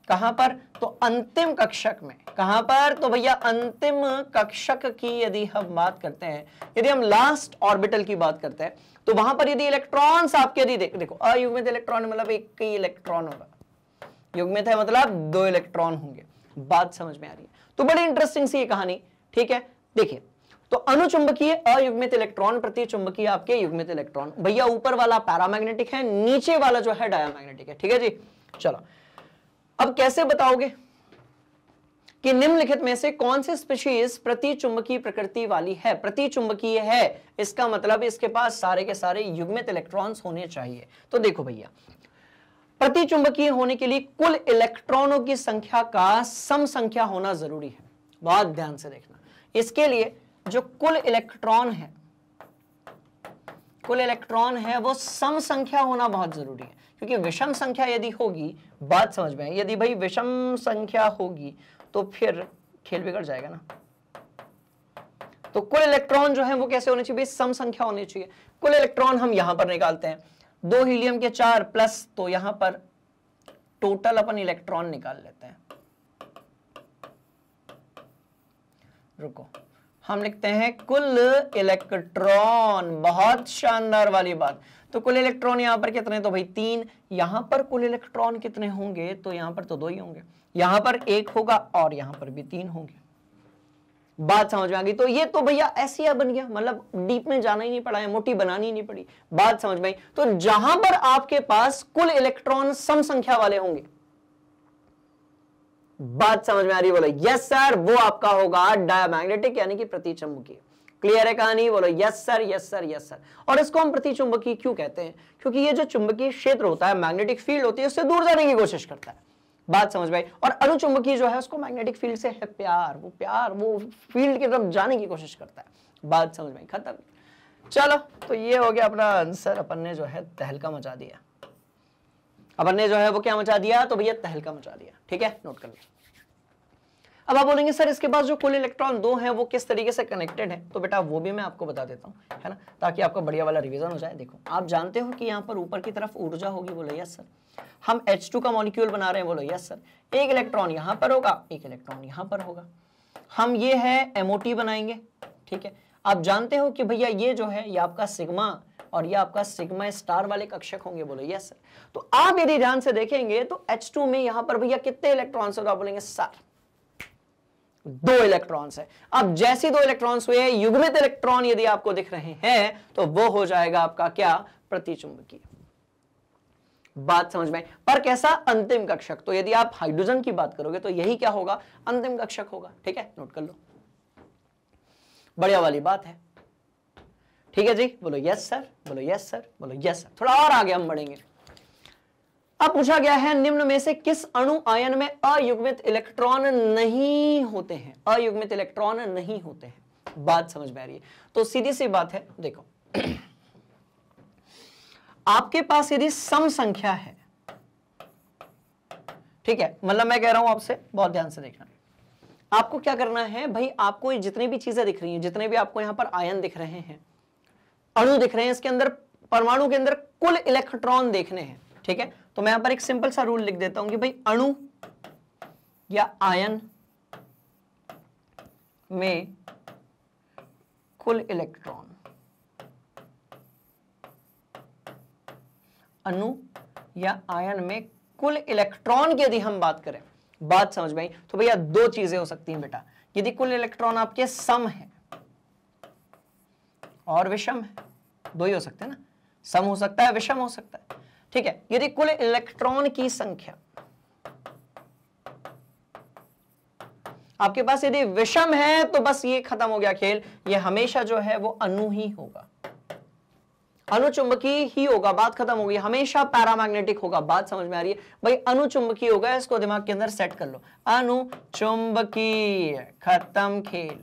कहां पर तो अंतिम कक्षक में कहां पर तो भैया अंतिम कक्षक की यदि हम बात करते हैं यदि हम लास्ट ऑर्बिटल की बात करते हैं तो वहां पर यदि इलेक्ट्रॉन्स आपके यदि देख, देखो अयुग्मित इलेक्ट्रॉन मतलब एक ही इलेक्ट्रॉन होगा युग्मित है मतलब दो इलेक्ट्रॉन होंगे बात समझ में आ रही है तो बड़ी इंटरेस्टिंग सी कहानी ठीक है देखिए तो अनुचुंबकीय अयुग्मित इलेक्ट्रॉन प्रति चुंबकीय आपके युग्मित इलेक्ट्रॉन भैया ऊपर वाला पैरामैग्नेटिक है नीचे वाला जो है डायामैग्नेटिक है ठीक है जी चलो अब कैसे बताओगे कि निम्नलिखित में से कौन सी स्पीशीज प्रति चुंबकीय प्रकृति वाली है प्रति चुंबकीय है इसका मतलब इसके पास सारे के सारे युग्मित इलेक्ट्रॉन्स होने चाहिए तो देखो भैया प्रतिचुंबकीय होने के लिए कुल इलेक्ट्रॉनों की संख्या का सम संख्या होना जरूरी है बहुत ध्यान से देखना इसके लिए जो कुल इलेक्ट्रॉन है कुल इलेक्ट्रॉन है वो सम संख्या होना बहुत जरूरी है क्योंकि विषम संख्या यदि होगी बात समझ में यदि भाई विषम संख्या होगी तो फिर खेल बिगड़ जाएगा ना तो कुल इलेक्ट्रॉन जो है वो कैसे होने चाहिए सम संख्या होनी चाहिए कुल इलेक्ट्रॉन हम यहां पर निकालते हैं दो हीलियम के चार प्लस तो यहां पर टोटल अपन इलेक्ट्रॉन निकाल लेते हैं रुको हम लिखते हैं कुल इलेक्ट्रॉन बहुत शानदार वाली बात तो कुल इलेक्ट्रॉन यहां पर कितने तो भाई तीन यहां पर कुल इलेक्ट्रॉन कितने होंगे तो यहां पर तो दो ही होंगे यहां पर एक होगा और यहां पर भी तीन होंगे बात समझ में आ गई तो ये तो भैया ऐसी बन गया मतलब डीप में जाना ही नहीं पड़ा है मोटी बनानी ही नहीं पड़ी बात समझ में आई तो जहां पर आपके पास कुल इलेक्ट्रॉन सम संख्या वाले होंगे बात समझ में आ रही बोलो यस सर वो आपका होगा डायमैग्नेटिक यानी कि प्रति चंबकीय क्लियर है कहानी बोलो yes sir yes sir yes sir और इसको हम प्रति चुंबकीय क्यों कहते हैं क्योंकि ये जो चुंबकीय क्षेत्र होता है मैग्नेटिक फील्ड होती है उससे दूर जाने की कोशिश करता है बात समझ भाई और अणुचुंबकीय जो है उसको मैग्नेटिक फील्ड से है प्यार वो प्यार वो फील्ड की तरफ जाने की कोशिश करता है बात समझ भाई खत्म चलो तो ये हो गया अपना आंसर अपन ने जो है तहलका मचा दिया अपन ने जो है वो क्या मचा दिया तो भैया तहलका मचा दिया ठीक है नोट कर लिया अब आप बोलेंगे सर इसके पास जो कुल इलेक्ट्रॉन दो हैं वो किस तरीके से कनेक्टेड है तो बेटा वो भी मैं आपको बता देता हूँ है ना ताकि आपका बढ़िया वाला रिवीजन हो जाए देखो आप जानते हो कि यहाँ पर ऊपर की तरफ ऊर्जा होगी बोले यस सर हम H2 का मॉलिक्यूल बना रहे हैं बोलो यस सर एक इलेक्ट्रॉन यहां पर होगा एक इलेक्ट्रॉन यहां पर होगा हम ये है MOT बनाएंगे ठीक है आप जानते हो कि भैया ये जो है ये आपका सिग्मा और ये आपका सिग्मा स्टार वाले कक्षक होंगे बोलो यस सर तो आप यदि ध्यान से देखेंगे तो H2 में यहां पर भैया कितने इलेक्ट्रॉन होगा बोलेंगे सर दो इलेक्ट्रॉन्स है अब जैसे दो इलेक्ट्रॉन्स हुए युग्मित इलेक्ट्रॉन यदि आपको दिख रहे हैं तो वो हो जाएगा आपका क्या प्रतिचुंबकीय बात समझ में पर कैसा अंतिम कक्षक तो यदि आप हाइड्रोजन की बात करोगे तो यही क्या होगा अंतिम कक्षक होगा ठीक है नोट कर लो बढ़िया वाली बात है ठीक है जी बोलो यस सर बोलो यस सर बोलो यस सर थोड़ा और आगे हम बढ़ेंगे अब पूछा गया है निम्न में से किस अणु आयन में अयुग्मित इलेक्ट्रॉन नहीं होते हैं अयुग्मित इलेक्ट्रॉन नहीं होते हैं बात समझ में आ रही है तो सीधी सी बात है देखो [clears throat] आपके पास यदि सम संख्या है ठीक है मतलब मैं कह रहा हूं आपसे बहुत ध्यान से देखना आपको क्या करना है भाई आपको जितनी भी चीजें दिख रही हैं जितने भी आपको यहां पर आयन दिख रहे हैं अणु दिख रहे हैं इसके अंदर परमाणु के अंदर कुल इलेक्ट्रॉन देखने हैं ठीक है तो मैं यहां पर एक सिंपल सा रूल लिख देता हूं कि भाई अणु या आयन में कुल इलेक्ट्रॉन अनु या आयन में कुल इलेक्ट्रॉन की यदि हम बात करें बात समझ में तो भैया दो चीजें हो सकती हैं बेटा यदि कुल इलेक्ट्रॉन आपके सम है और विषम है दो ही हो सकते हैं ना सम हो सकता है विषम हो सकता है ठीक है यदि कुल इलेक्ट्रॉन की संख्या आपके पास यदि विषम है तो बस ये खत्म हो गया खेल ये हमेशा जो है वो अनु ही होगा अनुचुंबकीय ही होगा बात खत्म होगी हमेशा पैरामैग्नेटिक होगा बात समझ में आ रही है भाई अनुचुंबकीय होगा इसको दिमाग के अंदर सेट कर लो अनुचुंबकीय खत्म खेल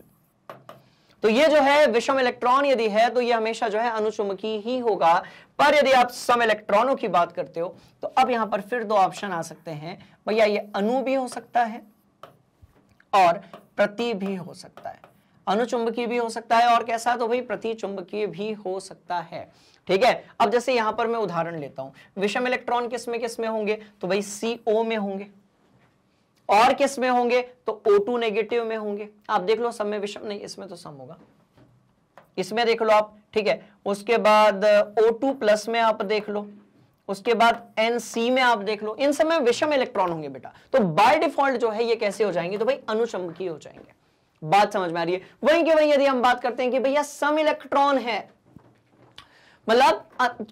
तो ये जो है विषम इलेक्ट्रॉन यदि है तो ये हमेशा जो है अनुचुंबकीय ही होगा पर यदि आप सम इलेक्ट्रॉनों की बात करते हो तो अब यहां पर फिर दो ऑप्शन आ सकते हैं भैया ये अनु भी हो सकता है और प्रति भी हो सकता है अनुचुंबकीय भी हो सकता है और कैसा तो भाई प्रति चुंबकीय भी हो सकता है ठीक है अब जैसे यहां पर मैं उदाहरण लेता हूं विषम इलेक्ट्रॉन किस में किस में होंगे तो भाई सी में होंगे और किस में होंगे तो टू नेगेटिव में होंगे आप देख लो सब में विषम नहीं इसमें तो सम होगा इसमें देख लो आप ठीक है उसके बाद टू प्लस में आप देख लो उसके बाद NC में आप देख लो इन सब में विषम इलेक्ट्रॉन होंगे बेटा तो बाय डिफॉल्ट जो है ये कैसे हो जाएंगे तो भाई अनुचंबकीय हो जाएंगे बात समझ में आ रही है वहीं के वहीं यदि हम बात करते हैं कि भैया सम इलेक्ट्रॉन है मतलब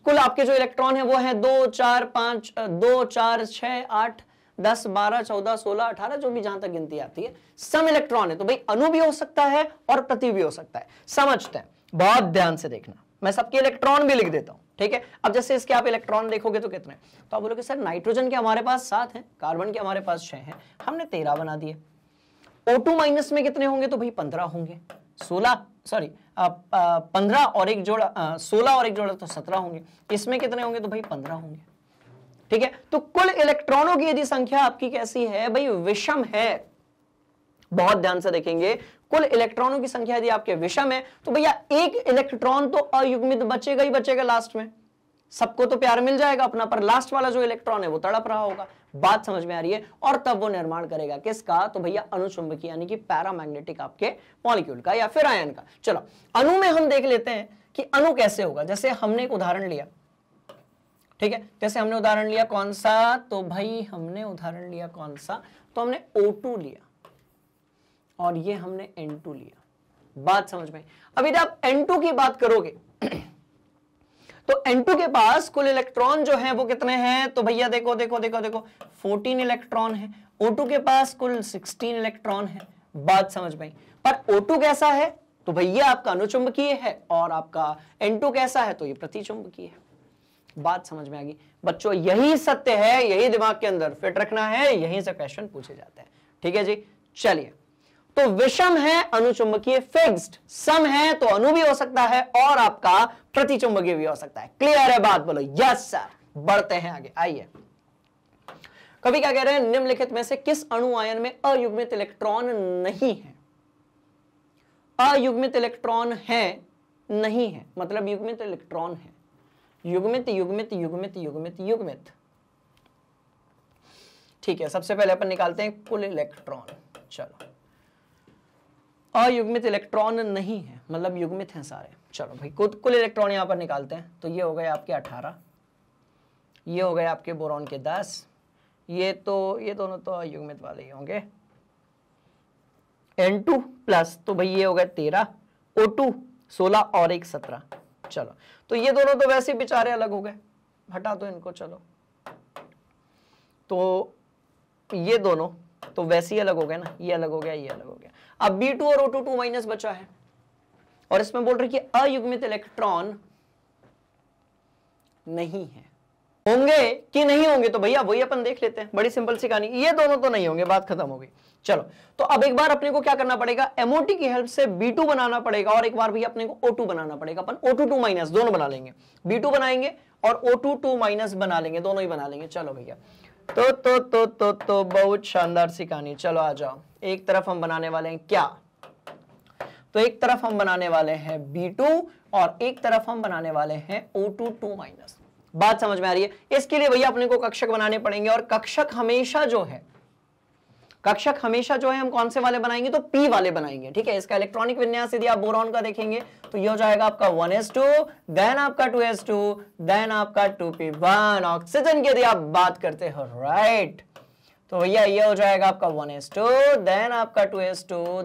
कुल आपके जो इलेक्ट्रॉन है वो है दो चार पांच दो चार छ आठ दस बारह चौदह सोलह अठारह जो भी जहां तक गिनती आती है सम इलेक्ट्रॉन है तो भाई अनु भी हो सकता है और प्रति भी हो सकता है समझते हैं बहुत ध्यान से देखना मैं सबके इलेक्ट्रॉन भी लिख देता हूं ठीक है अब जैसे इसके आप इलेक्ट्रॉन देखोगे तो कितने तो आप बोलोगे सर नाइट्रोजन के हमारे पास सात है कार्बन के हमारे पास छह है हमने तेरह बना दिए ओ टू माइनस में कितने होंगे तो भाई पंद्रह होंगे सोलह सॉरी पंद्रह और एक जोड़ा सोलह और एक जोड़ा तो सत्रह होंगे इसमें कितने होंगे तो भाई पंद्रह होंगे ठीक है तो कुल इलेक्ट्रॉनों की यदि संख्या आपकी कैसी है भाई विषम है बहुत ध्यान से देखेंगे कुल इलेक्ट्रॉनों की संख्या यदि आपके विषम है तो भैया एक इलेक्ट्रॉन तो अयुग्मित बचेगा ही बचेगा लास्ट में सबको तो प्यार मिल जाएगा अपना पर लास्ट वाला जो इलेक्ट्रॉन है वो तड़प रहा होगा बात समझ में आ रही है और तब वो निर्माण करेगा किसका तो भैया अनुचुंबकीय यानी कि पैरामैग्नेटिक आपके मॉलिक्यूल का या फिर आयन का चलो अनु में हम देख लेते हैं कि अनु कैसे होगा जैसे हमने एक उदाहरण लिया ठीक है जैसे हमने उदाहरण लिया कौन सा तो भाई हमने उदाहरण लिया कौन सा तो हमने टू लिया और ये हमने टू लिया बात समझ में अभी आप टू की बात करोगे तो N2 के पास कुल इलेक्ट्रॉन जो है वो कितने हैं तो भैया देखो देखो देखो देखो 14 इलेक्ट्रॉन है O2 के पास कुल 16 इलेक्ट्रॉन है बात समझ भाई पर O2 कैसा है तो भैया आपका अनुचुंबकीय है और आपका N2 कैसा है तो ये प्रतिचुंबकीय है बात समझ में आ गई बच्चों यही सत्य है यही दिमाग के अंदर फिट रखना है यहीं से क्वेश्चन पूछे जाते हैं ठीक है जी चलिए तो विषम है अनुचुंबकीय फिक्स्ड सम है तो अनु भी हो सकता है और आपका प्रतिचुंबकीय भी हो सकता है क्लियर है बात बोलो यस सर बढ़ते हैं आगे आइए कभी क्या कह रहे हैं निम्नलिखित में से किस अणु आयन में अयुग्मित इलेक्ट्रॉन नहीं है अयुग्मित इलेक्ट्रॉन है नहीं है मतलब युग्मित इलेक्ट्रॉन है युग्मित युग्मित युग्मित युग्मित युग्मित ठीक है सबसे पहले अपन निकालते हैं कुल इलेक्ट्रॉन चलो अयुग्मित इलेक्ट्रॉन नहीं है मतलब युग्मित हैं सारे चलो भाई कुल कुल इलेक्ट्रॉन यहाँ पर निकालते हैं तो ये हो गए आपके अठारह ये हो गए आपके बोरॉन के दस ये तो ये दोनों तो अयुग्मित वाले ही होंगे एन टू प्लस तो भाई ये हो गए तेरह ओ टू सोलह और एक सत्रह चलो तो ये दोनों तो वैसे बेचारे अलग हो गए हटा दो इनको चलो तो ये दोनों तो वैसे ही अलग हो गए ना ये अलग हो गया ये अलग हो गया अब बी टू और ओ टू टू माइनस बचा है और इसमें बोल रहे कि अयुग्मित इलेक्ट्रॉन नहीं है होंगे कि नहीं होंगे तो भैया वही अपन देख लेते हैं बड़ी सिंपल सी कहानी ये दोनों तो नहीं होंगे बात खत्म हो गई चलो तो अब एक बार अपने को क्या करना पड़ेगा एमओटी की हेल्प से बी टू बनाना पड़ेगा और एक बार भैया अपने को O2 बनाना पड़ेगा अपन O2 टू माइनस दोनों बना लेंगे बी टू बनाएंगे और O2 टू माइनस बना लेंगे दोनों ही बना लेंगे चलो भैया तो तो तो तो तो बहुत शानदार सी कहानी चलो आ जाओ एक तरफ हम बनाने वाले हैं क्या तो एक तरफ हम बनाने वाले हैं B2 और एक तरफ हम बनाने वाले हैं O2 2 माइनस बात समझ में आ रही है इसके लिए भैया अपने को कक्षक बनाने पड़ेंगे और कक्षक हमेशा जो है कक्षक हमेशा जो है हम कौन से वाले बनाएंगे तो पी वाले बनाएंगे ठीक है इसका इलेक्ट्रॉनिक विन्यास यदि आप बोरॉन का देखेंगे तो यह हो जाएगा आपका टू देन आपका टू देन आपका वन ऑक्सीजन की यदि आप बात करते हो राइट तो भैया ये हो जाएगा आपका टू देन आपका टू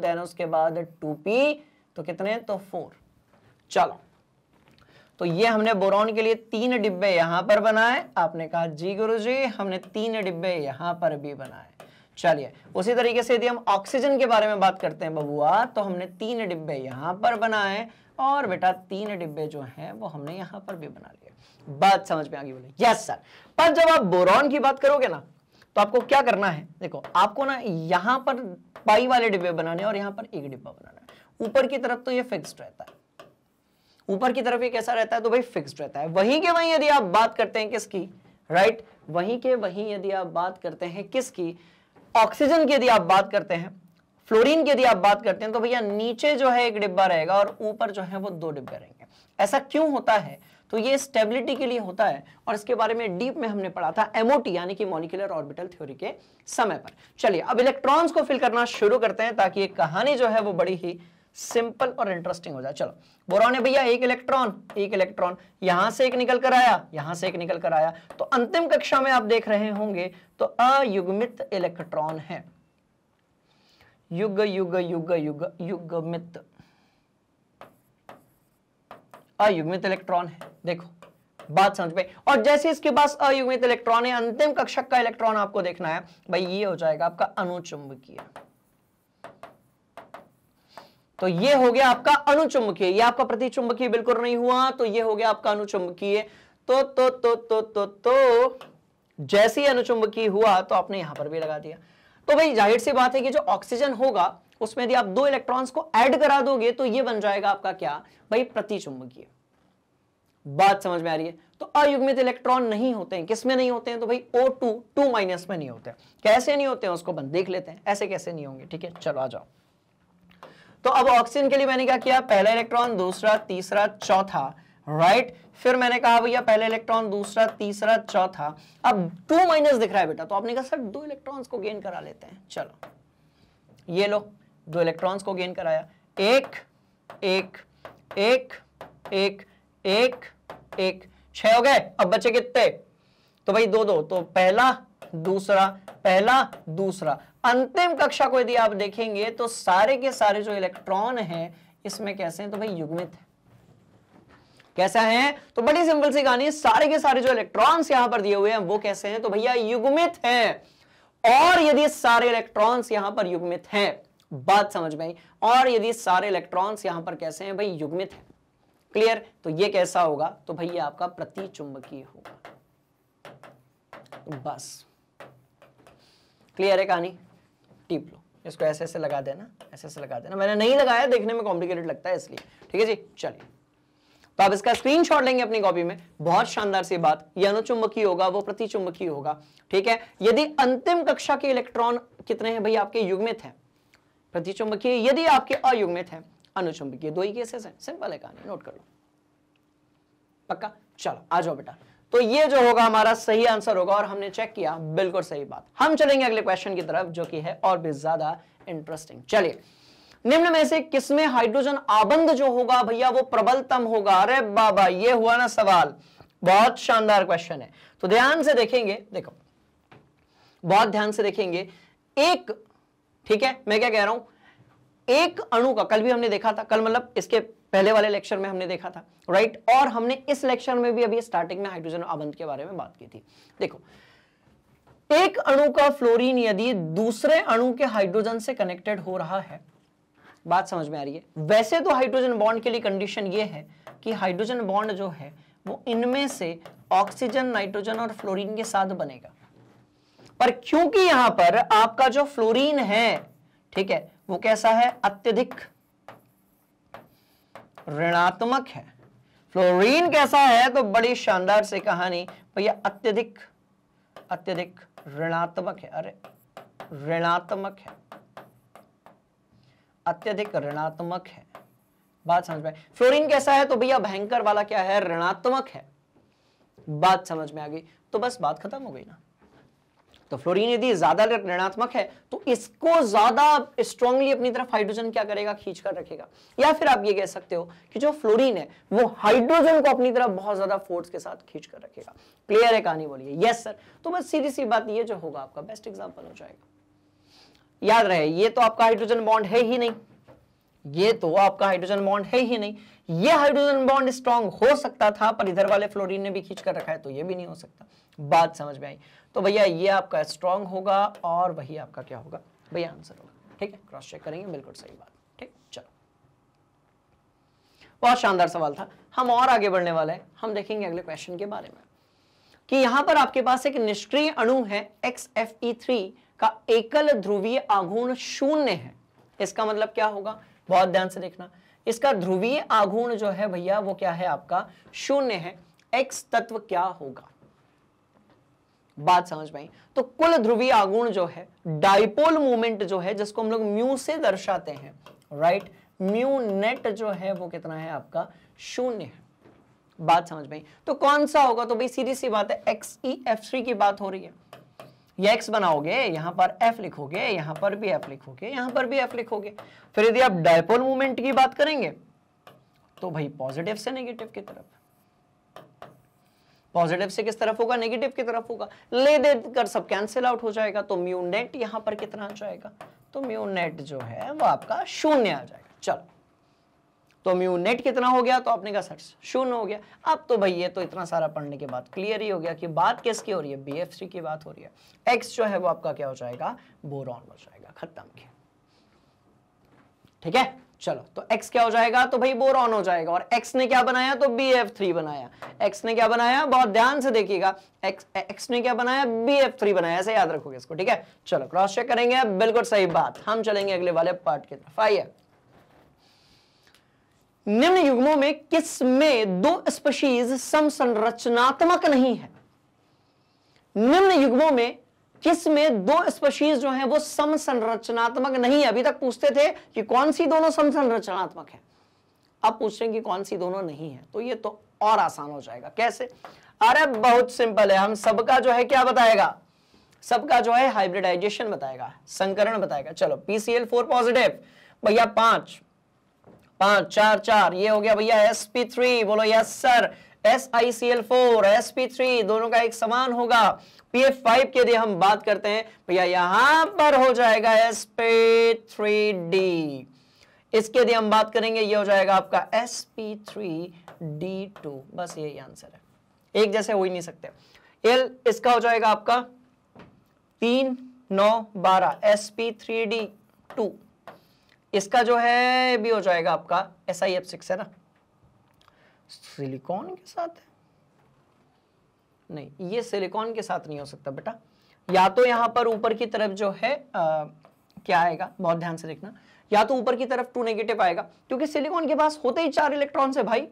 देन उसके बाद टू पी तो कितने तो फोर चलो तो ये हमने बोरॉन के लिए तीन डिब्बे यहां पर बनाए आपने कहा जी गुरुजी हमने तीन डिब्बे यहां पर भी बनाए चलिए उसी तरीके से यदि हम ऑक्सीजन के बारे में बात करते हैं बबुआ तो हमने तीन डिब्बे यहां पर बनाए और बेटा तीन डिब्बे जो हैं वो हमने यहां पर भी बना लिए बात समझ में आगे बोले यस सर पर जब आप बोरॉन की बात करोगे ना तो आपको क्या करना है देखो आपको ना यहां पर पाई वाले डिब्बे बनाने और यहाँ पर एक डिब्बा बनाना है ऊपर की तरफ तो ये फिक्स्ड रहता है ऊपर की तरफ ये कैसा रहता है तो भाई फिक्स्ड रहता है वहीं के वहीं यदि आप बात करते हैं किसकी राइट वहीं के वहीं यदि आप बात करते हैं किसकी ऑक्सीजन की यदि आप बात करते हैं फ्लोरीन की यदि आप बात करते हैं तो भैया नीचे जो है एक डिब्बा रहेगा और ऊपर जो है वो दो डिब्बे रहेंगे ऐसा क्यों होता है तो ये स्टेबिलिटी के लिए होता है और इसके बारे में डीप में हमने पढ़ा था एमओटी यानी कि मोलिकुलर ऑर्बिटल थ्योरी के समय पर चलिए अब इलेक्ट्रॉन्स को फिल करना शुरू करते हैं ताकि ये कहानी जो है वो बड़ी ही सिंपल और इंटरेस्टिंग हो जाए चलो बोरॉन है भैया एक इलेक्ट्रॉन एक इलेक्ट्रॉन यहां से एक निकल कर आया यहां से एक निकल कर आया तो अंतिम कक्षा में आप देख रहे होंगे तो अयुग्मित इलेक्ट्रॉन है युग युग युग युग युगमित अयुग्मित इलेक्ट्रॉन है देखो बात समझ में और जैसे इसके पास अयुग्मित इलेक्ट्रॉन है अंतिम कक्षक का इलेक्ट्रॉन आपको देखना है भाई ये हो जाएगा आपका अनुचुंबकीय तो ये हो गया आपका अनुचुंबकीय ये आपका प्रतिचुंबकीय बिल्कुल नहीं हुआ तो ये हो गया आपका अनुचुंबकीय तो तो तो तो तो तो जैसे ही अनुचुंबकीय हुआ तो आपने यहां पर भी लगा दिया तो भाई जाहिर सी बात है कि जो ऑक्सीजन होगा उसमें यदि आप दो इलेक्ट्रॉन्स को ऐड करा दोगे तो ये बन जाएगा आपका क्या भाई प्रतिचुंबकीय बात समझ में आ रही है तो अयुग्मित इलेक्ट्रॉन नहीं होते हैं किसमें नहीं होते हैं तो भाई ओ टू टू माइनस में नहीं होते कैसे नहीं होते हैं उसको बन देख लेते हैं ऐसे कैसे नहीं होंगे ठीक है चलो आ जाओ तो अब ऑक्सीजन के लिए मैंने क्या किया पहला इलेक्ट्रॉन दूसरा तीसरा चौथा राइट फिर मैंने कहा भैया पहले इलेक्ट्रॉन दूसरा तीसरा चौथा अब टू माइनस दिख रहा है बेटा तो आपने कहा सर दो इलेक्ट्रॉन्स को गेन करा लेते हैं चलो ये लो दो इलेक्ट्रॉन्स को गेन कराया एक एक एक एक एक एक छह हो गए अब बचे कितने तो भाई दो दो तो पहला दूसरा पहला दूसरा अंतिम कक्षा को यदि आप देखेंगे तो सारे के सारे जो इलेक्ट्रॉन हैं इसमें कैसे हैं तो भाई युग्मित है कैसा है तो बड़ी सिंपल सी कहानी सारे के सारे जो इलेक्ट्रॉन्स यहां पर दिए हुए हैं वो कैसे हैं तो भैया युग्मित हैं और यदि सारे इलेक्ट्रॉन्स यहां पर युग्मित हैं बात समझ में आई और यदि सारे इलेक्ट्रॉन्स यहां पर कैसे हैं भाई युग्मित हैं क्लियर तो ये कैसा होगा तो भैया आपका प्रति चुंबकीय होगा बस क्लियर है कहानी टीप लो इसको ऐसे ऐसे लगा देना ऐसे ऐसे लगा देना मैंने नहीं लगाया देखने में कॉम्प्लिकेटेड लगता है इसलिए ठीक है जी चलिए तो आप इसका स्क्रीनशॉट लेंगे अपनी कॉपी में बहुत शानदार सी बात यह अनुचुंबकीय होगा वो प्रतिचुंबकीय होगा ठीक है यदि अंतिम कक्षा के इलेक्ट्रॉन कितने हैं भाई आपके युग्मित हैं प्रतिचुंबकीय यदि आपके अयुग्मित हैं अनुचुंबकीय दो ही केसेस हैं सिंपल है कहानी नोट कर लो पक्का चलो आ जाओ बेटा तो ये जो होगा हमारा सही आंसर होगा और हमने चेक किया बिल्कुल सही बात हम चलेंगे अगले क्वेश्चन की तरफ जो कि है और भी ज्यादा इंटरेस्टिंग चलिए निम्न में से किसमें हाइड्रोजन आबंध जो होगा भैया वो प्रबलतम होगा अरे बाबा ये हुआ ना सवाल बहुत शानदार क्वेश्चन है तो ध्यान से देखेंगे देखो बहुत ध्यान से देखेंगे एक ठीक है मैं क्या कह रहा हूं एक अणु का कल भी हमने देखा था कल मतलब इसके पहले वाले लेक्चर में हमने देखा था राइट और हमने इस लेक्चर में भी अभी स्टार्टिंग में हाइड्रोजन आबंध के बारे में बात की थी देखो एक अणु का फ्लोरीन यदि दूसरे अणु के हाइड्रोजन से कनेक्टेड हो रहा है बात समझ में आ रही है वैसे तो हाइड्रोजन बॉन्ड के लिए कंडीशन ये है कि हाइड्रोजन बॉन्ड जो है वो इनमें से ऑक्सीजन नाइट्रोजन और फ्लोरीन के साथ बनेगा पर क्योंकि यहां पर आपका जो फ्लोरीन है ठीक है वो कैसा है अत्यधिक ऋणात्मक है फ्लोरीन कैसा है तो बड़ी शानदार से कहानी भैया अत्यधिक अत्यधिक ऋणात्मक है अरे ऋणात्मक है अत्यधिक ऋणात्मक है बात समझ में फ्लोरीन कैसा है तो भैया भयंकर वाला क्या है ऋणात्मक है बात समझ में आ गई तो बस बात खत्म हो गई ना तो फ्लोरीन यदि ज्यादा ऋणात्मक है तो इसको ज्यादा स्ट्रांगली अपनी तरफ हाइड्रोजन क्या करेगा खींच कर रखेगा या फिर आप ये कह सकते हो कि जो फ्लोरीन है वो हाइड्रोजन को अपनी तरफ बहुत ज्यादा फोर्स के साथ खींच कर रखेगा क्लियर है कहानी बोलिए यस सर तो बस सीधी सी बात यह जो होगा आपका बेस्ट एग्जाम्पल हो जाएगा याद रहे ये तो आपका हाइड्रोजन बॉन्ड है ही नहीं ये तो आपका हाइड्रोजन बॉन्ड है ही नहीं ये हाइड्रोजन बॉन्ड स्ट्रॉन्ग हो सकता था पर इधर वाले फ्लोरीन ने भी खींच कर रखा है तो ये भी नहीं हो सकता बात समझ में आई तो भैया ये आपका स्ट्रॉन्ग होगा और वही आपका क्या होगा भैया आंसर होगा ठीक है क्रॉस चेक करेंगे बिल्कुल सही बात ठीक चलो बहुत शानदार सवाल था हम और आगे बढ़ने वाले हैं हम देखेंगे अगले क्वेश्चन के बारे में कि यहां पर आपके पास एक निष्क्रिय अणु है एक्स e का एकल ध्रुवीय आघूर्ण शून्य है इसका मतलब क्या होगा बहुत ध्यान से देखना इसका ध्रुवीय आघूर्ण जो है भैया वो क्या है आपका शून्य है एक्स तत्व क्या होगा बात समझ पाई तो कुल ध्रुवीय आगुण जो है डाइपोल मूवमेंट जो है जिसको हम लोग म्यू से दर्शाते हैं राइट म्यू नेट जो है वो कितना है आपका शून्य है बात समझ पाई तो कौन सा होगा तो भाई सीधी सी बात है एक्स ई एफ थ्री की बात हो रही है ये एक्स बनाओगे यहां पर एफ लिखोगे यहां पर भी एफ लिखोगे यहां पर भी एफ लिखोगे फिर यदि आप डायपोल मूवमेंट की बात करेंगे तो भाई पॉजिटिव से नेगेटिव की तरफ पॉजिटिव से किस तरफ होगा नेगेटिव की तरफ होगा ले दे कर सब कैंसिल आउट हो जाएगा तो म्यू नेट यहां पर कितना आ जाएगा तो म्यू नेट जो है वो आपका शून्य आ जाएगा चलो तो म्यू नेट कितना हो गया तो आपने कहा सर शून्य हो गया अब तो भाई ये तो इतना सारा पढ़ने के बाद क्लियर ही हो गया कि बात किसकी हो रही है बी एफ सी की बात हो रही है एक्स जो है वो आपका क्या हो जाएगा बोरॉन हो जाएगा खत्म ठीक है चलो तो x क्या हो जाएगा तो भाई बोरॉन हो जाएगा और x ने क्या बनाया तो बी एफ थ्री बनाया x ने क्या बनाया बहुत ध्यान से देखिएगा x x ने क्या बनाया बी एफ थ्री बनाया ऐसे याद रखोगे इसको ठीक है चलो क्रॉस चेक करेंगे बिल्कुल सही बात हम चलेंगे अगले वाले पार्ट की तरफ आइए निम्न युग्मों में किस में दो स्पीशीज समसंरचनात्मक नहीं है निम्न युग्मों में किस में दो स्पशीज जो है वो समसंरचनात्मक नहीं है अभी तक पूछते थे कि कौन सी दोनों समसंरचनात्मक है अब पूछ रहे हैं कि कौन सी दोनों नहीं है तो ये तो और आसान हो जाएगा कैसे अरे बहुत सिंपल है हम सबका जो है क्या बताएगा सबका जो है हाइब्रिडाइजेशन बताएगा संकरण बताएगा चलो पीसीएल फोर पॉजिटिव भैया पांच पांच चार चार ये हो गया भैया एस पी थ्री बोलो yes sir S I C L four S P three दोनों का एक समान होगा पी एफ फाइव के हम बात करते हैं भैया यहां पर हो जाएगा एस पी थ्री डी इसके लिए हम बात करेंगे ये हो जाएगा आपका S P three D two बस यही आंसर है एक जैसे हो ही नहीं सकते एल इसका हो जाएगा आपका तीन नौ बारह S P three D two इसका जो है भी हो जाएगा आपका एस आई एफ सिक्स है ना सिलिकॉन के साथ है नहीं ये सिलिकॉन के साथ नहीं हो सकता बेटा या तो यहां पर ऊपर की तरफ जो है आ, क्या आएगा बहुत ध्यान से देखना या तो ऊपर की तरफ टू नेगेटिव आएगा क्योंकि सिलिकॉन के पास होते ही चार इलेक्ट्रॉन है भाई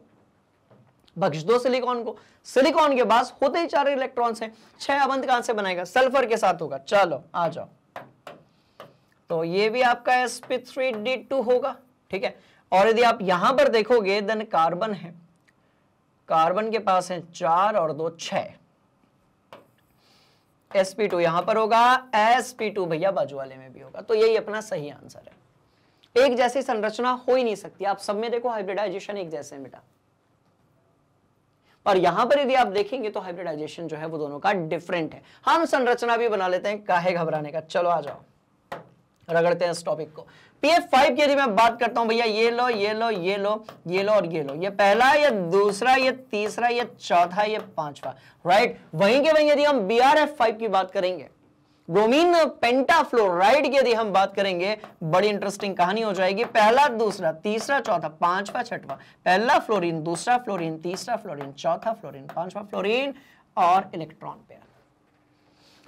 बख्श दो सिलिकॉन को सिलिकॉन के पास होते ही चार इलेक्ट्रॉन है छह अबंध कहां से बनाएगा सल्फर के साथ होगा चलो आ जाओ तो ये भी आपका d2 होगा ठीक है और यदि आप यहां पर देखोगे देन कार्बन है कार्बन के पास है चार और दो छह sp2 यहां पर होगा sp2 भैया बाजू वाले में भी होगा तो यही अपना सही आंसर है एक जैसी संरचना हो ही नहीं सकती आप सब में देखो हाइब्रिडाइजेशन एक जैसे बेटा और यहां पर यदि आप देखेंगे तो हाइब्रिडाइजेशन जो है वो दोनों का डिफरेंट है हम संरचना भी बना लेते हैं काहे घबराने का चलो आ जाओ रगड़ते हैं इस टॉपिक को पीएफ फाइव की यदि मैं बात करता हूं भैया ये लो ये लो ये लो ये लो और ये लो ये पहला ये दूसरा ये तीसरा ये चौथा ये पांचवा राइट वहीं के वहीं यदि हम बी आर एफ फाइव की बात करेंगे ब्रोमीन पेंटाफ्लोराइड की यदि हम बात करेंगे बड़ी इंटरेस्टिंग कहानी हो जाएगी पहला दूसरा तीसरा चौथा पांचवा छठवा पहला फ्लोरिन दूसरा फ्लोरिन तीसरा फ्लोरिन चौथा फ्लोरिन पांचवा फ्लोरिन और इलेक्ट्रॉन पेयर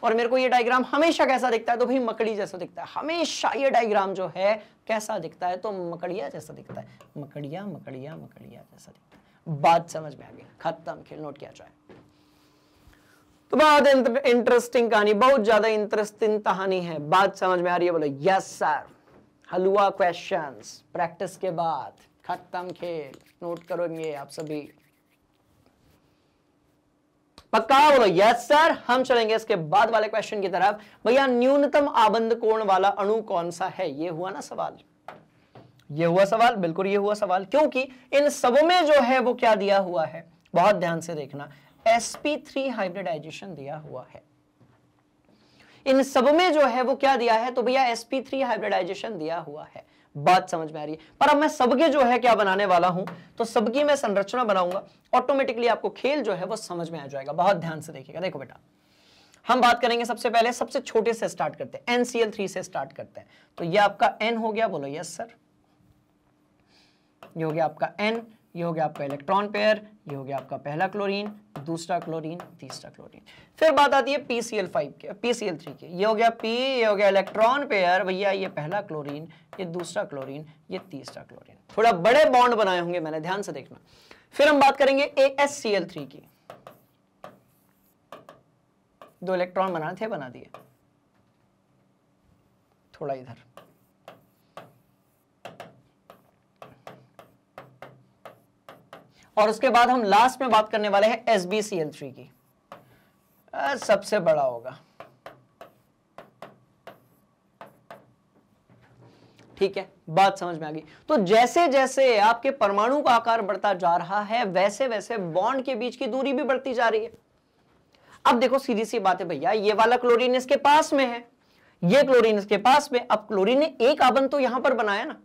और मेरे को ये डायग्राम हमेशा कैसा दिखता है तो भाई मकड़ी जैसा दिखता है हमेशा ये डायग्राम जो है कैसा दिखता है तो मकड़िया जैसा दिखता है मकड़िया मकड़िया मकड़िया जैसा दिखता है बात समझ में आ गई खत्म खेल नोट किया जाए तो बहुत इंटरेस्टिंग कहानी बहुत ज्यादा इंटरेस्टिंग कहानी है बात समझ में आ रही है बोलो यस सर हलुआ क्वेश्चंस प्रैक्टिस के बाद खत्म खेल नोट करेंगे आप सभी पक्का बोलो यस सर हम चलेंगे इसके बाद वाले क्वेश्चन की तरफ भैया न्यूनतम आबंद कोण वाला अणु कौन सा है ये हुआ ना सवाल ये हुआ सवाल बिल्कुल ये हुआ सवाल क्योंकि इन सबों में जो है वो क्या दिया हुआ है बहुत ध्यान से देखना sp3 हाइब्रिडाइजेशन दिया हुआ है इन सब में जो है वो क्या दिया है तो भैया sp3 हाइब्रिडाइजेशन दिया हुआ है बात समझ में आ रही है पर अब मैं सबके जो है क्या बनाने वाला हूं तो सबकी मैं संरचना बनाऊंगा ऑटोमेटिकली आपको खेल जो है वो समझ में आ जाएगा बहुत ध्यान से देखिएगा देखो बेटा हम बात करेंगे सबसे पहले सबसे छोटे से स्टार्ट करते हैं एनसीएल थ्री से स्टार्ट करते हैं तो ये आपका एन हो गया बोलो यस सर ये हो गया आपका एन ये हो गया आपका इलेक्ट्रॉन पेयर ये हो गया आपका पहला क्लोरीन दूसरा क्लोरीन तीसरा क्लोरीन फिर बात आती है पी फाइव के पी थ्री के ये हो गया पी ये हो गया इलेक्ट्रॉन पेयर भैया ये पहला क्लोरीन ये दूसरा क्लोरीन ये तीसरा क्लोरीन थोड़ा बड़े बॉन्ड बनाए होंगे मैंने ध्यान से देखना फिर हम बात करेंगे A S C L three की दो इलेक्ट्रॉन बनाने थे बना दिए थोड़ा इधर और उसके बाद हम लास्ट में बात करने वाले हैं S B C L three की आ, सबसे बड़ा होगा ठीक है बात समझ में आ गई तो जैसे जैसे आपके परमाणु का आकार बढ़ता जा रहा है वैसे वैसे बॉन्ड के बीच की दूरी भी बढ़ती जा रही है अब देखो सीधी सी बात है भैया ये वाला क्लोरीन इसके पास में है ये क्लोरीन इसके पास में अब क्लोरीन ने एक आबन तो यहां पर बनाया ना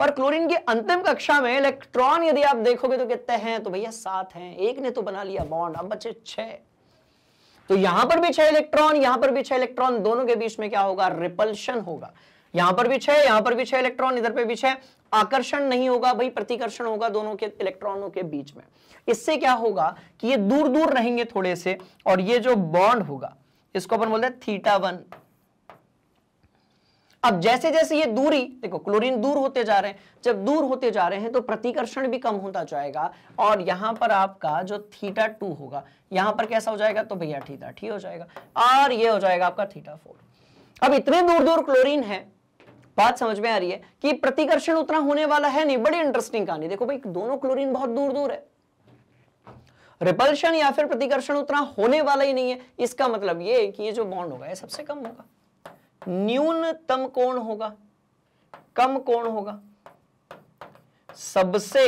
पर क्लोरीन की अंतिम कक्षा में इलेक्ट्रॉन यदि आप देखोगे तो कितने हैं तो भैया सात हैं एक ने तो बना लिया बॉन्ड अब बचे छह तो यहां पर भी छह इलेक्ट्रॉन यहां पर भी छह इलेक्ट्रॉन दोनों के बीच में क्या होगा रिपल्शन होगा यहां पर भी छह यहां पर भी छह इलेक्ट्रॉन इधर पे भी छह आकर्षण नहीं होगा भाई प्रतिकर्षण होगा दोनों के इलेक्ट्रॉनों के बीच में इससे क्या होगा कि ये दूर दूर रहेंगे थोड़े से और ये जो बॉन्ड होगा इसको अपन बोलते हैं थीटा वन अब जैसे जैसे ये दूरी देखो क्लोरीन दूर होते जा रहे हैं जब दूर होते जा रहे हैं तो प्रतिकर्षण भी कम होता जाएगा और यहां पर आपका जो थीटा टू होगा यहां पर कैसा हो जाएगा तो भैया थीटा ठीक हो जाएगा और ये हो जाएगा आपका थीटा फोर अब इतने दूर दूर क्लोरीन है बात समझ में आ रही है कि प्रतिकर्षण उतना होने वाला है नहीं बड़ी इंटरेस्टिंग कहानी देखो भाई दोनों क्लोरीन बहुत दूर दूर है रिपल्शन या फिर प्रतिकर्षण उतना होने वाला ही नहीं है इसका मतलब ये कि ये जो बॉन्ड होगा ये सबसे कम होगा न्यूनतम कौन होगा कम कौन होगा सबसे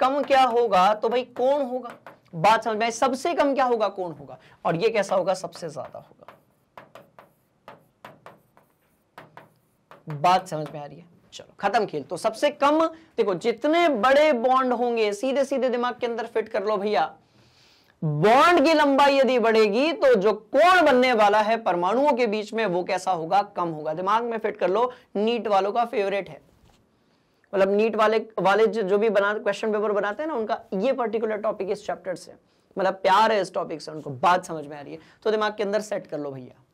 कम क्या होगा तो भाई कौन होगा बात समझ में सबसे कम क्या होगा कौन होगा और ये कैसा होगा सबसे ज्यादा होगा बात समझ में आ रही है चलो खत्म खेल तो सबसे कम देखो जितने बड़े बॉन्ड होंगे सीधे सीधे दिमाग के अंदर फिट कर लो भैया बॉन्ड की लंबाई यदि बढ़ेगी तो जो कोण बनने वाला है परमाणुओं के बीच में वो कैसा होगा कम होगा दिमाग में फिट कर लो नीट वालों का फेवरेट है मतलब नीट वाले वाले जो भी बना क्वेश्चन पेपर बनाते हैं ना उनका ये पर्टिकुलर टॉपिक इस चैप्टर से मतलब प्यार है इस टॉपिक से उनको बात समझ में आ रही है तो दिमाग के अंदर सेट कर लो भैया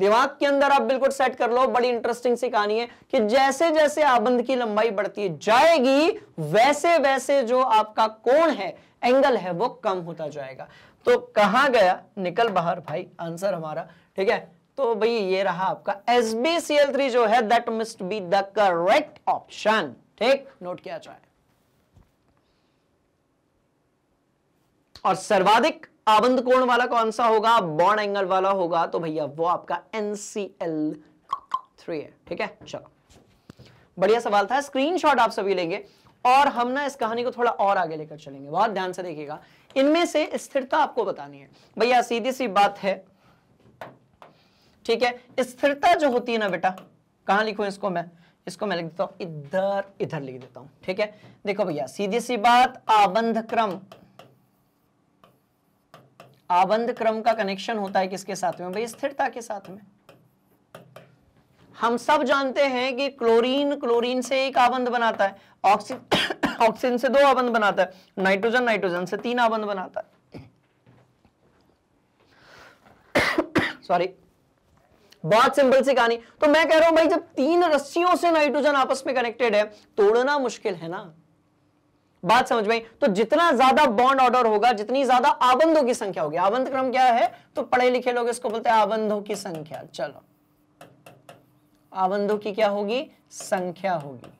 दिमाग के अंदर आप बिल्कुल सेट कर लो बड़ी इंटरेस्टिंग सी कहानी है कि जैसे जैसे आबंद की लंबाई बढ़ती जाएगी वैसे वैसे जो आपका कोण है एंगल है वो कम होता जाएगा तो कहा गया निकल बाहर भाई आंसर हमारा ठीक है तो भाई ये रहा आपका S B C L three जो है that must be the correct option ठीक नोट किया जाए और सर्वाधिक आबंद कोण वाला कौन सा होगा बॉन्ड एंगल वाला होगा तो भैया वो आपका एनसीएल थ्री है ठीक है चलो बढ़िया सवाल था स्क्रीनशॉट आप सभी लेंगे और हम ना इस कहानी को थोड़ा और आगे लेकर चलेंगे बहुत ध्यान से देखिएगा इनमें से स्थिरता आपको बतानी है भैया सीधी सी बात है ठीक है स्थिरता जो होती है ना बेटा कहा लिखू इसको मैं इसको मैं लिख देता हूं इधर इधर लिख देता हूं ठीक है देखो भैया सीधी सी बात आबंध क्रम आबंध क्रम का कनेक्शन होता है किसके साथ में भाई स्थिरता के साथ में हम सब जानते हैं कि क्लोरीन क्लोरीन से एक आबंध बनाता है ऑक्सीजन ऑक्सीजन [coughs] से दो आबंध बनाता है नाइट्रोजन नाइट्रोजन से तीन आबंध बनाता है सॉरी [coughs] बहुत सिंपल सी कहानी तो मैं कह रहा हूं भाई जब तीन रस्सियों से नाइट्रोजन आपस में कनेक्टेड है तोड़ना मुश्किल है ना बात समझ में तो जितना ज्यादा बॉन्ड ऑर्डर होगा जितनी ज्यादा आबंधों की संख्या होगी आबंध क्रम क्या है तो पढ़े लिखे लोग इसको बोलते हैं आबंधों की संख्या चलो आबंधों की क्या होगी संख्या होगी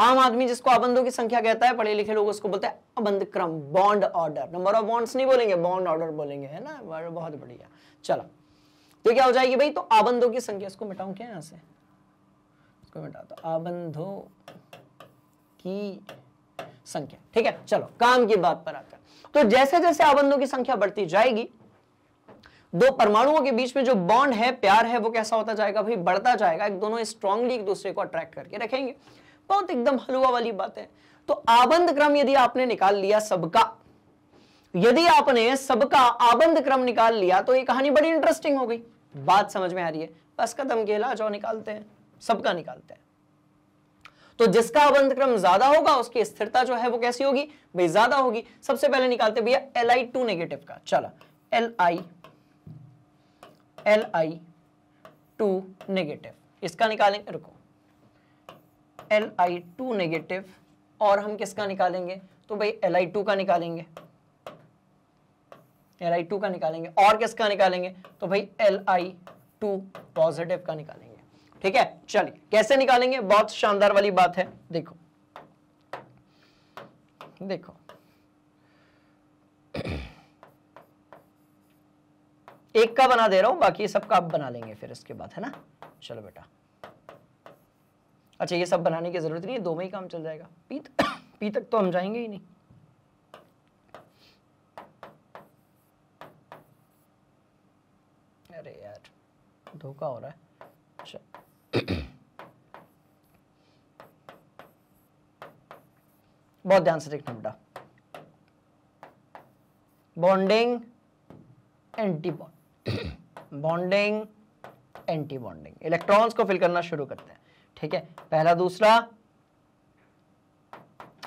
आम आदमी जिसको आबंधों की संख्या कहता है पढ़े लिखे लोग उसको बोलते हैं आबंध क्रम bond order number of bonds नहीं बोलेंगे बॉन्ड ऑर्डर बोलेंगे है ना बहुत बढ़िया चलो तो क्या हो जाएगी भाई तो आबंधों की संख्या इसको मिटाऊं क्या यहां से इसको मिटा तो आबंधों की संख्या ठीक है चलो काम की बात पर आकर तो जैसे जैसे आबंधों की संख्या बढ़ती जाएगी दो परमाणुओं के बीच में जो बॉन्ड है प्यार है वो कैसा होता जाएगा भाई बढ़ता जाएगा एक दोनों स्ट्रांगली एक दूसरे को अट्रैक्ट करके रखेंगे बहुत एकदम हलवा वाली बात है तो आबंध क्रम यदि आपने निकाल लिया सबका यदि आपने सबका आबंध क्रम निकाल लिया तो ये कहानी बड़ी इंटरेस्टिंग हो गई बात समझ में आ रही है बस कदम केला जो निकालते हैं सबका निकालते हैं तो जिसका क्रम ज्यादा होगा उसकी स्थिरता जो है वो कैसी होगी भाई ज्यादा होगी सबसे पहले निकालते भैया एल आई टू नेगेटिव का चला L I L I two negative इसका निकालेंगे रुको एल आई टू नेगेटिव और हम किसका निकालेंगे तो भाई एल आई टू का निकालेंगे एल आई टू का निकालेंगे और किसका निकालेंगे तो भाई एल आई टू पॉजिटिव का निकालेंगे ठीक है चलिए कैसे निकालेंगे बहुत शानदार वाली बात है देखो देखो एक का बना दे रहा हूं बाकी सबका आप बना लेंगे फिर इसके बाद है ना चलो बेटा अच्छा ये सब बनाने की जरूरत नहीं है दो में ही काम चल जाएगा पी तक, पी तक तो हम जाएंगे ही नहीं अरे यार धोखा हो रहा है बहुत ध्यान से देखना बेटा bonding antibond bonding antibonding electrons को फिल करना शुरू करते हैं ठीक है पहला दूसरा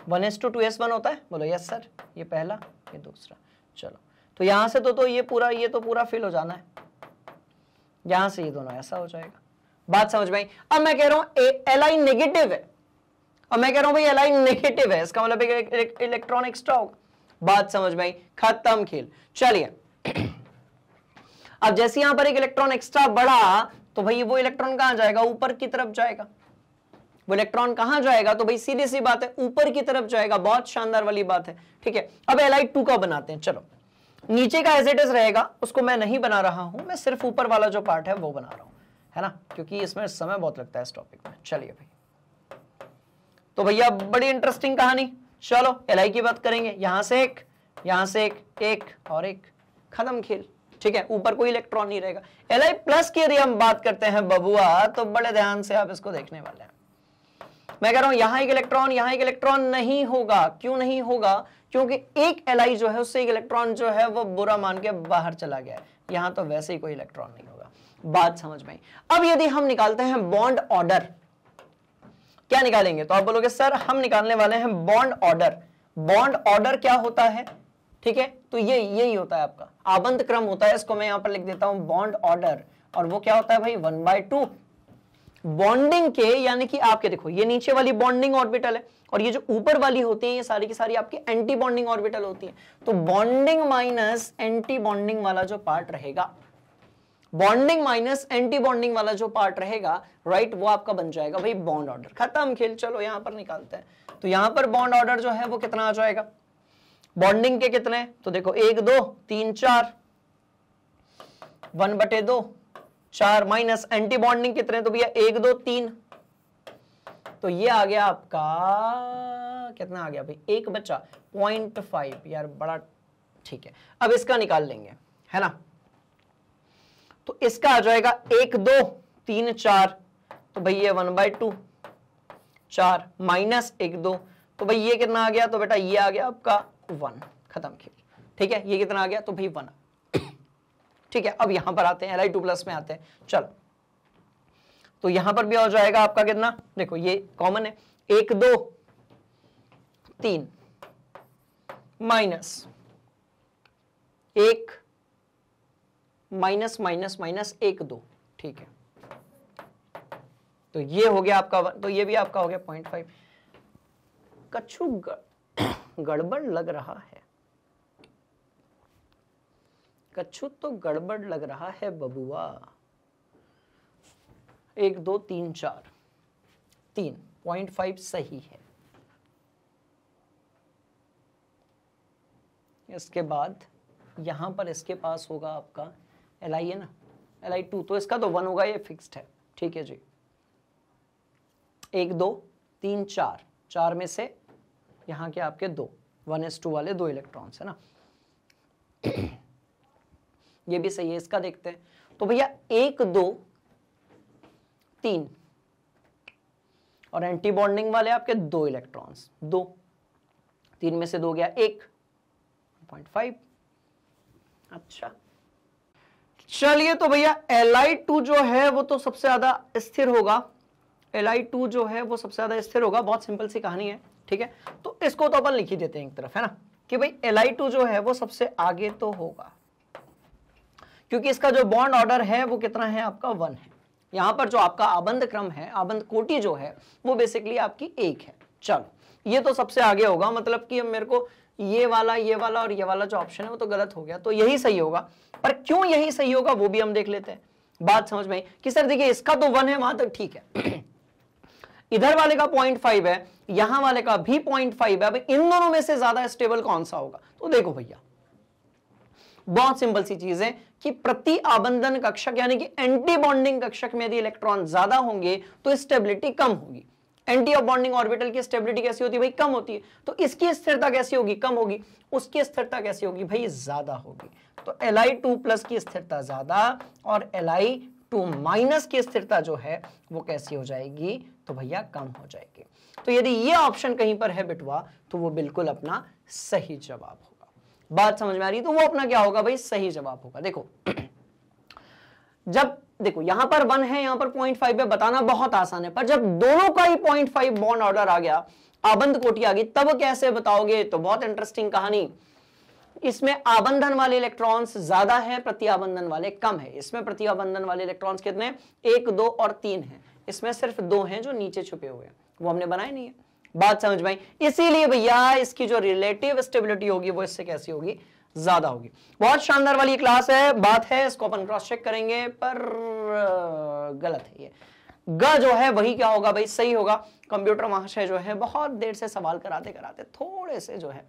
one S two two S one होता है बोलो यस सर ये पहला ये दूसरा चलो तो यहां से तो तो ये पूरा ये तो पूरा फिल हो जाना है यहां से ये दोनों ऐसा हो जाएगा बात समझ में आई अब मैं कह रहा हूं एल आई नेगेटिव है और मैं कह रहा हूं भाई एल आई नेगेटिव है इसका मतलब इलेक्ट्रॉन एक्स्ट्रा होगा बात समझ में आई खत्म खेल चलिए [clears throat] अब जैसे यहां पर एक इलेक्ट्रॉन एक्स्ट्रा बढ़ा तो भाई वो इलेक्ट्रॉन कहां जाएगा ऊपर की तरफ जाएगा वो इलेक्ट्रॉन कहां जाएगा तो भाई सीधी सी बात है ऊपर की तरफ जाएगा बहुत शानदार वाली बात है ठीक है अब एल आई टू का बनाते हैं चलो नीचे का एज इट इज रहेगा उसको मैं नहीं बना रहा हूं मैं सिर्फ ऊपर वाला जो पार्ट है वो बना रहा हूं है ना क्योंकि इसमें समय बहुत लगता है इस टॉपिक में चलिए भाई तो भैया बड़ी इंटरेस्टिंग कहानी चलो एल की बात करेंगे यहां से एक यहां से एक एक और एक खत्म खेल ठीक है ऊपर कोई इलेक्ट्रॉन नहीं रहेगा एल प्लस की यदि हम बात करते हैं बबुआ तो बड़े ध्यान से आप इसको देखने वाले हैं मैं कह रहा हूं यहां एक इलेक्ट्रॉन यहां एक इलेक्ट्रॉन नहीं होगा क्यों नहीं होगा क्योंकि एक एल जो है उससे एक इलेक्ट्रॉन जो है वो बुरा मान के बाहर चला गया है यहां तो वैसे ही कोई इलेक्ट्रॉन नहीं होगा बात समझ में अब यदि हम निकालते हैं बॉन्ड ऑर्डर क्या निकालेंगे तो आप बोलोगे सर हम निकालने वाले हैं बॉन्ड ऑर्डर बॉन्ड ऑर्डर क्या होता है ठीक है तो ये यही होता है आपका आबंध क्रम होता है इसको मैं यहां पर लिख देता हूं बॉन्ड ऑर्डर और वो क्या होता है भाई वन बाय टू बॉन्डिंग के यानी कि आपके देखो ये नीचे वाली बॉन्डिंग ऑर्बिटल है और ये जो ऊपर वाली होती है ये सारी की सारी आपकी एंटी बॉन्डिंग ऑर्बिटल होती है तो बॉन्डिंग माइनस एंटी बॉन्डिंग वाला जो पार्ट रहेगा बॉन्डिंग माइनस एंटी बॉन्डिंग वाला जो पार्ट रहेगा राइट right, वो आपका बन जाएगा भाई बॉन्ड ऑर्डर खत्म खेल चलो यहां पर निकालते हैं तो यहां पर बॉन्ड ऑर्डर जो है वो कितना आ जाएगा बॉन्डिंग के कितने तो देखो एक दो तीन चार वन बटे दो चार माइनस एंटी बॉन्डिंग कितने तो भैया एक दो तीन तो ये आ गया आपका कितना आ गया भाई एक बच्चा पॉइंट फाइव यार बड़ा ठीक है अब इसका निकाल लेंगे है ना तो इसका आ जाएगा एक दो तीन चार तो भाई ये वन बाई टू चार माइनस एक दो तो भाई ये कितना आ गया तो बेटा ये आ गया आपका वन खत्म खेल ठीक है ये कितना आ गया तो भाई वन ठीक है अब यहां पर आते हैं एल आई टू प्लस में आते हैं चलो तो यहां पर भी हो जाएगा आपका कितना देखो ये कॉमन है एक दो तीन माइनस एक माइनस माइनस माइनस एक दो ठीक है तो ये हो गया आपका तो ये भी आपका हो गया पॉइंट फाइव कछु गड़बड़ लग रहा है कछु तो गड़बड़ लग रहा है बबुआ एक दो तीन चार तीन पॉइंट फाइव सही है इसके बाद यहां पर इसके पास होगा आपका एल आई है ना एल आई टू तो इसका तो वन होगा ये फिक्स्ड है ठीक है जी एक दो तीन चार चार में से यहाँ के आपके दो वन एस टू वाले दो इलेक्ट्रॉन्स है ना [clears throat] ये भी सही है इसका देखते हैं तो भैया एक दो तीन और एंटी बॉन्डिंग वाले आपके दो इलेक्ट्रॉन्स दो तीन में से दो गया एक पॉइंट फाइव अच्छा चलिए तो भैया आई टू जो है वो तो सबसे ज्यादा स्थिर होगा आई टू जो है वो सबसे ज्यादा स्थिर होगा बहुत सिंपल सी कहानी है ठीक है तो इसको तो अपन लिख ही देते हैं एक तरफ है ना कि भाई आई टू जो है वो सबसे आगे तो होगा क्योंकि इसका जो बॉन्ड ऑर्डर है वो कितना है आपका वन है यहां पर जो आपका आबंध क्रम है आबंध कोटि जो है वो बेसिकली आपकी एक है चलो ये तो सबसे आगे होगा मतलब कि मेरे को ये वाला ये वाला और ये वाला जो ऑप्शन है वो तो गलत हो गया तो यही सही होगा पर क्यों यही सही होगा वो भी हम देख लेते हैं बात समझ में कि सर देखिए इसका तो वन है वहां तक ठीक है [clears throat] इधर वाले का पॉइंट फाइव है यहां वाले का भी पॉइंट फाइव है अब इन दोनों में से ज्यादा स्टेबल कौन सा होगा तो देखो भैया बहुत सिंपल सी चीज है कि प्रति आबंधन कक्षक यानी कि एंटी बॉन्डिंग कक्षक में यदि इलेक्ट्रॉन ज्यादा होंगे तो स्टेबिलिटी कम होगी एंटी बॉन्डिंग ऑर्बिटल की स्टेबिलिटी कैसी होती है भाई कम होती है तो इसकी स्थिरता कैसी होगी कम होगी उसकी स्थिरता कैसी होगी भाई ज्यादा होगी तो एल आई टू प्लस की स्थिरता ज्यादा और एल आई टू माइनस की स्थिरता जो है वो कैसी हो जाएगी तो भैया कम हो जाएगी तो यदि ये ऑप्शन कहीं पर है बिटवा तो वो बिल्कुल अपना सही जवाब होगा बात समझ में आ रही है तो वो अपना क्या होगा भाई सही जवाब होगा देखो [clears throat] जब देखो यहां पर वन है यहां पर पॉइंट फाइव है बताना बहुत आसान है पर जब दोनों का ही पॉइंट फाइव बॉन्ड ऑर्डर आ गया आबंद कोटी आ गई तब कैसे बताओगे तो बहुत इंटरेस्टिंग कहानी इसमें आबंधन वाले इलेक्ट्रॉन्स ज्यादा हैं प्रतिआबंधन वाले कम है इसमें प्रतिआबंधन वाले इलेक्ट्रॉन्स कितने एक दो और तीन हैं इसमें सिर्फ दो हैं जो नीचे छुपे हुए हैं वो हमने बनाए नहीं है बात समझ में आई इसीलिए भैया इसकी जो रिलेटिव स्टेबिलिटी होगी वो इससे कैसी होगी ज्यादा होगी बहुत शानदार वाली क्लास है बात है इसको अपन क्रॉस चेक करेंगे पर गलत है ये ग जो है वही क्या होगा भाई सही होगा कंप्यूटर महाशय जो है बहुत देर से सवाल कराते कराते थोड़े से जो है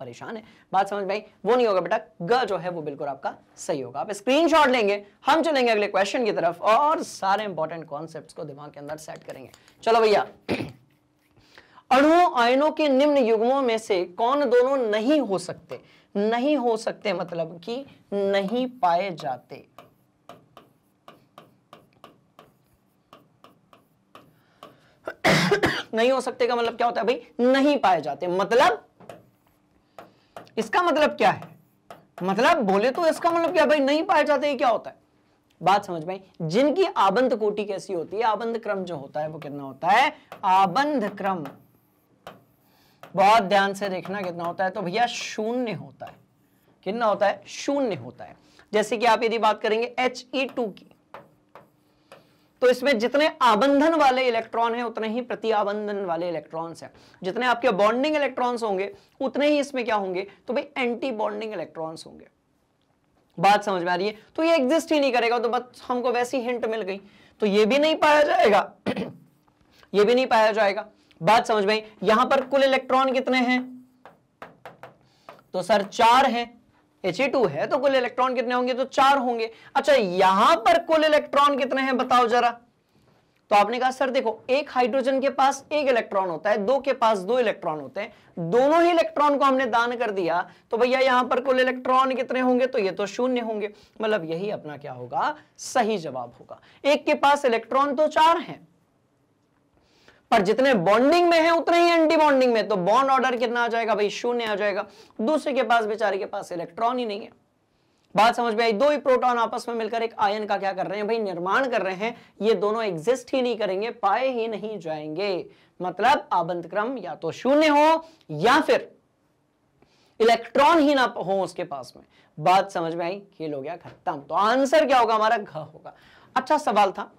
परेशान है बात समझ भाई वो नहीं होगा बेटा ग जो है वो बिल्कुल आपका सही होगा आप स्क्रीनशॉट लेंगे हम चलेंगे अगले क्वेश्चन की तरफ और सारे इंपॉर्टेंट कॉन्सेप्ट को दिमाग के अंदर सेट करेंगे चलो भैया अणुओं आयनों के निम्न युग्मों में से कौन दोनों नहीं हो सकते नहीं हो सकते मतलब कि नहीं पाए जाते नहीं हो सकते का मतलब क्या होता है भाई नहीं पाए जाते मतलब इसका मतलब क्या है मतलब बोले तो इसका मतलब क्या भाई नहीं पाए जाते क्या होता है बात समझ में जिनकी आबंध कोटि कैसी होती है आबंध क्रम जो होता है वो कितना होता है आबंध क्रम बहुत ध्यान से देखना कितना होता है तो भैया शून्य होता है कितना होता है शून्य होता है जैसे कि आप यदि बात करेंगे एच ई टू की तो इसमें जितने आबंधन वाले इलेक्ट्रॉन हैं उतने ही प्रति आबंधन वाले इलेक्ट्रॉन्स हैं जितने आपके बॉन्डिंग इलेक्ट्रॉन्स होंगे उतने ही इसमें क्या होंगे तो भाई एंटी बॉन्डिंग इलेक्ट्रॉन्स होंगे बात समझ में आ रही है तो ये एग्जिस्ट ही नहीं करेगा तो बस हमको वैसी हिंट मिल गई तो ये भी नहीं पाया जाएगा [clears throat] ये भी नहीं पाया जाएगा बात समझ में यहां पर कुल इलेक्ट्रॉन कितने हैं तो सर चार हैं He2 है तो कुल इलेक्ट्रॉन कितने होंगे तो चार होंगे अच्छा यहां पर कुल इलेक्ट्रॉन कितने हैं बताओ जरा तो आपने कहा सर देखो एक हाइड्रोजन के पास एक इलेक्ट्रॉन होता है दो के पास दो इलेक्ट्रॉन होते हैं दोनों ही इलेक्ट्रॉन को हमने दान कर दिया तो भैया यहां पर कुल इलेक्ट्रॉन कितने होंगे तो ये तो शून्य होंगे मतलब यही अपना क्या होगा सही जवाब होगा एक के पास इलेक्ट्रॉन तो चार हैं पर जितने बॉन्डिंग में है उतने ही एंटी बॉन्डिंग में तो बॉन्ड ऑर्डर कितना आ जाएगा भाई शून्य आ जाएगा दूसरे के पास बेचारे के पास इलेक्ट्रॉन ही नहीं है बात समझ में आई दो ही प्रोटॉन आपस में मिलकर एक आयन का क्या कर रहे हैं भाई निर्माण कर रहे हैं ये दोनों एग्जिस्ट ही नहीं करेंगे पाए ही नहीं जाएंगे मतलब आबंध क्रम या तो शून्य हो या फिर इलेक्ट्रॉन ही ना हो उसके पास में बात समझ में आई खेल हो गया खत्म तो आंसर क्या होगा हमारा घ होगा अच्छा सवाल था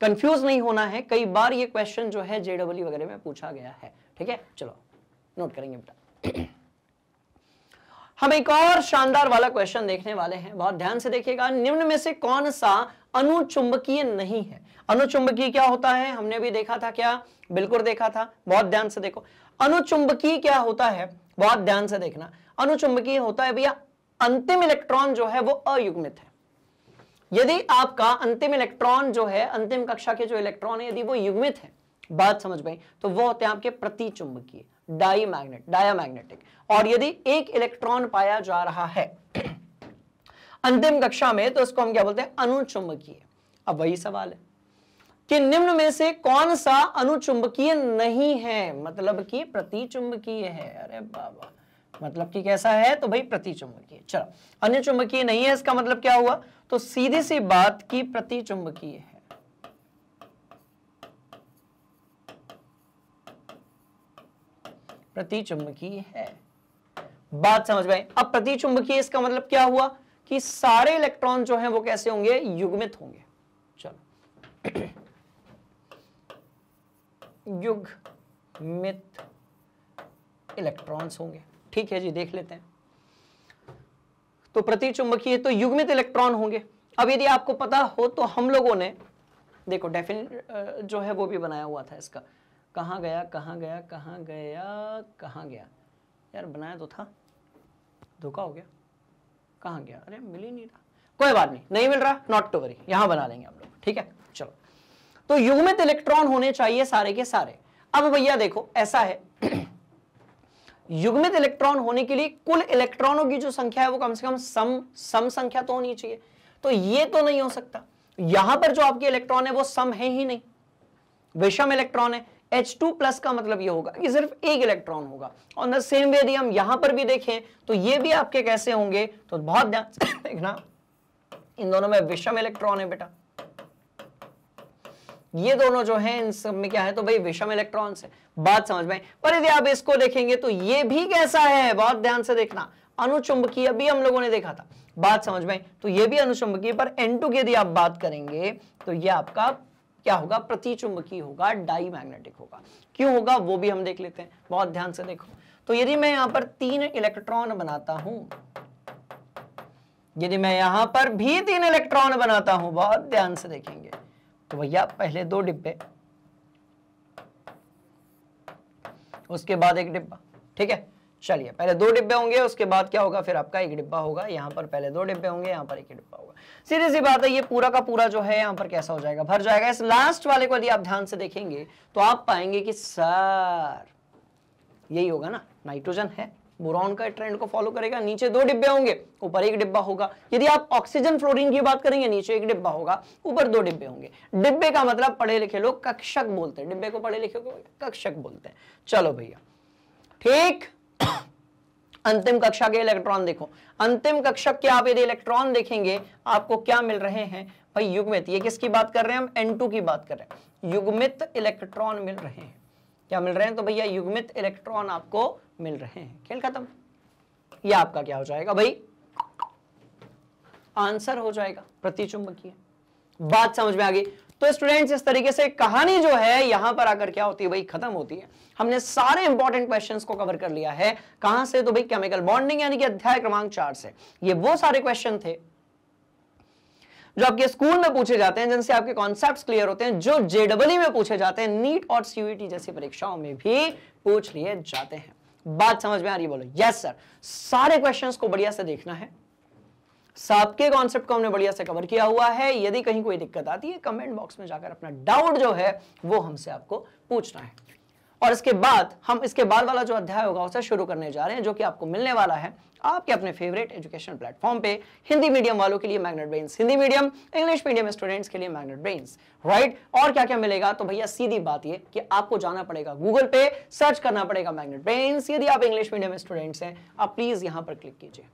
कंफ्यूज नहीं होना है कई बार ये क्वेश्चन जो है जेडब्ल्यू वगैरह में पूछा गया है ठीक है चलो नोट करेंगे बेटा [clears throat] हम एक और शानदार वाला क्वेश्चन देखने वाले हैं बहुत ध्यान से देखिएगा निम्न में से कौन सा अनुचुंबकीय नहीं है अनुचुंबकीय क्या होता है हमने भी देखा था क्या बिल्कुल देखा था बहुत ध्यान से देखो अनुचुंबकीय क्या होता है बहुत ध्यान से देखना अनुचुंबकीय होता है भैया अंतिम इलेक्ट्रॉन जो है वो अयुग्मित है यदि आपका अंतिम इलेक्ट्रॉन जो है अंतिम कक्षा के जो इलेक्ट्रॉन है यदि वो युग्मित है बात समझ में तो वो होते हैं आपके प्रति चुंबकीय डाई मैग्नेट डाया मैग्नेटिक और यदि एक इलेक्ट्रॉन पाया जा रहा है अंतिम कक्षा में तो उसको हम क्या बोलते हैं अनुचुंबकीय अब वही सवाल है कि निम्न में से कौन सा अनुचुंबकीय नहीं है मतलब कि प्रतिचुंबकीय है अरे बाबा मतलब कि कैसा है तो भाई प्रति चुंबकीय चलो अन्य चुंबकीय नहीं है इसका मतलब क्या हुआ तो सीधी सी बात की चुंबकीय है चुंबकीय है बात समझ में अब प्रति चुंबकीय इसका मतलब क्या हुआ कि सारे इलेक्ट्रॉन जो हैं वो कैसे होंगे युग्मित होंगे चलो [clears throat] युग मित इलेक्ट्रॉन्स होंगे ठीक है जी देख लेते हैं तो प्रति चुंबकीय तो युग्मित तो इलेक्ट्रॉन होंगे अब यदि आपको पता हो तो हम लोगों ने देखो डेफिन जो है वो भी बनाया हुआ था इसका कहाँ गया कहाँ गया कहाँ गया कहाँ गया यार बनाया तो था धोखा हो गया कहाँ गया अरे मिल ही नहीं रहा कोई बात नहीं नहीं मिल रहा नॉट टू वरी यहाँ बना लेंगे आप लोग ठीक है चलो तो युग्मित तो इलेक्ट्रॉन होने चाहिए सारे के सारे अब भैया देखो ऐसा है [clears throat] युग्मित इलेक्ट्रॉन होने के लिए कुल इलेक्ट्रॉनों की जो संख्या है वो कम से कम सम सम संख्या तो होनी चाहिए तो ये तो नहीं हो सकता यहां पर जो आपके इलेक्ट्रॉन है वो सम है ही नहीं विषम इलेक्ट्रॉन है एच टू प्लस का मतलब ये होगा कि सिर्फ एक इलेक्ट्रॉन होगा और द सेम वे यदि हम यहां पर भी देखें तो ये भी आपके कैसे होंगे तो बहुत ध्यान देखना इन दोनों में विषम इलेक्ट्रॉन है बेटा ये दोनों जो है इन सब में क्या है तो भाई विषम इलेक्ट्रॉन्स है बात समझ में पर यदि आप इसको देखेंगे तो ये भी कैसा है बहुत ध्यान से देखना अनुचुंबकीय भी हम लोगों ने देखा था बात समझ में तो ये भी अनुचुंबकीय पर N2 की यदि आप बात करेंगे तो ये आपका क्या होगा प्रतिचुंबकीय होगा डाई मैग्नेटिक होगा क्यों होगा वो भी हम देख लेते हैं बहुत ध्यान से देखो तो यदि मैं यहां पर तीन इलेक्ट्रॉन बनाता हूं यदि मैं यहां पर भी तीन इलेक्ट्रॉन बनाता हूं बहुत ध्यान से देखेंगे तो भैया पहले दो डिब्बे उसके बाद एक डिब्बा ठीक है चलिए पहले दो डिब्बे होंगे उसके बाद क्या होगा फिर आपका एक डिब्बा होगा यहाँ पर पहले दो डिब्बे होंगे यहाँ पर एक डिब्बा होगा सीधी सी बात है ये पूरा का पूरा जो है यहाँ पर कैसा हो जाएगा भर जाएगा इस लास्ट वाले को यदि आप ध्यान से देखेंगे तो आप पाएंगे कि सर यही होगा ना नाइट्रोजन है बोरॉन का ट्रेंड को फॉलो करेगा नीचे दो डिब्बे होंगे ऊपर एक डिब्बा होगा यदि आप ऑक्सीजन फ्लोरीन की बात करेंगे नीचे एक डिब्बा होगा ऊपर दो डिब्बे होंगे डिब्बे का मतलब पढ़े लिखे लोग कक्षक बोलते हैं डिब्बे को पढ़े लिखे कक्षक बोलते हैं चलो भैया ठीक अंतिम कक्षा के इलेक्ट्रॉन देखो अंतिम कक्षा के आप यदि इलेक्ट्रॉन देखेंगे आपको क्या मिल रहे हैं भाई युग्मित ये किसकी बात कर रहे हैं हम टू की बात कर रहे हैं युग्मित इलेक्ट्रॉन मिल रहे हैं क्या मिल रहे हैं तो भैया युग्मित इलेक्ट्रॉन आपको मिल रहे हैं खेल खत्म ये आपका क्या हो जाएगा भाई आंसर हो जाएगा प्रतिचुंबकीय बात समझ में आ गई तो स्टूडेंट्स इस तरीके से कहानी जो है यहां पर आकर क्या होती है भाई खत्म होती है हमने सारे इंपॉर्टेंट क्वेश्चंस को कवर कर लिया है कहां से तो भाई केमिकल बॉन्डिंग यानी कि अध्याय क्रमांक चार से ये वो सारे क्वेश्चन थे जो आपके स्कूल में पूछे जाते हैं जिनसे आपके कॉन्सेप्ट क्लियर होते हैं जो जेडब्ल्यू में पूछे जाते हैं नीट और सीयूटी e जैसी परीक्षाओं में भी पूछ लिए जाते हैं बात समझ में आ रही है बोलो यस सर सारे क्वेश्चंस को बढ़िया से देखना है सबके कॉन्सेप्ट को हमने बढ़िया से कवर किया हुआ है यदि कहीं कोई दिक्कत आती है कमेंट बॉक्स में जाकर अपना डाउट जो है वो हमसे आपको पूछना है और इसके बाद हम इसके बाद वाला जो अध्याय होगा उसे शुरू करने जा रहे हैं जो कि आपको मिलने वाला है आपके अपने फेवरेट एजुकेशन प्लेटफॉर्म पे हिंदी मीडियम वालों के लिए magnet brain Hindi medium English medium students के लिए मैग्नेट ब्रेन राइट और क्या क्या मिलेगा तो भैया सीधी बात ये कि आपको जाना पड़ेगा गूगल पे सर्च करना पड़ेगा मैग्नेट ब्रेन यदि आप इंग्लिश मीडियम स्टूडेंट्स हैं आप प्लीज यहां पर क्लिक कीजिए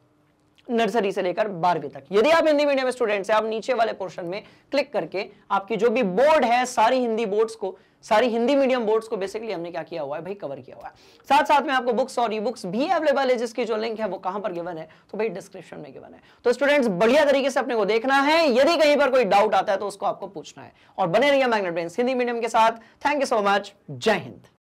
नर्सरी से लेकर बारहवीं तक यदि आप हिंदी मीडियम स्टूडेंट्स हैं आप नीचे वाले पोर्शन में क्लिक करके आपकी जो भी बोर्ड है सारी हिंदी बोर्ड्स को सारी हिंदी मीडियम बोर्ड्स को बेसिकली हमने क्या किया हुआ है भाई कवर किया हुआ है साथ साथ में आपको बुक्स और ई बुक्स भी अवेलेबल है जिसकी जो लिंक है वो कहां पर गिवन है तो भाई डिस्क्रिप्शन में गिवन है तो स्टूडेंट्स बढ़िया तरीके से अपने को देखना है यदि कहीं पर कोई डाउट आता है तो उसको आपको पूछना है और बने रहिए मैग्नेट हिंदी मीडियम के साथ थैंक यू सो मच जय हिंद